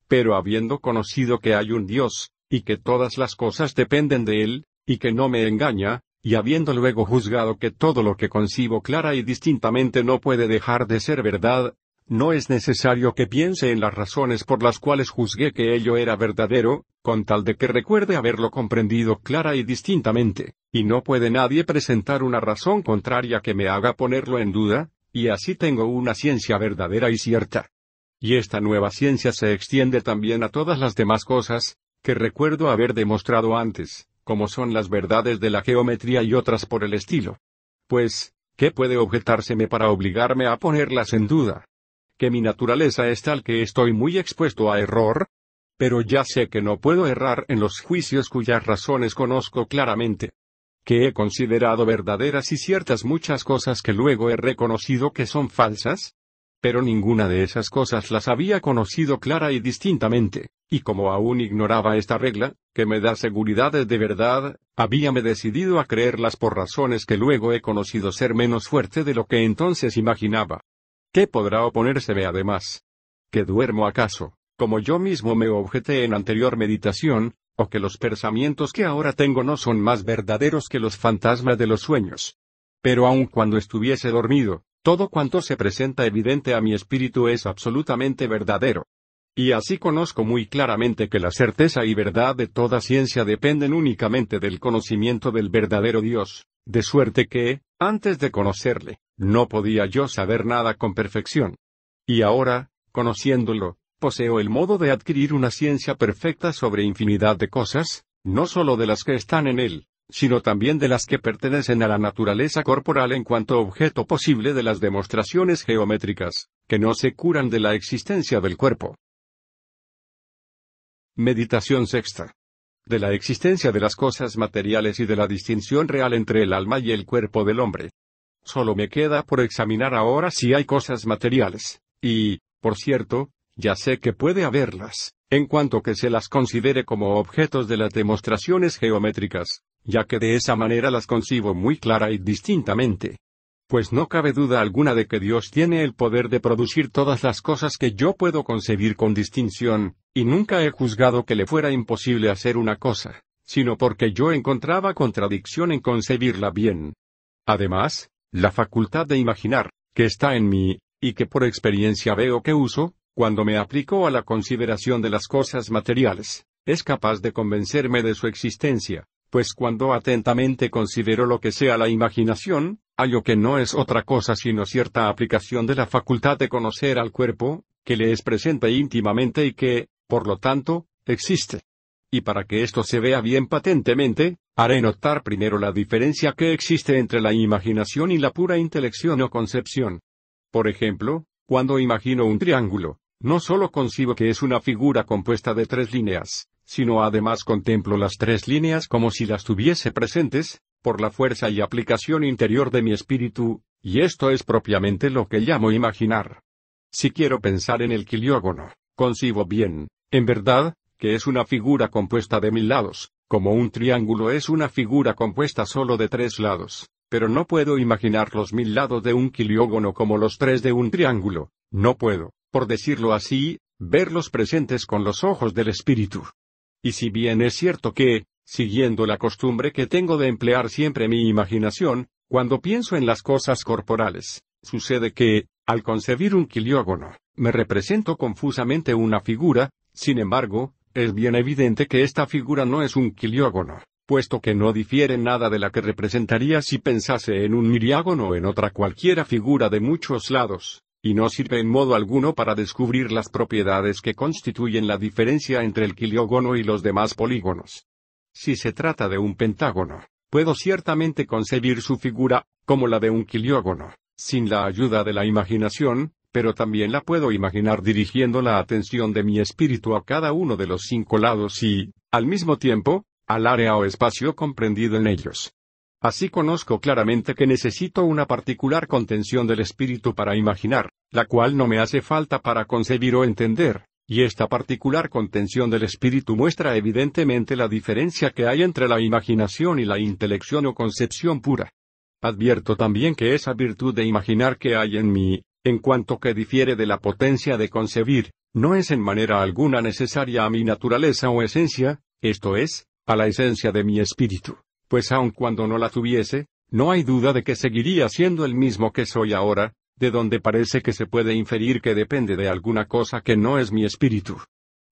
Pero habiendo conocido que hay un Dios, y que todas las cosas dependen de Él, y que no me engaña, y habiendo luego juzgado que todo lo que concibo clara y distintamente no puede dejar de ser verdad, no es necesario que piense en las razones por las cuales juzgué que ello era verdadero, con tal de que recuerde haberlo comprendido clara y distintamente, y no puede nadie presentar una razón contraria que me haga ponerlo en duda, y así tengo una ciencia verdadera y cierta. Y esta nueva ciencia se extiende también a todas las demás cosas, que recuerdo haber demostrado antes, como son las verdades de la geometría y otras por el estilo. Pues, ¿qué puede objetárseme para obligarme a ponerlas en duda? ¿Que mi naturaleza es tal que estoy muy expuesto a error? Pero ya sé que no puedo errar en los juicios cuyas razones conozco claramente. Que he considerado verdaderas y ciertas muchas cosas que luego he reconocido que son falsas, pero ninguna de esas cosas las había conocido clara y distintamente, y como aún ignoraba esta regla, que me da seguridades de verdad, habíame decidido a creerlas por razones que luego he conocido ser menos fuerte de lo que entonces imaginaba. ¿Qué podrá oponérseme además? ¿Que duermo acaso, como yo mismo me objeté en anterior meditación, o que los pensamientos que ahora tengo no son más verdaderos que los fantasmas de los sueños? Pero aun cuando estuviese dormido, todo cuanto se presenta evidente a mi espíritu es absolutamente verdadero. Y así conozco muy claramente que la certeza y verdad de toda ciencia dependen únicamente del conocimiento del verdadero Dios, de suerte que, antes de conocerle, no podía yo saber nada con perfección. Y ahora, conociéndolo, poseo el modo de adquirir una ciencia perfecta sobre infinidad de cosas, no sólo de las que están en él, sino también de las que pertenecen a la naturaleza corporal en cuanto objeto posible de las demostraciones geométricas, que no se curan de la existencia del cuerpo. Meditación sexta. De la existencia de las cosas materiales y de la distinción real entre el alma y el cuerpo del hombre. Solo me queda por examinar ahora si hay cosas materiales, y, por cierto, ya sé que puede haberlas, en cuanto que se las considere como objetos de las demostraciones geométricas, ya que de esa manera las concibo muy clara y distintamente. Pues no cabe duda alguna de que Dios tiene el poder de producir todas las cosas que yo puedo concebir con distinción, y nunca he juzgado que le fuera imposible hacer una cosa, sino porque yo encontraba contradicción en concebirla bien. Además, la facultad de imaginar, que está en mí, y que por experiencia veo que uso, cuando me aplico a la consideración de las cosas materiales, es capaz de convencerme de su existencia, pues cuando atentamente considero lo que sea la imaginación, hallo que no es otra cosa sino cierta aplicación de la facultad de conocer al cuerpo, que le es presente íntimamente y que, por lo tanto, existe. Y para que esto se vea bien patentemente, haré notar primero la diferencia que existe entre la imaginación y la pura intelección o concepción. Por ejemplo, cuando imagino un triángulo, no solo concibo que es una figura compuesta de tres líneas, sino además contemplo las tres líneas como si las tuviese presentes, por la fuerza y aplicación interior de mi espíritu, y esto es propiamente lo que llamo imaginar. Si quiero pensar en el quiliógono, concibo bien, en verdad, que es una figura compuesta de mil lados, como un triángulo es una figura compuesta solo de tres lados, pero no puedo imaginar los mil lados de un quiliógono como los tres de un triángulo, no puedo, por decirlo así, verlos presentes con los ojos del espíritu. Y si bien es cierto que, siguiendo la costumbre que tengo de emplear siempre mi imaginación, cuando pienso en las cosas corporales, sucede que, al concebir un quiliógono, me represento confusamente una figura, sin embargo, es bien evidente que esta figura no es un quiliógono, puesto que no difiere nada de la que representaría si pensase en un miriágono o en otra cualquiera figura de muchos lados, y no sirve en modo alguno para descubrir las propiedades que constituyen la diferencia entre el quiliógono y los demás polígonos. Si se trata de un pentágono, puedo ciertamente concebir su figura, como la de un quiliógono, sin la ayuda de la imaginación, pero también la puedo imaginar dirigiendo la atención de mi espíritu a cada uno de los cinco lados y, al mismo tiempo, al área o espacio comprendido en ellos. Así conozco claramente que necesito una particular contención del espíritu para imaginar, la cual no me hace falta para concebir o entender, y esta particular contención del espíritu muestra evidentemente la diferencia que hay entre la imaginación y la intelección o concepción pura. Advierto también que esa virtud de imaginar que hay en mí, en cuanto que difiere de la potencia de concebir, no es en manera alguna necesaria a mi naturaleza o esencia, esto es, a la esencia de mi espíritu pues aun cuando no la tuviese, no hay duda de que seguiría siendo el mismo que soy ahora, de donde parece que se puede inferir que depende de alguna cosa que no es mi espíritu.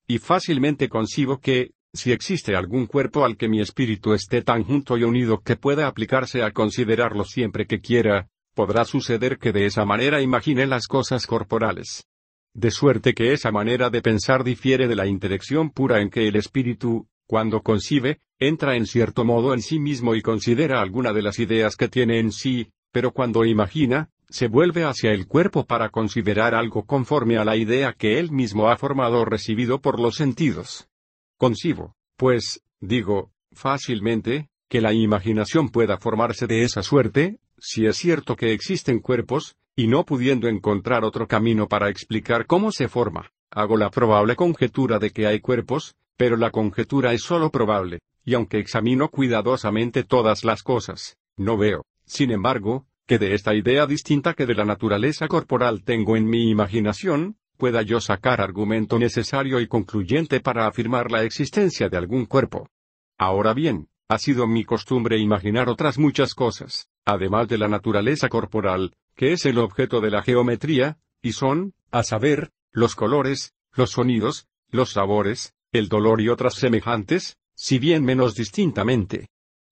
Y fácilmente concibo que, si existe algún cuerpo al que mi espíritu esté tan junto y unido que pueda aplicarse a considerarlo siempre que quiera, podrá suceder que de esa manera imagine las cosas corporales. De suerte que esa manera de pensar difiere de la interacción pura en que el espíritu, cuando concibe, entra en cierto modo en sí mismo y considera alguna de las ideas que tiene en sí, pero cuando imagina, se vuelve hacia el cuerpo para considerar algo conforme a la idea que él mismo ha formado o recibido por los sentidos. Concibo, pues, digo, fácilmente, que la imaginación pueda formarse de esa suerte, si es cierto que existen cuerpos, y no pudiendo encontrar otro camino para explicar cómo se forma, hago la probable conjetura de que hay cuerpos, pero la conjetura es sólo probable, y aunque examino cuidadosamente todas las cosas, no veo, sin embargo, que de esta idea distinta que de la naturaleza corporal tengo en mi imaginación, pueda yo sacar argumento necesario y concluyente para afirmar la existencia de algún cuerpo. Ahora bien, ha sido mi costumbre imaginar otras muchas cosas, además de la naturaleza corporal, que es el objeto de la geometría, y son, a saber, los colores, los sonidos, los sabores, el dolor y otras semejantes, si bien menos distintamente.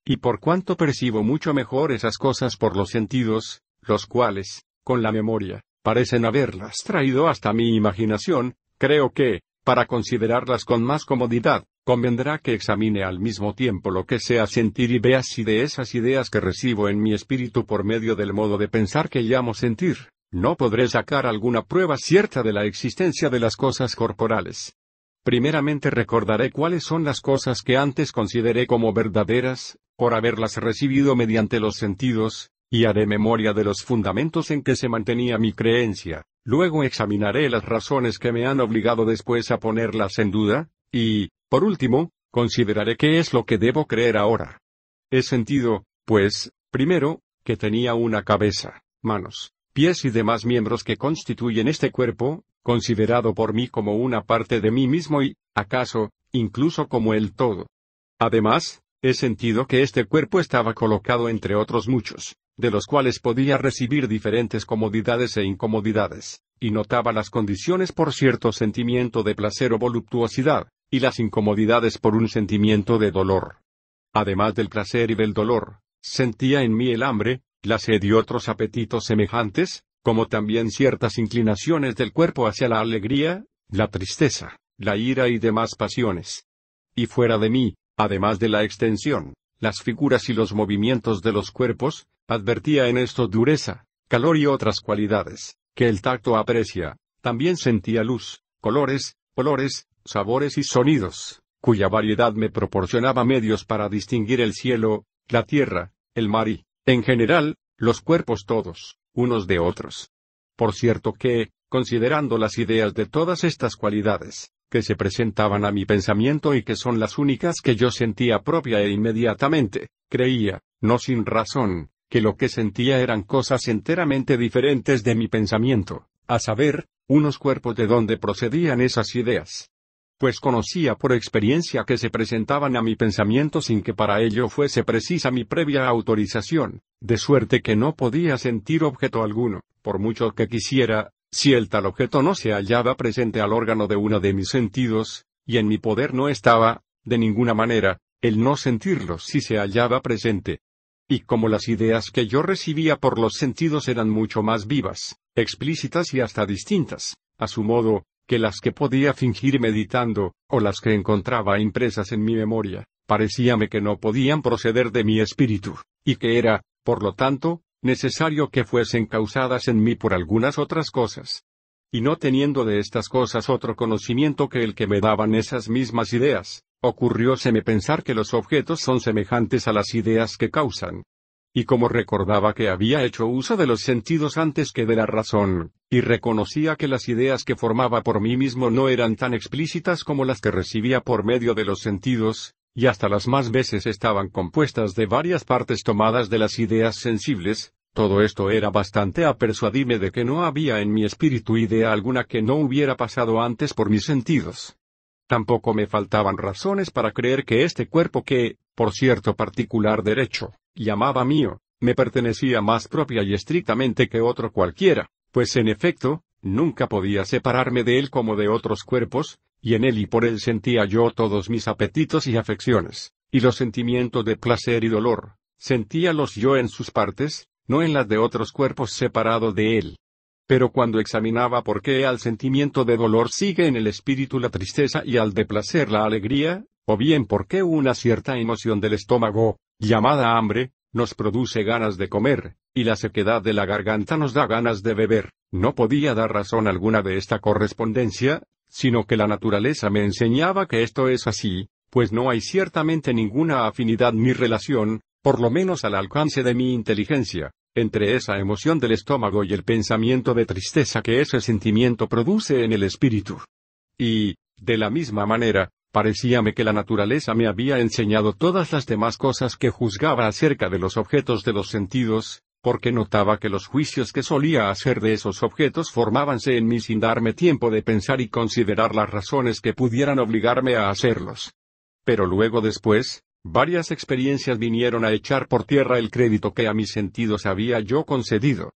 Y por cuanto percibo mucho mejor esas cosas por los sentidos, los cuales, con la memoria, parecen haberlas traído hasta mi imaginación, creo que, para considerarlas con más comodidad, convendrá que examine al mismo tiempo lo que sea sentir y vea si de esas ideas que recibo en mi espíritu por medio del modo de pensar que llamo sentir, no podré sacar alguna prueba cierta de la existencia de las cosas corporales. Primeramente recordaré cuáles son las cosas que antes consideré como verdaderas, por haberlas recibido mediante los sentidos, y haré memoria de los fundamentos en que se mantenía mi creencia. Luego examinaré las razones que me han obligado después a ponerlas en duda, y, por último, consideraré qué es lo que debo creer ahora. He sentido, pues, primero, que tenía una cabeza, manos, pies y demás miembros que constituyen este cuerpo, considerado por mí como una parte de mí mismo y, acaso, incluso como el todo. Además, he sentido que este cuerpo estaba colocado entre otros muchos, de los cuales podía recibir diferentes comodidades e incomodidades, y notaba las condiciones por cierto sentimiento de placer o voluptuosidad, y las incomodidades por un sentimiento de dolor. Además del placer y del dolor, sentía en mí el hambre, la sed y otros apetitos semejantes, como también ciertas inclinaciones del cuerpo hacia la alegría, la tristeza, la ira y demás pasiones. Y fuera de mí, además de la extensión, las figuras y los movimientos de los cuerpos, advertía en esto dureza, calor y otras cualidades, que el tacto aprecia, también sentía luz, colores, olores, sabores y sonidos, cuya variedad me proporcionaba medios para distinguir el cielo, la tierra, el mar y, en general, los cuerpos todos, unos de otros. Por cierto que, considerando las ideas de todas estas cualidades, que se presentaban a mi pensamiento y que son las únicas que yo sentía propia e inmediatamente, creía, no sin razón, que lo que sentía eran cosas enteramente diferentes de mi pensamiento, a saber, unos cuerpos de donde procedían esas ideas, pues conocía por experiencia que se presentaban a mi pensamiento sin que para ello fuese precisa mi previa autorización, de suerte que no podía sentir objeto alguno, por mucho que quisiera, si el tal objeto no se hallaba presente al órgano de uno de mis sentidos, y en mi poder no estaba, de ninguna manera, el no sentirlo si se hallaba presente. Y como las ideas que yo recibía por los sentidos eran mucho más vivas, explícitas y hasta distintas, a su modo, que las que podía fingir meditando, o las que encontraba impresas en mi memoria, parecíame que no podían proceder de mi espíritu, y que era, por lo tanto, necesario que fuesen causadas en mí por algunas otras cosas. Y no teniendo de estas cosas otro conocimiento que el que me daban esas mismas ideas, ocurrióseme pensar que los objetos son semejantes a las ideas que causan, y como recordaba que había hecho uso de los sentidos antes que de la razón, y reconocía que las ideas que formaba por mí mismo no eran tan explícitas como las que recibía por medio de los sentidos, y hasta las más veces estaban compuestas de varias partes tomadas de las ideas sensibles, todo esto era bastante a persuadirme de que no había en mi espíritu idea alguna que no hubiera pasado antes por mis sentidos. Tampoco me faltaban razones para creer que este cuerpo que, por cierto particular derecho, llamaba mío, me pertenecía más propia y estrictamente que otro cualquiera, pues en efecto, nunca podía separarme de él como de otros cuerpos, y en él y por él sentía yo todos mis apetitos y afecciones, y los sentimientos de placer y dolor, sentíalos yo en sus partes, no en las de otros cuerpos separado de él. Pero cuando examinaba por qué al sentimiento de dolor sigue en el espíritu la tristeza y al de placer la alegría, o bien por qué una cierta emoción del estómago, llamada hambre, nos produce ganas de comer, y la sequedad de la garganta nos da ganas de beber. No podía dar razón alguna de esta correspondencia, sino que la naturaleza me enseñaba que esto es así, pues no hay ciertamente ninguna afinidad ni relación, por lo menos al alcance de mi inteligencia, entre esa emoción del estómago y el pensamiento de tristeza que ese sentimiento produce en el espíritu. Y, de la misma manera, Parecíame que la naturaleza me había enseñado todas las demás cosas que juzgaba acerca de los objetos de los sentidos, porque notaba que los juicios que solía hacer de esos objetos formábanse en mí sin darme tiempo de pensar y considerar las razones que pudieran obligarme a hacerlos. Pero luego después, varias experiencias vinieron a echar por tierra el crédito que a mis sentidos había yo concedido.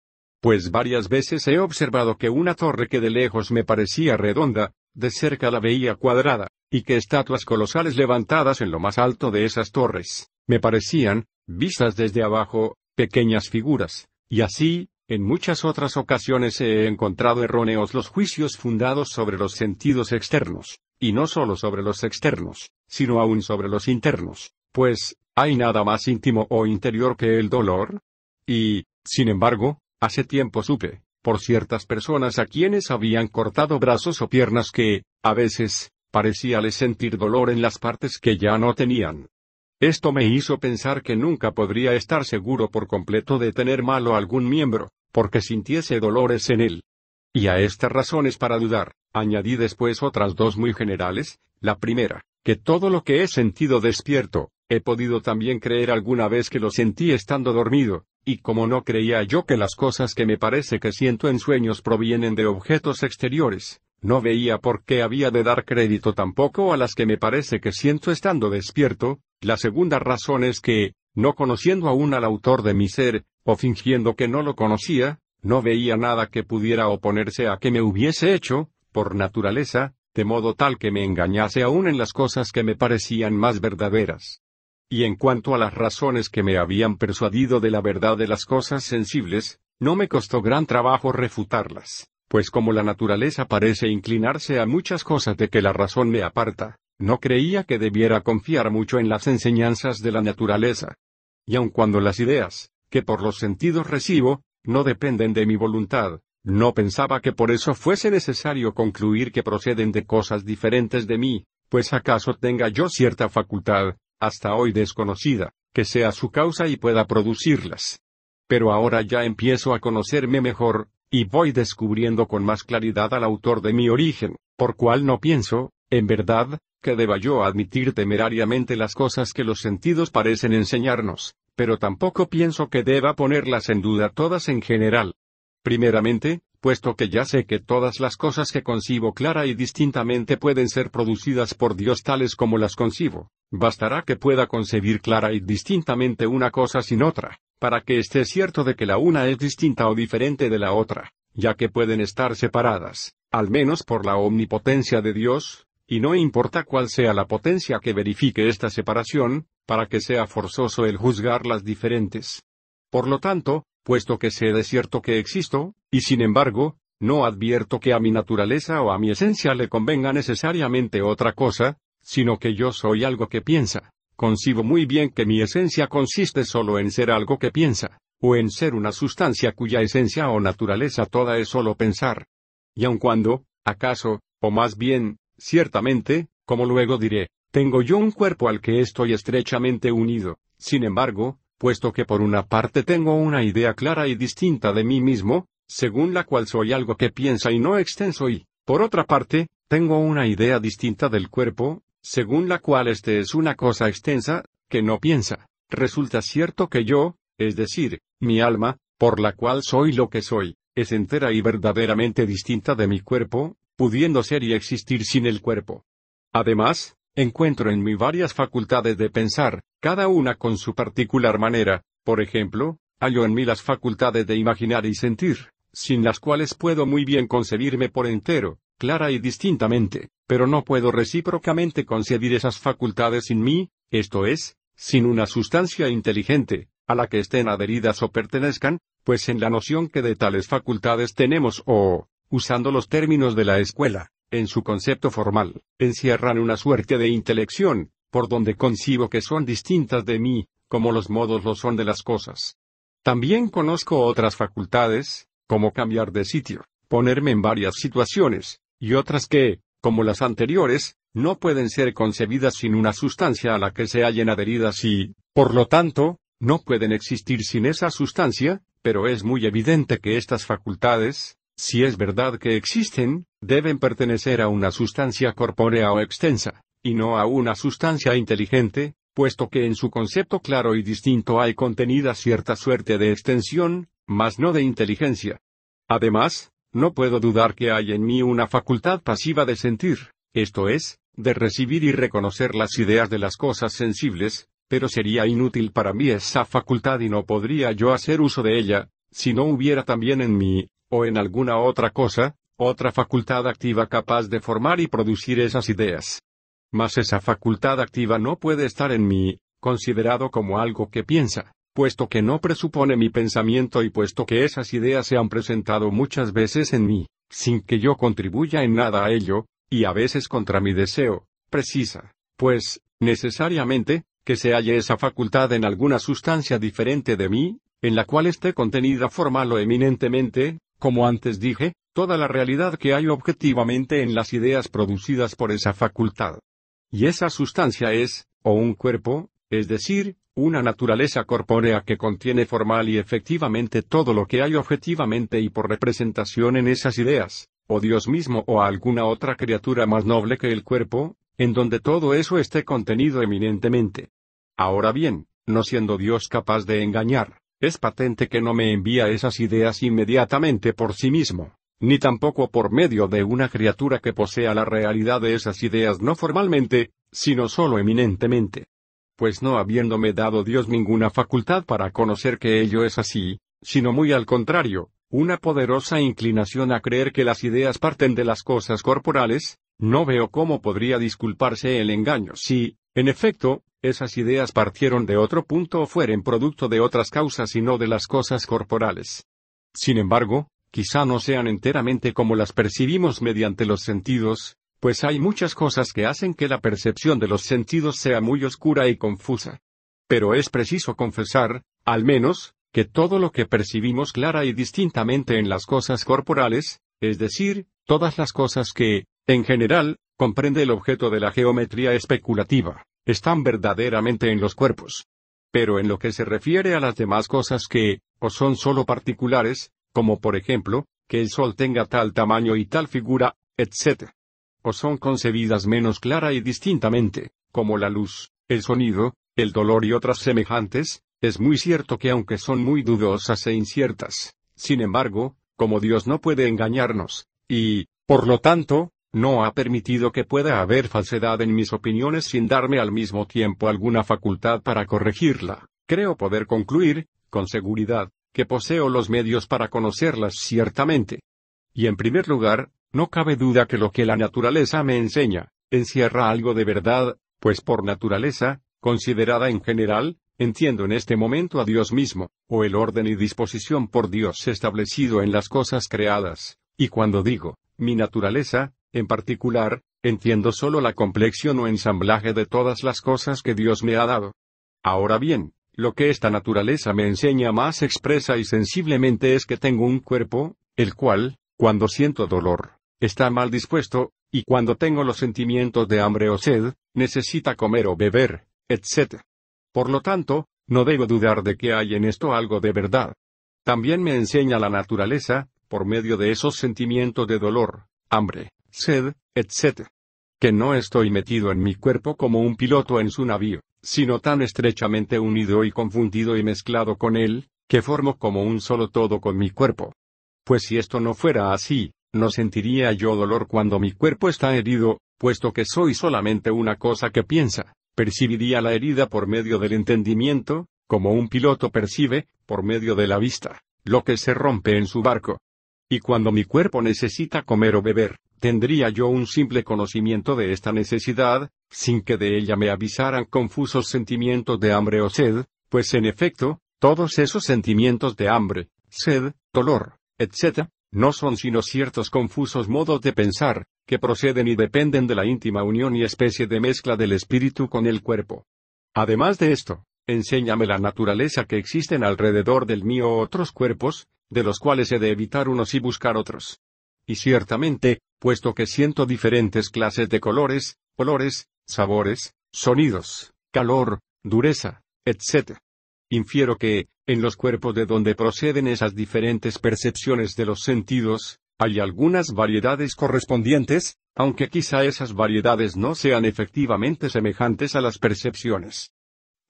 Pues varias veces he observado que una torre que de lejos me parecía redonda, de cerca la veía cuadrada, y que estatuas colosales levantadas en lo más alto de esas torres, me parecían, vistas desde abajo, pequeñas figuras, y así, en muchas otras ocasiones he encontrado erróneos los juicios fundados sobre los sentidos externos, y no solo sobre los externos, sino aún sobre los internos, pues, ¿hay nada más íntimo o interior que el dolor? Y, sin embargo, hace tiempo supe, por ciertas personas a quienes habían cortado brazos o piernas que, a veces, parecíales sentir dolor en las partes que ya no tenían. Esto me hizo pensar que nunca podría estar seguro por completo de tener malo algún miembro, porque sintiese dolores en él. Y a estas razones para dudar, añadí después otras dos muy generales, la primera, que todo lo que he sentido despierto, He podido también creer alguna vez que lo sentí estando dormido, y como no creía yo que las cosas que me parece que siento en sueños provienen de objetos exteriores, no veía por qué había de dar crédito tampoco a las que me parece que siento estando despierto, la segunda razón es que, no conociendo aún al autor de mi ser, o fingiendo que no lo conocía, no veía nada que pudiera oponerse a que me hubiese hecho, por naturaleza, de modo tal que me engañase aún en las cosas que me parecían más verdaderas. Y en cuanto a las razones que me habían persuadido de la verdad de las cosas sensibles, no me costó gran trabajo refutarlas, pues como la naturaleza parece inclinarse a muchas cosas de que la razón me aparta, no creía que debiera confiar mucho en las enseñanzas de la naturaleza. Y aun cuando las ideas, que por los sentidos recibo, no dependen de mi voluntad, no pensaba que por eso fuese necesario concluir que proceden de cosas diferentes de mí, pues acaso tenga yo cierta facultad, hasta hoy desconocida, que sea su causa y pueda producirlas. Pero ahora ya empiezo a conocerme mejor, y voy descubriendo con más claridad al autor de mi origen, por cual no pienso, en verdad, que deba yo admitir temerariamente las cosas que los sentidos parecen enseñarnos, pero tampoco pienso que deba ponerlas en duda todas en general. Primeramente, puesto que ya sé que todas las cosas que concibo clara y distintamente pueden ser producidas por Dios tales como las concibo, bastará que pueda concebir clara y distintamente una cosa sin otra, para que esté cierto de que la una es distinta o diferente de la otra, ya que pueden estar separadas, al menos por la omnipotencia de Dios, y no importa cuál sea la potencia que verifique esta separación, para que sea forzoso el juzgar las diferentes. Por lo tanto, puesto que sé de cierto que existo, y sin embargo, no advierto que a mi naturaleza o a mi esencia le convenga necesariamente otra cosa, sino que yo soy algo que piensa. Concibo muy bien que mi esencia consiste solo en ser algo que piensa, o en ser una sustancia cuya esencia o naturaleza toda es solo pensar. Y aun cuando, acaso, o más bien, ciertamente, como luego diré, tengo yo un cuerpo al que estoy estrechamente unido, sin embargo, puesto que por una parte tengo una idea clara y distinta de mí mismo, según la cual soy algo que piensa y no extenso y, por otra parte, tengo una idea distinta del cuerpo, según la cual este es una cosa extensa, que no piensa. Resulta cierto que yo, es decir, mi alma, por la cual soy lo que soy, es entera y verdaderamente distinta de mi cuerpo, pudiendo ser y existir sin el cuerpo. Además, encuentro en mí varias facultades de pensar, cada una con su particular manera, por ejemplo, hallo en mí las facultades de imaginar y sentir, sin las cuales puedo muy bien concebirme por entero, clara y distintamente, pero no puedo recíprocamente concebir esas facultades sin mí, esto es, sin una sustancia inteligente, a la que estén adheridas o pertenezcan, pues en la noción que de tales facultades tenemos o, usando los términos de la escuela, en su concepto formal, encierran una suerte de intelección, por donde concibo que son distintas de mí, como los modos lo son de las cosas. También conozco otras facultades, como cambiar de sitio, ponerme en varias situaciones, y otras que, como las anteriores, no pueden ser concebidas sin una sustancia a la que se hallen adheridas y, por lo tanto, no pueden existir sin esa sustancia, pero es muy evidente que estas facultades, si es verdad que existen, deben pertenecer a una sustancia corpórea o extensa, y no a una sustancia inteligente, puesto que en su concepto claro y distinto hay contenida cierta suerte de extensión, mas no de inteligencia. Además, no puedo dudar que hay en mí una facultad pasiva de sentir, esto es, de recibir y reconocer las ideas de las cosas sensibles, pero sería inútil para mí esa facultad y no podría yo hacer uso de ella, si no hubiera también en mí, o en alguna otra cosa, otra facultad activa capaz de formar y producir esas ideas. Mas esa facultad activa no puede estar en mí, considerado como algo que piensa, puesto que no presupone mi pensamiento y puesto que esas ideas se han presentado muchas veces en mí, sin que yo contribuya en nada a ello, y a veces contra mi deseo, precisa, pues, necesariamente, que se halle esa facultad en alguna sustancia diferente de mí, en la cual esté contenida formal o eminentemente, como antes dije, toda la realidad que hay objetivamente en las ideas producidas por esa facultad. Y esa sustancia es, o un cuerpo, es decir, una naturaleza corpórea que contiene formal y efectivamente todo lo que hay objetivamente y por representación en esas ideas, o Dios mismo o alguna otra criatura más noble que el cuerpo, en donde todo eso esté contenido eminentemente. Ahora bien, no siendo Dios capaz de engañar, es patente que no me envía esas ideas inmediatamente por sí mismo, ni tampoco por medio de una criatura que posea la realidad de esas ideas no formalmente, sino sólo eminentemente. Pues no habiéndome dado Dios ninguna facultad para conocer que ello es así, sino muy al contrario, una poderosa inclinación a creer que las ideas parten de las cosas corporales, no veo cómo podría disculparse el engaño si, en efecto, esas ideas partieron de otro punto o fueren producto de otras causas y no de las cosas corporales. Sin embargo, quizá no sean enteramente como las percibimos mediante los sentidos, pues hay muchas cosas que hacen que la percepción de los sentidos sea muy oscura y confusa. Pero es preciso confesar, al menos, que todo lo que percibimos clara y distintamente en las cosas corporales, es decir, todas las cosas que, en general, comprende el objeto de la geometría especulativa, están verdaderamente en los cuerpos. Pero en lo que se refiere a las demás cosas que, o son sólo particulares, como por ejemplo, que el Sol tenga tal tamaño y tal figura, etc. O son concebidas menos clara y distintamente, como la luz, el sonido, el dolor y otras semejantes, es muy cierto que aunque son muy dudosas e inciertas, sin embargo, como Dios no puede engañarnos, y, por lo tanto, no ha permitido que pueda haber falsedad en mis opiniones sin darme al mismo tiempo alguna facultad para corregirla, creo poder concluir, con seguridad, que poseo los medios para conocerlas ciertamente. Y en primer lugar, no cabe duda que lo que la naturaleza me enseña, encierra algo de verdad, pues por naturaleza, considerada en general, entiendo en este momento a Dios mismo, o el orden y disposición por Dios establecido en las cosas creadas, y cuando digo, mi naturaleza, en particular, entiendo solo la complexión o ensamblaje de todas las cosas que Dios me ha dado. Ahora bien, lo que esta naturaleza me enseña más expresa y sensiblemente es que tengo un cuerpo, el cual, cuando siento dolor, está mal dispuesto, y cuando tengo los sentimientos de hambre o sed, necesita comer o beber, etc. Por lo tanto, no debo dudar de que hay en esto algo de verdad. También me enseña la naturaleza, por medio de esos sentimientos de dolor, hambre, sed, etc. Que no estoy metido en mi cuerpo como un piloto en su navío sino tan estrechamente unido y confundido y mezclado con él, que formo como un solo todo con mi cuerpo. Pues si esto no fuera así, no sentiría yo dolor cuando mi cuerpo está herido, puesto que soy solamente una cosa que piensa, percibiría la herida por medio del entendimiento, como un piloto percibe, por medio de la vista, lo que se rompe en su barco. Y cuando mi cuerpo necesita comer o beber, tendría yo un simple conocimiento de esta necesidad, sin que de ella me avisaran confusos sentimientos de hambre o sed, pues en efecto, todos esos sentimientos de hambre, sed, dolor, etc., no son sino ciertos confusos modos de pensar, que proceden y dependen de la íntima unión y especie de mezcla del espíritu con el cuerpo. Además de esto, enséñame la naturaleza que existen alrededor del mío otros cuerpos, de los cuales he de evitar unos y buscar otros. Y ciertamente, puesto que siento diferentes clases de colores, olores, sabores, sonidos, calor, dureza, etc. Infiero que, en los cuerpos de donde proceden esas diferentes percepciones de los sentidos, hay algunas variedades correspondientes, aunque quizá esas variedades no sean efectivamente semejantes a las percepciones.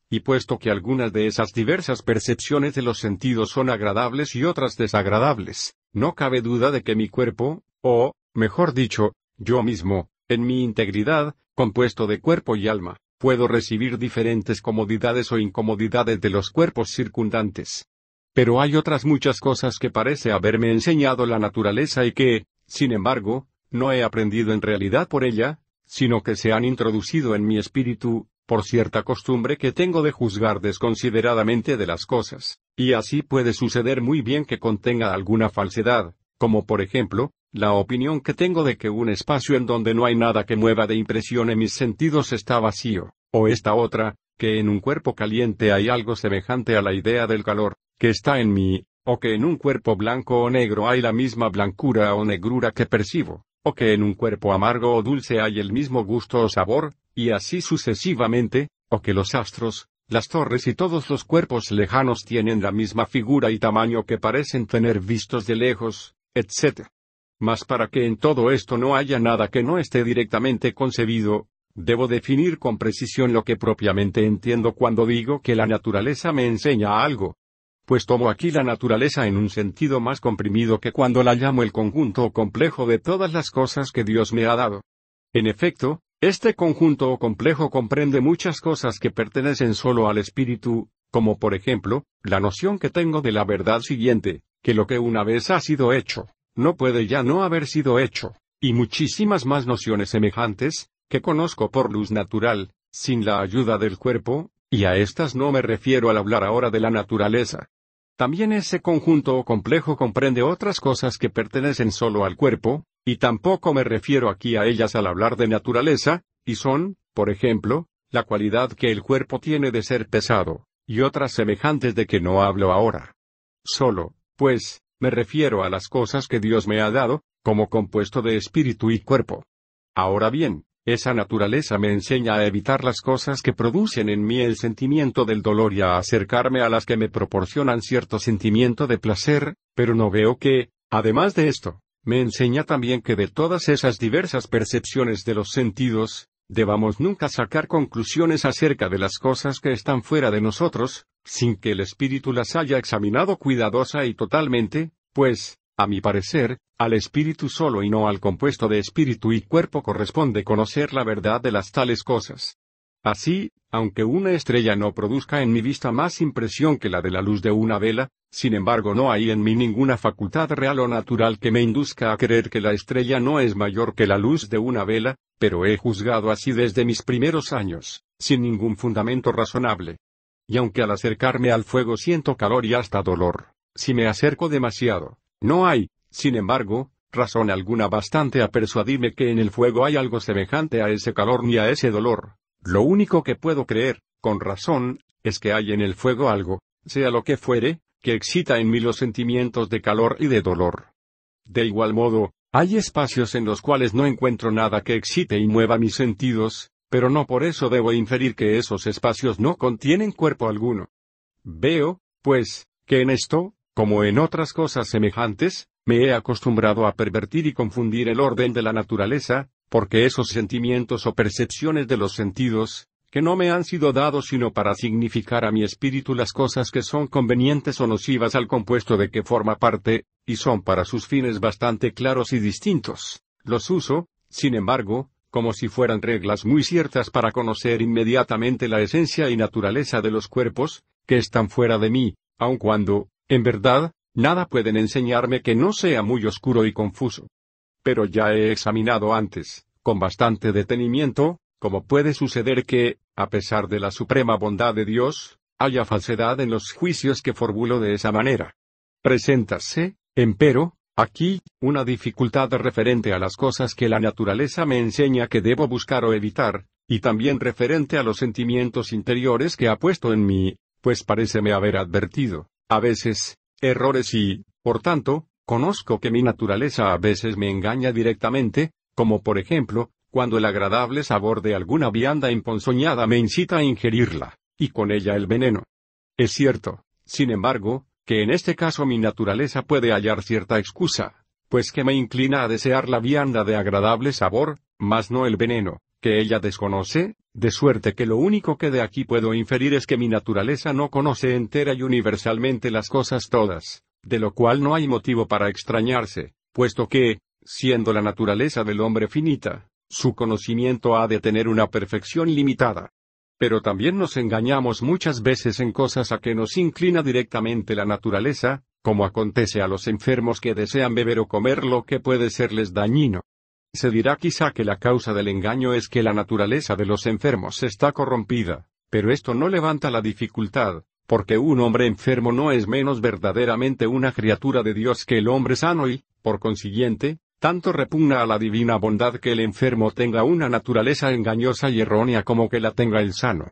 Y puesto que algunas de esas diversas percepciones de los sentidos son agradables y otras desagradables, no cabe duda de que mi cuerpo, o, mejor dicho, yo mismo, en mi integridad, compuesto de cuerpo y alma, puedo recibir diferentes comodidades o incomodidades de los cuerpos circundantes. Pero hay otras muchas cosas que parece haberme enseñado la naturaleza y que, sin embargo, no he aprendido en realidad por ella, sino que se han introducido en mi espíritu, por cierta costumbre que tengo de juzgar desconsideradamente de las cosas, y así puede suceder muy bien que contenga alguna falsedad, como por ejemplo, la opinión que tengo de que un espacio en donde no hay nada que mueva de impresión en mis sentidos está vacío, o esta otra, que en un cuerpo caliente hay algo semejante a la idea del calor, que está en mí, o que en un cuerpo blanco o negro hay la misma blancura o negrura que percibo, o que en un cuerpo amargo o dulce hay el mismo gusto o sabor, y así sucesivamente, o que los astros, las torres y todos los cuerpos lejanos tienen la misma figura y tamaño que parecen tener vistos de lejos, etc. Mas para que en todo esto no haya nada que no esté directamente concebido, debo definir con precisión lo que propiamente entiendo cuando digo que la naturaleza me enseña algo. Pues tomo aquí la naturaleza en un sentido más comprimido que cuando la llamo el conjunto o complejo de todas las cosas que Dios me ha dado. En efecto, este conjunto o complejo comprende muchas cosas que pertenecen solo al espíritu, como por ejemplo, la noción que tengo de la verdad siguiente, que lo que una vez ha sido hecho, no puede ya no haber sido hecho, y muchísimas más nociones semejantes, que conozco por luz natural, sin la ayuda del cuerpo, y a estas no me refiero al hablar ahora de la naturaleza. También ese conjunto o complejo comprende otras cosas que pertenecen solo al cuerpo, y tampoco me refiero aquí a ellas al hablar de naturaleza, y son, por ejemplo, la cualidad que el cuerpo tiene de ser pesado, y otras semejantes de que no hablo ahora. Solo, pues, me refiero a las cosas que Dios me ha dado, como compuesto de espíritu y cuerpo. Ahora bien, esa naturaleza me enseña a evitar las cosas que producen en mí el sentimiento del dolor y a acercarme a las que me proporcionan cierto sentimiento de placer, pero no veo que, además de esto, me enseña también que de todas esas diversas percepciones de los sentidos, debamos nunca sacar conclusiones acerca de las cosas que están fuera de nosotros, sin que el Espíritu las haya examinado cuidadosa y totalmente, pues, a mi parecer, al espíritu solo y no al compuesto de espíritu y cuerpo corresponde conocer la verdad de las tales cosas. Así, aunque una estrella no produzca en mi vista más impresión que la de la luz de una vela, sin embargo no hay en mí ninguna facultad real o natural que me induzca a creer que la estrella no es mayor que la luz de una vela, pero he juzgado así desde mis primeros años, sin ningún fundamento razonable. Y aunque al acercarme al fuego siento calor y hasta dolor, si me acerco demasiado, no hay, sin embargo, razón alguna bastante a persuadirme que en el fuego hay algo semejante a ese calor ni a ese dolor, lo único que puedo creer, con razón, es que hay en el fuego algo, sea lo que fuere, que excita en mí los sentimientos de calor y de dolor. De igual modo, hay espacios en los cuales no encuentro nada que excite y mueva mis sentidos, pero no por eso debo inferir que esos espacios no contienen cuerpo alguno. Veo, pues, que en esto, como en otras cosas semejantes, me he acostumbrado a pervertir y confundir el orden de la naturaleza, porque esos sentimientos o percepciones de los sentidos, que no me han sido dados sino para significar a mi espíritu las cosas que son convenientes o nocivas al compuesto de que forma parte, y son para sus fines bastante claros y distintos. Los uso, sin embargo, como si fueran reglas muy ciertas para conocer inmediatamente la esencia y naturaleza de los cuerpos, que están fuera de mí, aun cuando, en verdad, nada pueden enseñarme que no sea muy oscuro y confuso pero ya he examinado antes, con bastante detenimiento, cómo puede suceder que, a pesar de la suprema bondad de Dios, haya falsedad en los juicios que formulo de esa manera. Preséntase, empero, aquí, una dificultad referente a las cosas que la naturaleza me enseña que debo buscar o evitar, y también referente a los sentimientos interiores que ha puesto en mí, pues paréceme haber advertido, a veces, errores y, por tanto, Conozco que mi naturaleza a veces me engaña directamente, como por ejemplo, cuando el agradable sabor de alguna vianda emponzoñada me incita a ingerirla, y con ella el veneno. Es cierto, sin embargo, que en este caso mi naturaleza puede hallar cierta excusa, pues que me inclina a desear la vianda de agradable sabor, mas no el veneno, que ella desconoce, de suerte que lo único que de aquí puedo inferir es que mi naturaleza no conoce entera y universalmente las cosas todas, de lo cual no hay motivo para extrañarse, puesto que, siendo la naturaleza del hombre finita, su conocimiento ha de tener una perfección limitada. Pero también nos engañamos muchas veces en cosas a que nos inclina directamente la naturaleza, como acontece a los enfermos que desean beber o comer lo que puede serles dañino. Se dirá quizá que la causa del engaño es que la naturaleza de los enfermos está corrompida, pero esto no levanta la dificultad, porque un hombre enfermo no es menos verdaderamente una criatura de Dios que el hombre sano y, por consiguiente, tanto repugna a la divina bondad que el enfermo tenga una naturaleza engañosa y errónea como que la tenga el sano.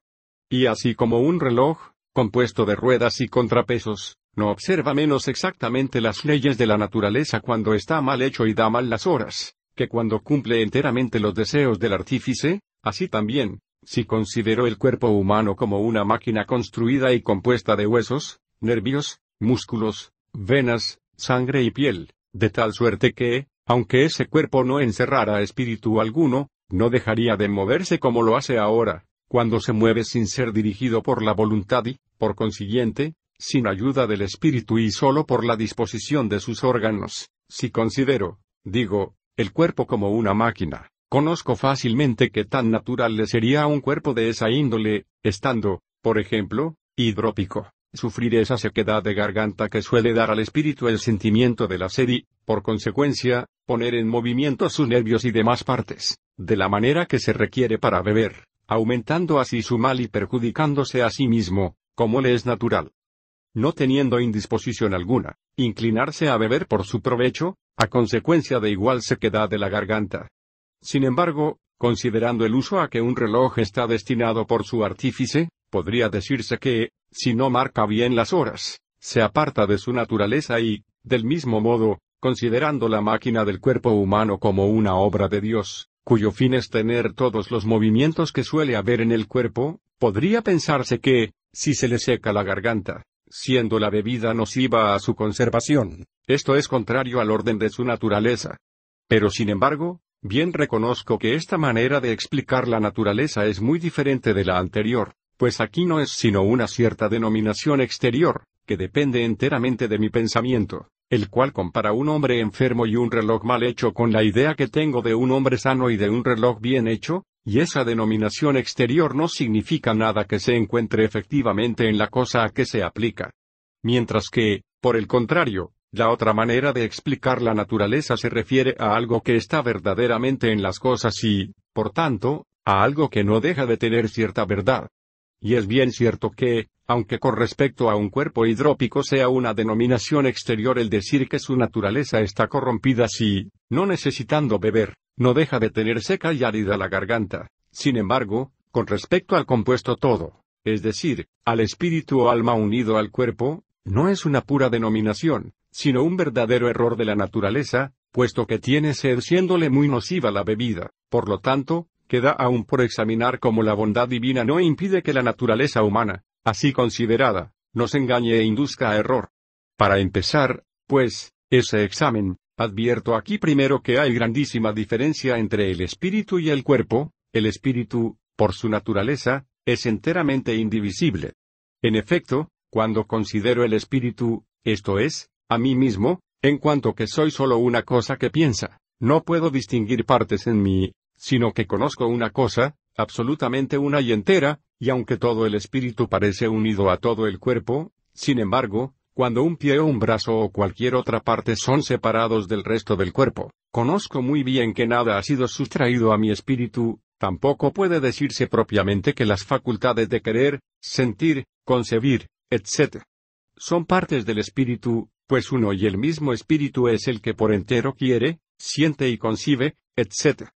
Y así como un reloj, compuesto de ruedas y contrapesos, no observa menos exactamente las leyes de la naturaleza cuando está mal hecho y da mal las horas, que cuando cumple enteramente los deseos del artífice, así también, si considero el cuerpo humano como una máquina construida y compuesta de huesos, nervios, músculos, venas, sangre y piel, de tal suerte que, aunque ese cuerpo no encerrara espíritu alguno, no dejaría de moverse como lo hace ahora, cuando se mueve sin ser dirigido por la voluntad y, por consiguiente, sin ayuda del espíritu y solo por la disposición de sus órganos, si considero, digo, el cuerpo como una máquina, Conozco fácilmente que tan natural le sería a un cuerpo de esa índole, estando, por ejemplo, hidrópico, sufrir esa sequedad de garganta que suele dar al espíritu el sentimiento de la sed y, por consecuencia, poner en movimiento sus nervios y demás partes, de la manera que se requiere para beber, aumentando así su mal y perjudicándose a sí mismo, como le es natural. No teniendo indisposición alguna, inclinarse a beber por su provecho, a consecuencia de igual sequedad de la garganta, sin embargo, considerando el uso a que un reloj está destinado por su artífice, podría decirse que, si no marca bien las horas, se aparta de su naturaleza y, del mismo modo, considerando la máquina del cuerpo humano como una obra de Dios, cuyo fin es tener todos los movimientos que suele haber en el cuerpo, podría pensarse que, si se le seca la garganta, siendo la bebida nociva a su conservación, esto es contrario al orden de su naturaleza. Pero sin embargo, Bien reconozco que esta manera de explicar la naturaleza es muy diferente de la anterior, pues aquí no es sino una cierta denominación exterior, que depende enteramente de mi pensamiento, el cual compara un hombre enfermo y un reloj mal hecho con la idea que tengo de un hombre sano y de un reloj bien hecho, y esa denominación exterior no significa nada que se encuentre efectivamente en la cosa a que se aplica. Mientras que, por el contrario, la otra manera de explicar la naturaleza se refiere a algo que está verdaderamente en las cosas y, por tanto, a algo que no deja de tener cierta verdad. Y es bien cierto que, aunque con respecto a un cuerpo hidrópico sea una denominación exterior el decir que su naturaleza está corrompida si, no necesitando beber, no deja de tener seca y árida la garganta. Sin embargo, con respecto al compuesto todo, es decir, al espíritu o alma unido al cuerpo, no es una pura denominación, sino un verdadero error de la naturaleza, puesto que tiene sed siéndole muy nociva la bebida. Por lo tanto, queda aún por examinar cómo la bondad divina no impide que la naturaleza humana, así considerada, nos engañe e induzca a error. Para empezar, pues, ese examen, advierto aquí primero que hay grandísima diferencia entre el espíritu y el cuerpo, el espíritu, por su naturaleza, es enteramente indivisible. En efecto, cuando considero el espíritu, esto es, a mí mismo, en cuanto que soy solo una cosa que piensa, no puedo distinguir partes en mí, sino que conozco una cosa, absolutamente una y entera, y aunque todo el espíritu parece unido a todo el cuerpo, sin embargo, cuando un pie o un brazo o cualquier otra parte son separados del resto del cuerpo, conozco muy bien que nada ha sido sustraído a mi espíritu, tampoco puede decirse propiamente que las facultades de querer, sentir, concebir, etc. Son partes del espíritu, pues uno y el mismo espíritu es el que por entero quiere, siente y concibe, etc.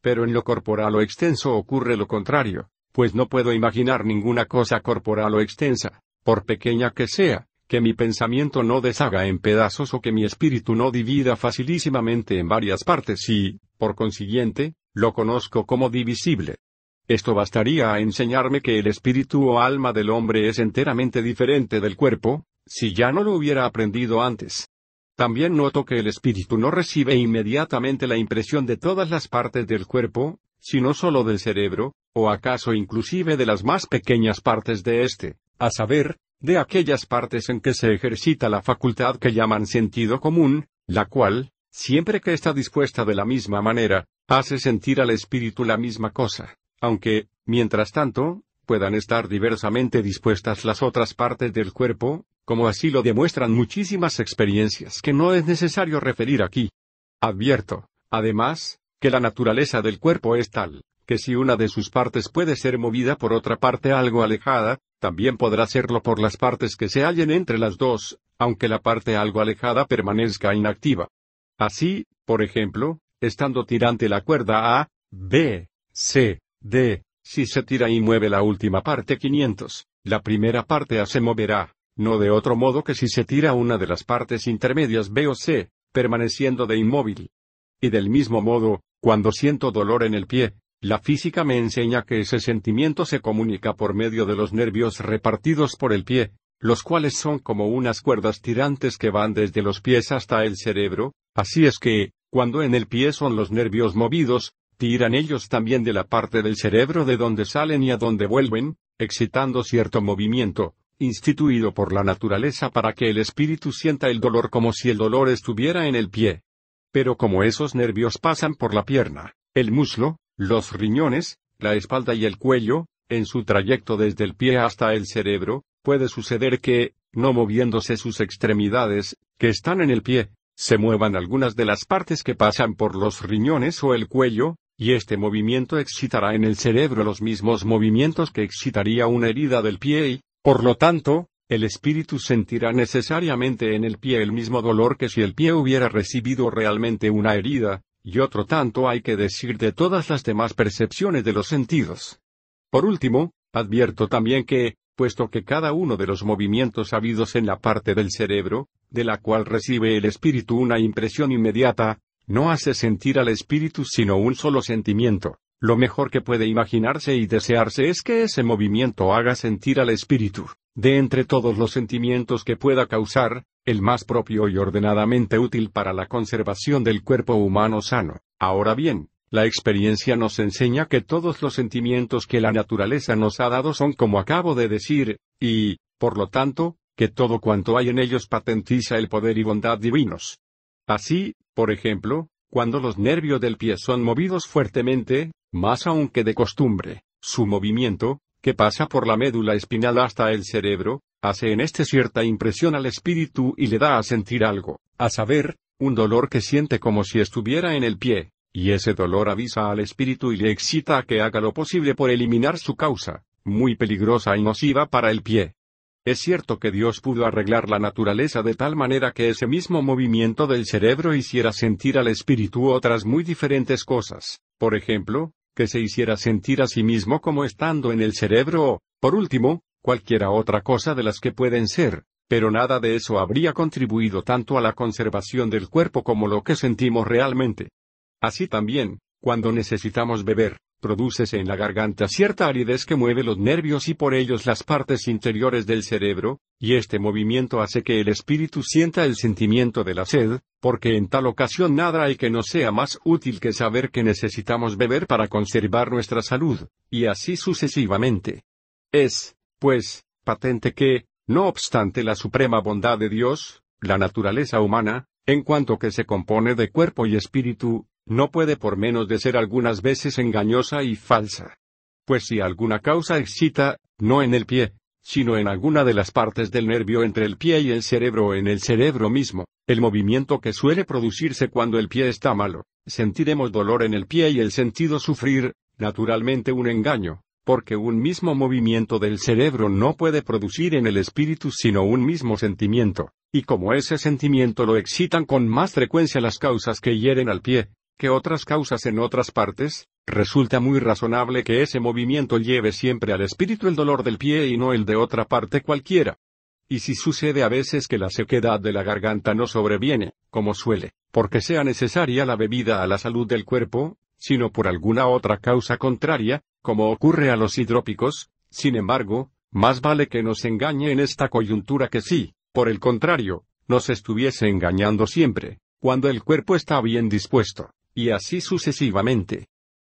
Pero en lo corporal o extenso ocurre lo contrario, pues no puedo imaginar ninguna cosa corporal o extensa, por pequeña que sea, que mi pensamiento no deshaga en pedazos o que mi espíritu no divida facilísimamente en varias partes y, por consiguiente, lo conozco como divisible. Esto bastaría a enseñarme que el espíritu o alma del hombre es enteramente diferente del cuerpo, si ya no lo hubiera aprendido antes. También noto que el espíritu no recibe inmediatamente la impresión de todas las partes del cuerpo, sino solo del cerebro, o acaso inclusive de las más pequeñas partes de éste, a saber, de aquellas partes en que se ejercita la facultad que llaman sentido común, la cual, siempre que está dispuesta de la misma manera, hace sentir al espíritu la misma cosa. Aunque, mientras tanto, puedan estar diversamente dispuestas las otras partes del cuerpo, como así lo demuestran muchísimas experiencias que no es necesario referir aquí. Advierto, además, que la naturaleza del cuerpo es tal, que si una de sus partes puede ser movida por otra parte algo alejada, también podrá serlo por las partes que se hallen entre las dos, aunque la parte algo alejada permanezca inactiva. Así, por ejemplo, estando tirante la cuerda A, B, C, D. Si se tira y mueve la última parte 500, la primera parte A se moverá, no de otro modo que si se tira una de las partes intermedias B o C, permaneciendo de inmóvil. Y del mismo modo, cuando siento dolor en el pie, la física me enseña que ese sentimiento se comunica por medio de los nervios repartidos por el pie, los cuales son como unas cuerdas tirantes que van desde los pies hasta el cerebro, así es que, cuando en el pie son los nervios movidos, tiran ellos también de la parte del cerebro de donde salen y a donde vuelven, excitando cierto movimiento, instituido por la naturaleza para que el espíritu sienta el dolor como si el dolor estuviera en el pie. Pero como esos nervios pasan por la pierna, el muslo, los riñones, la espalda y el cuello, en su trayecto desde el pie hasta el cerebro, puede suceder que, no moviéndose sus extremidades, que están en el pie, se muevan algunas de las partes que pasan por los riñones o el cuello, y este movimiento excitará en el cerebro los mismos movimientos que excitaría una herida del pie y, por lo tanto, el espíritu sentirá necesariamente en el pie el mismo dolor que si el pie hubiera recibido realmente una herida, y otro tanto hay que decir de todas las demás percepciones de los sentidos. Por último, advierto también que, puesto que cada uno de los movimientos habidos en la parte del cerebro, de la cual recibe el espíritu una impresión inmediata, no hace sentir al espíritu sino un solo sentimiento. Lo mejor que puede imaginarse y desearse es que ese movimiento haga sentir al espíritu. De entre todos los sentimientos que pueda causar, el más propio y ordenadamente útil para la conservación del cuerpo humano sano. Ahora bien, la experiencia nos enseña que todos los sentimientos que la naturaleza nos ha dado son como acabo de decir, y, por lo tanto, que todo cuanto hay en ellos patentiza el poder y bondad divinos. Así, por ejemplo, cuando los nervios del pie son movidos fuertemente, más aún que de costumbre, su movimiento, que pasa por la médula espinal hasta el cerebro, hace en este cierta impresión al espíritu y le da a sentir algo, a saber, un dolor que siente como si estuviera en el pie, y ese dolor avisa al espíritu y le excita a que haga lo posible por eliminar su causa, muy peligrosa y nociva para el pie. Es cierto que Dios pudo arreglar la naturaleza de tal manera que ese mismo movimiento del cerebro hiciera sentir al espíritu otras muy diferentes cosas, por ejemplo, que se hiciera sentir a sí mismo como estando en el cerebro o, por último, cualquiera otra cosa de las que pueden ser, pero nada de eso habría contribuido tanto a la conservación del cuerpo como lo que sentimos realmente. Así también, cuando necesitamos beber, produce en la garganta cierta aridez que mueve los nervios y por ellos las partes interiores del cerebro, y este movimiento hace que el espíritu sienta el sentimiento de la sed, porque en tal ocasión nada hay que no sea más útil que saber que necesitamos beber para conservar nuestra salud, y así sucesivamente. Es, pues, patente que, no obstante la suprema bondad de Dios, la naturaleza humana, en cuanto que se compone de cuerpo y espíritu, no puede por menos de ser algunas veces engañosa y falsa. Pues si alguna causa excita, no en el pie, sino en alguna de las partes del nervio entre el pie y el cerebro o en el cerebro mismo, el movimiento que suele producirse cuando el pie está malo, sentiremos dolor en el pie y el sentido sufrir, naturalmente un engaño, porque un mismo movimiento del cerebro no puede producir en el espíritu sino un mismo sentimiento, y como ese sentimiento lo excitan con más frecuencia las causas que hieren al pie, que otras causas en otras partes, resulta muy razonable que ese movimiento lleve siempre al espíritu el dolor del pie y no el de otra parte cualquiera. Y si sucede a veces que la sequedad de la garganta no sobreviene, como suele, porque sea necesaria la bebida a la salud del cuerpo, sino por alguna otra causa contraria, como ocurre a los hidrópicos, sin embargo, más vale que nos engañe en esta coyuntura que si, por el contrario, nos estuviese engañando siempre, cuando el cuerpo está bien dispuesto y así sucesivamente.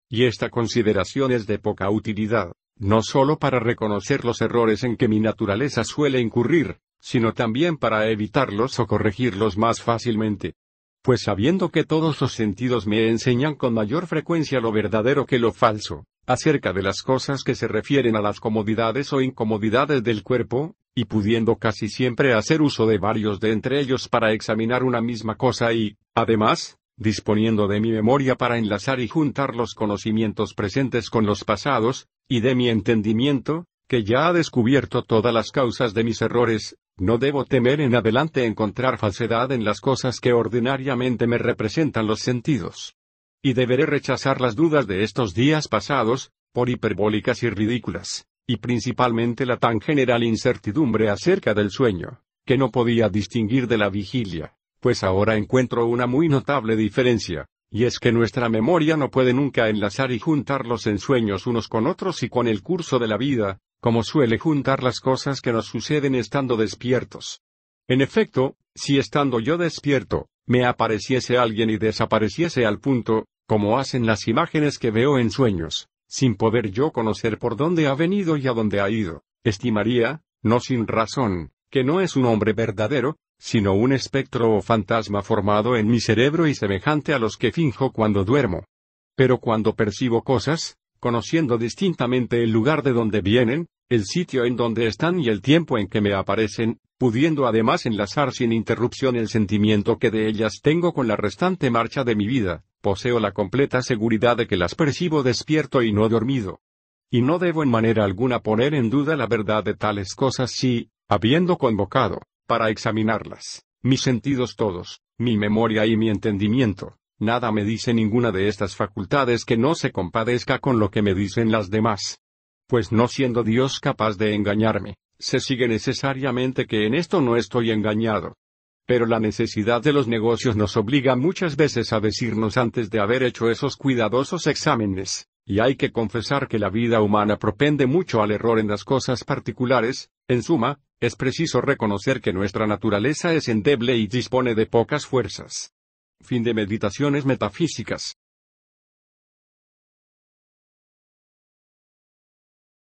Y esta consideración es de poca utilidad, no solo para reconocer los errores en que mi naturaleza suele incurrir, sino también para evitarlos o corregirlos más fácilmente. Pues sabiendo que todos los sentidos me enseñan con mayor frecuencia lo verdadero que lo falso, acerca de las cosas que se refieren a las comodidades o incomodidades del cuerpo, y pudiendo casi siempre hacer uso de varios de entre ellos para examinar una misma cosa y, además, disponiendo de mi memoria para enlazar y juntar los conocimientos presentes con los pasados, y de mi entendimiento, que ya ha descubierto todas las causas de mis errores, no debo temer en adelante encontrar falsedad en las cosas que ordinariamente me representan los sentidos. Y deberé rechazar las dudas de estos días pasados, por hiperbólicas y ridículas, y principalmente la tan general incertidumbre acerca del sueño, que no podía distinguir de la vigilia pues ahora encuentro una muy notable diferencia, y es que nuestra memoria no puede nunca enlazar y juntar los ensueños unos con otros y con el curso de la vida, como suele juntar las cosas que nos suceden estando despiertos. En efecto, si estando yo despierto, me apareciese alguien y desapareciese al punto, como hacen las imágenes que veo en sueños, sin poder yo conocer por dónde ha venido y a dónde ha ido, estimaría, no sin razón, que no es un hombre verdadero, sino un espectro o fantasma formado en mi cerebro y semejante a los que finjo cuando duermo. Pero cuando percibo cosas, conociendo distintamente el lugar de donde vienen, el sitio en donde están y el tiempo en que me aparecen, pudiendo además enlazar sin interrupción el sentimiento que de ellas tengo con la restante marcha de mi vida, poseo la completa seguridad de que las percibo despierto y no dormido. Y no debo en manera alguna poner en duda la verdad de tales cosas si, habiendo convocado, para examinarlas, mis sentidos todos, mi memoria y mi entendimiento, nada me dice ninguna de estas facultades que no se compadezca con lo que me dicen las demás. Pues no siendo Dios capaz de engañarme, se sigue necesariamente que en esto no estoy engañado. Pero la necesidad de los negocios nos obliga muchas veces a decirnos antes de haber hecho esos cuidadosos exámenes, y hay que confesar que la vida humana propende mucho al error en las cosas particulares, en suma, es preciso reconocer que nuestra naturaleza es endeble y dispone de pocas fuerzas. Fin de Meditaciones Metafísicas.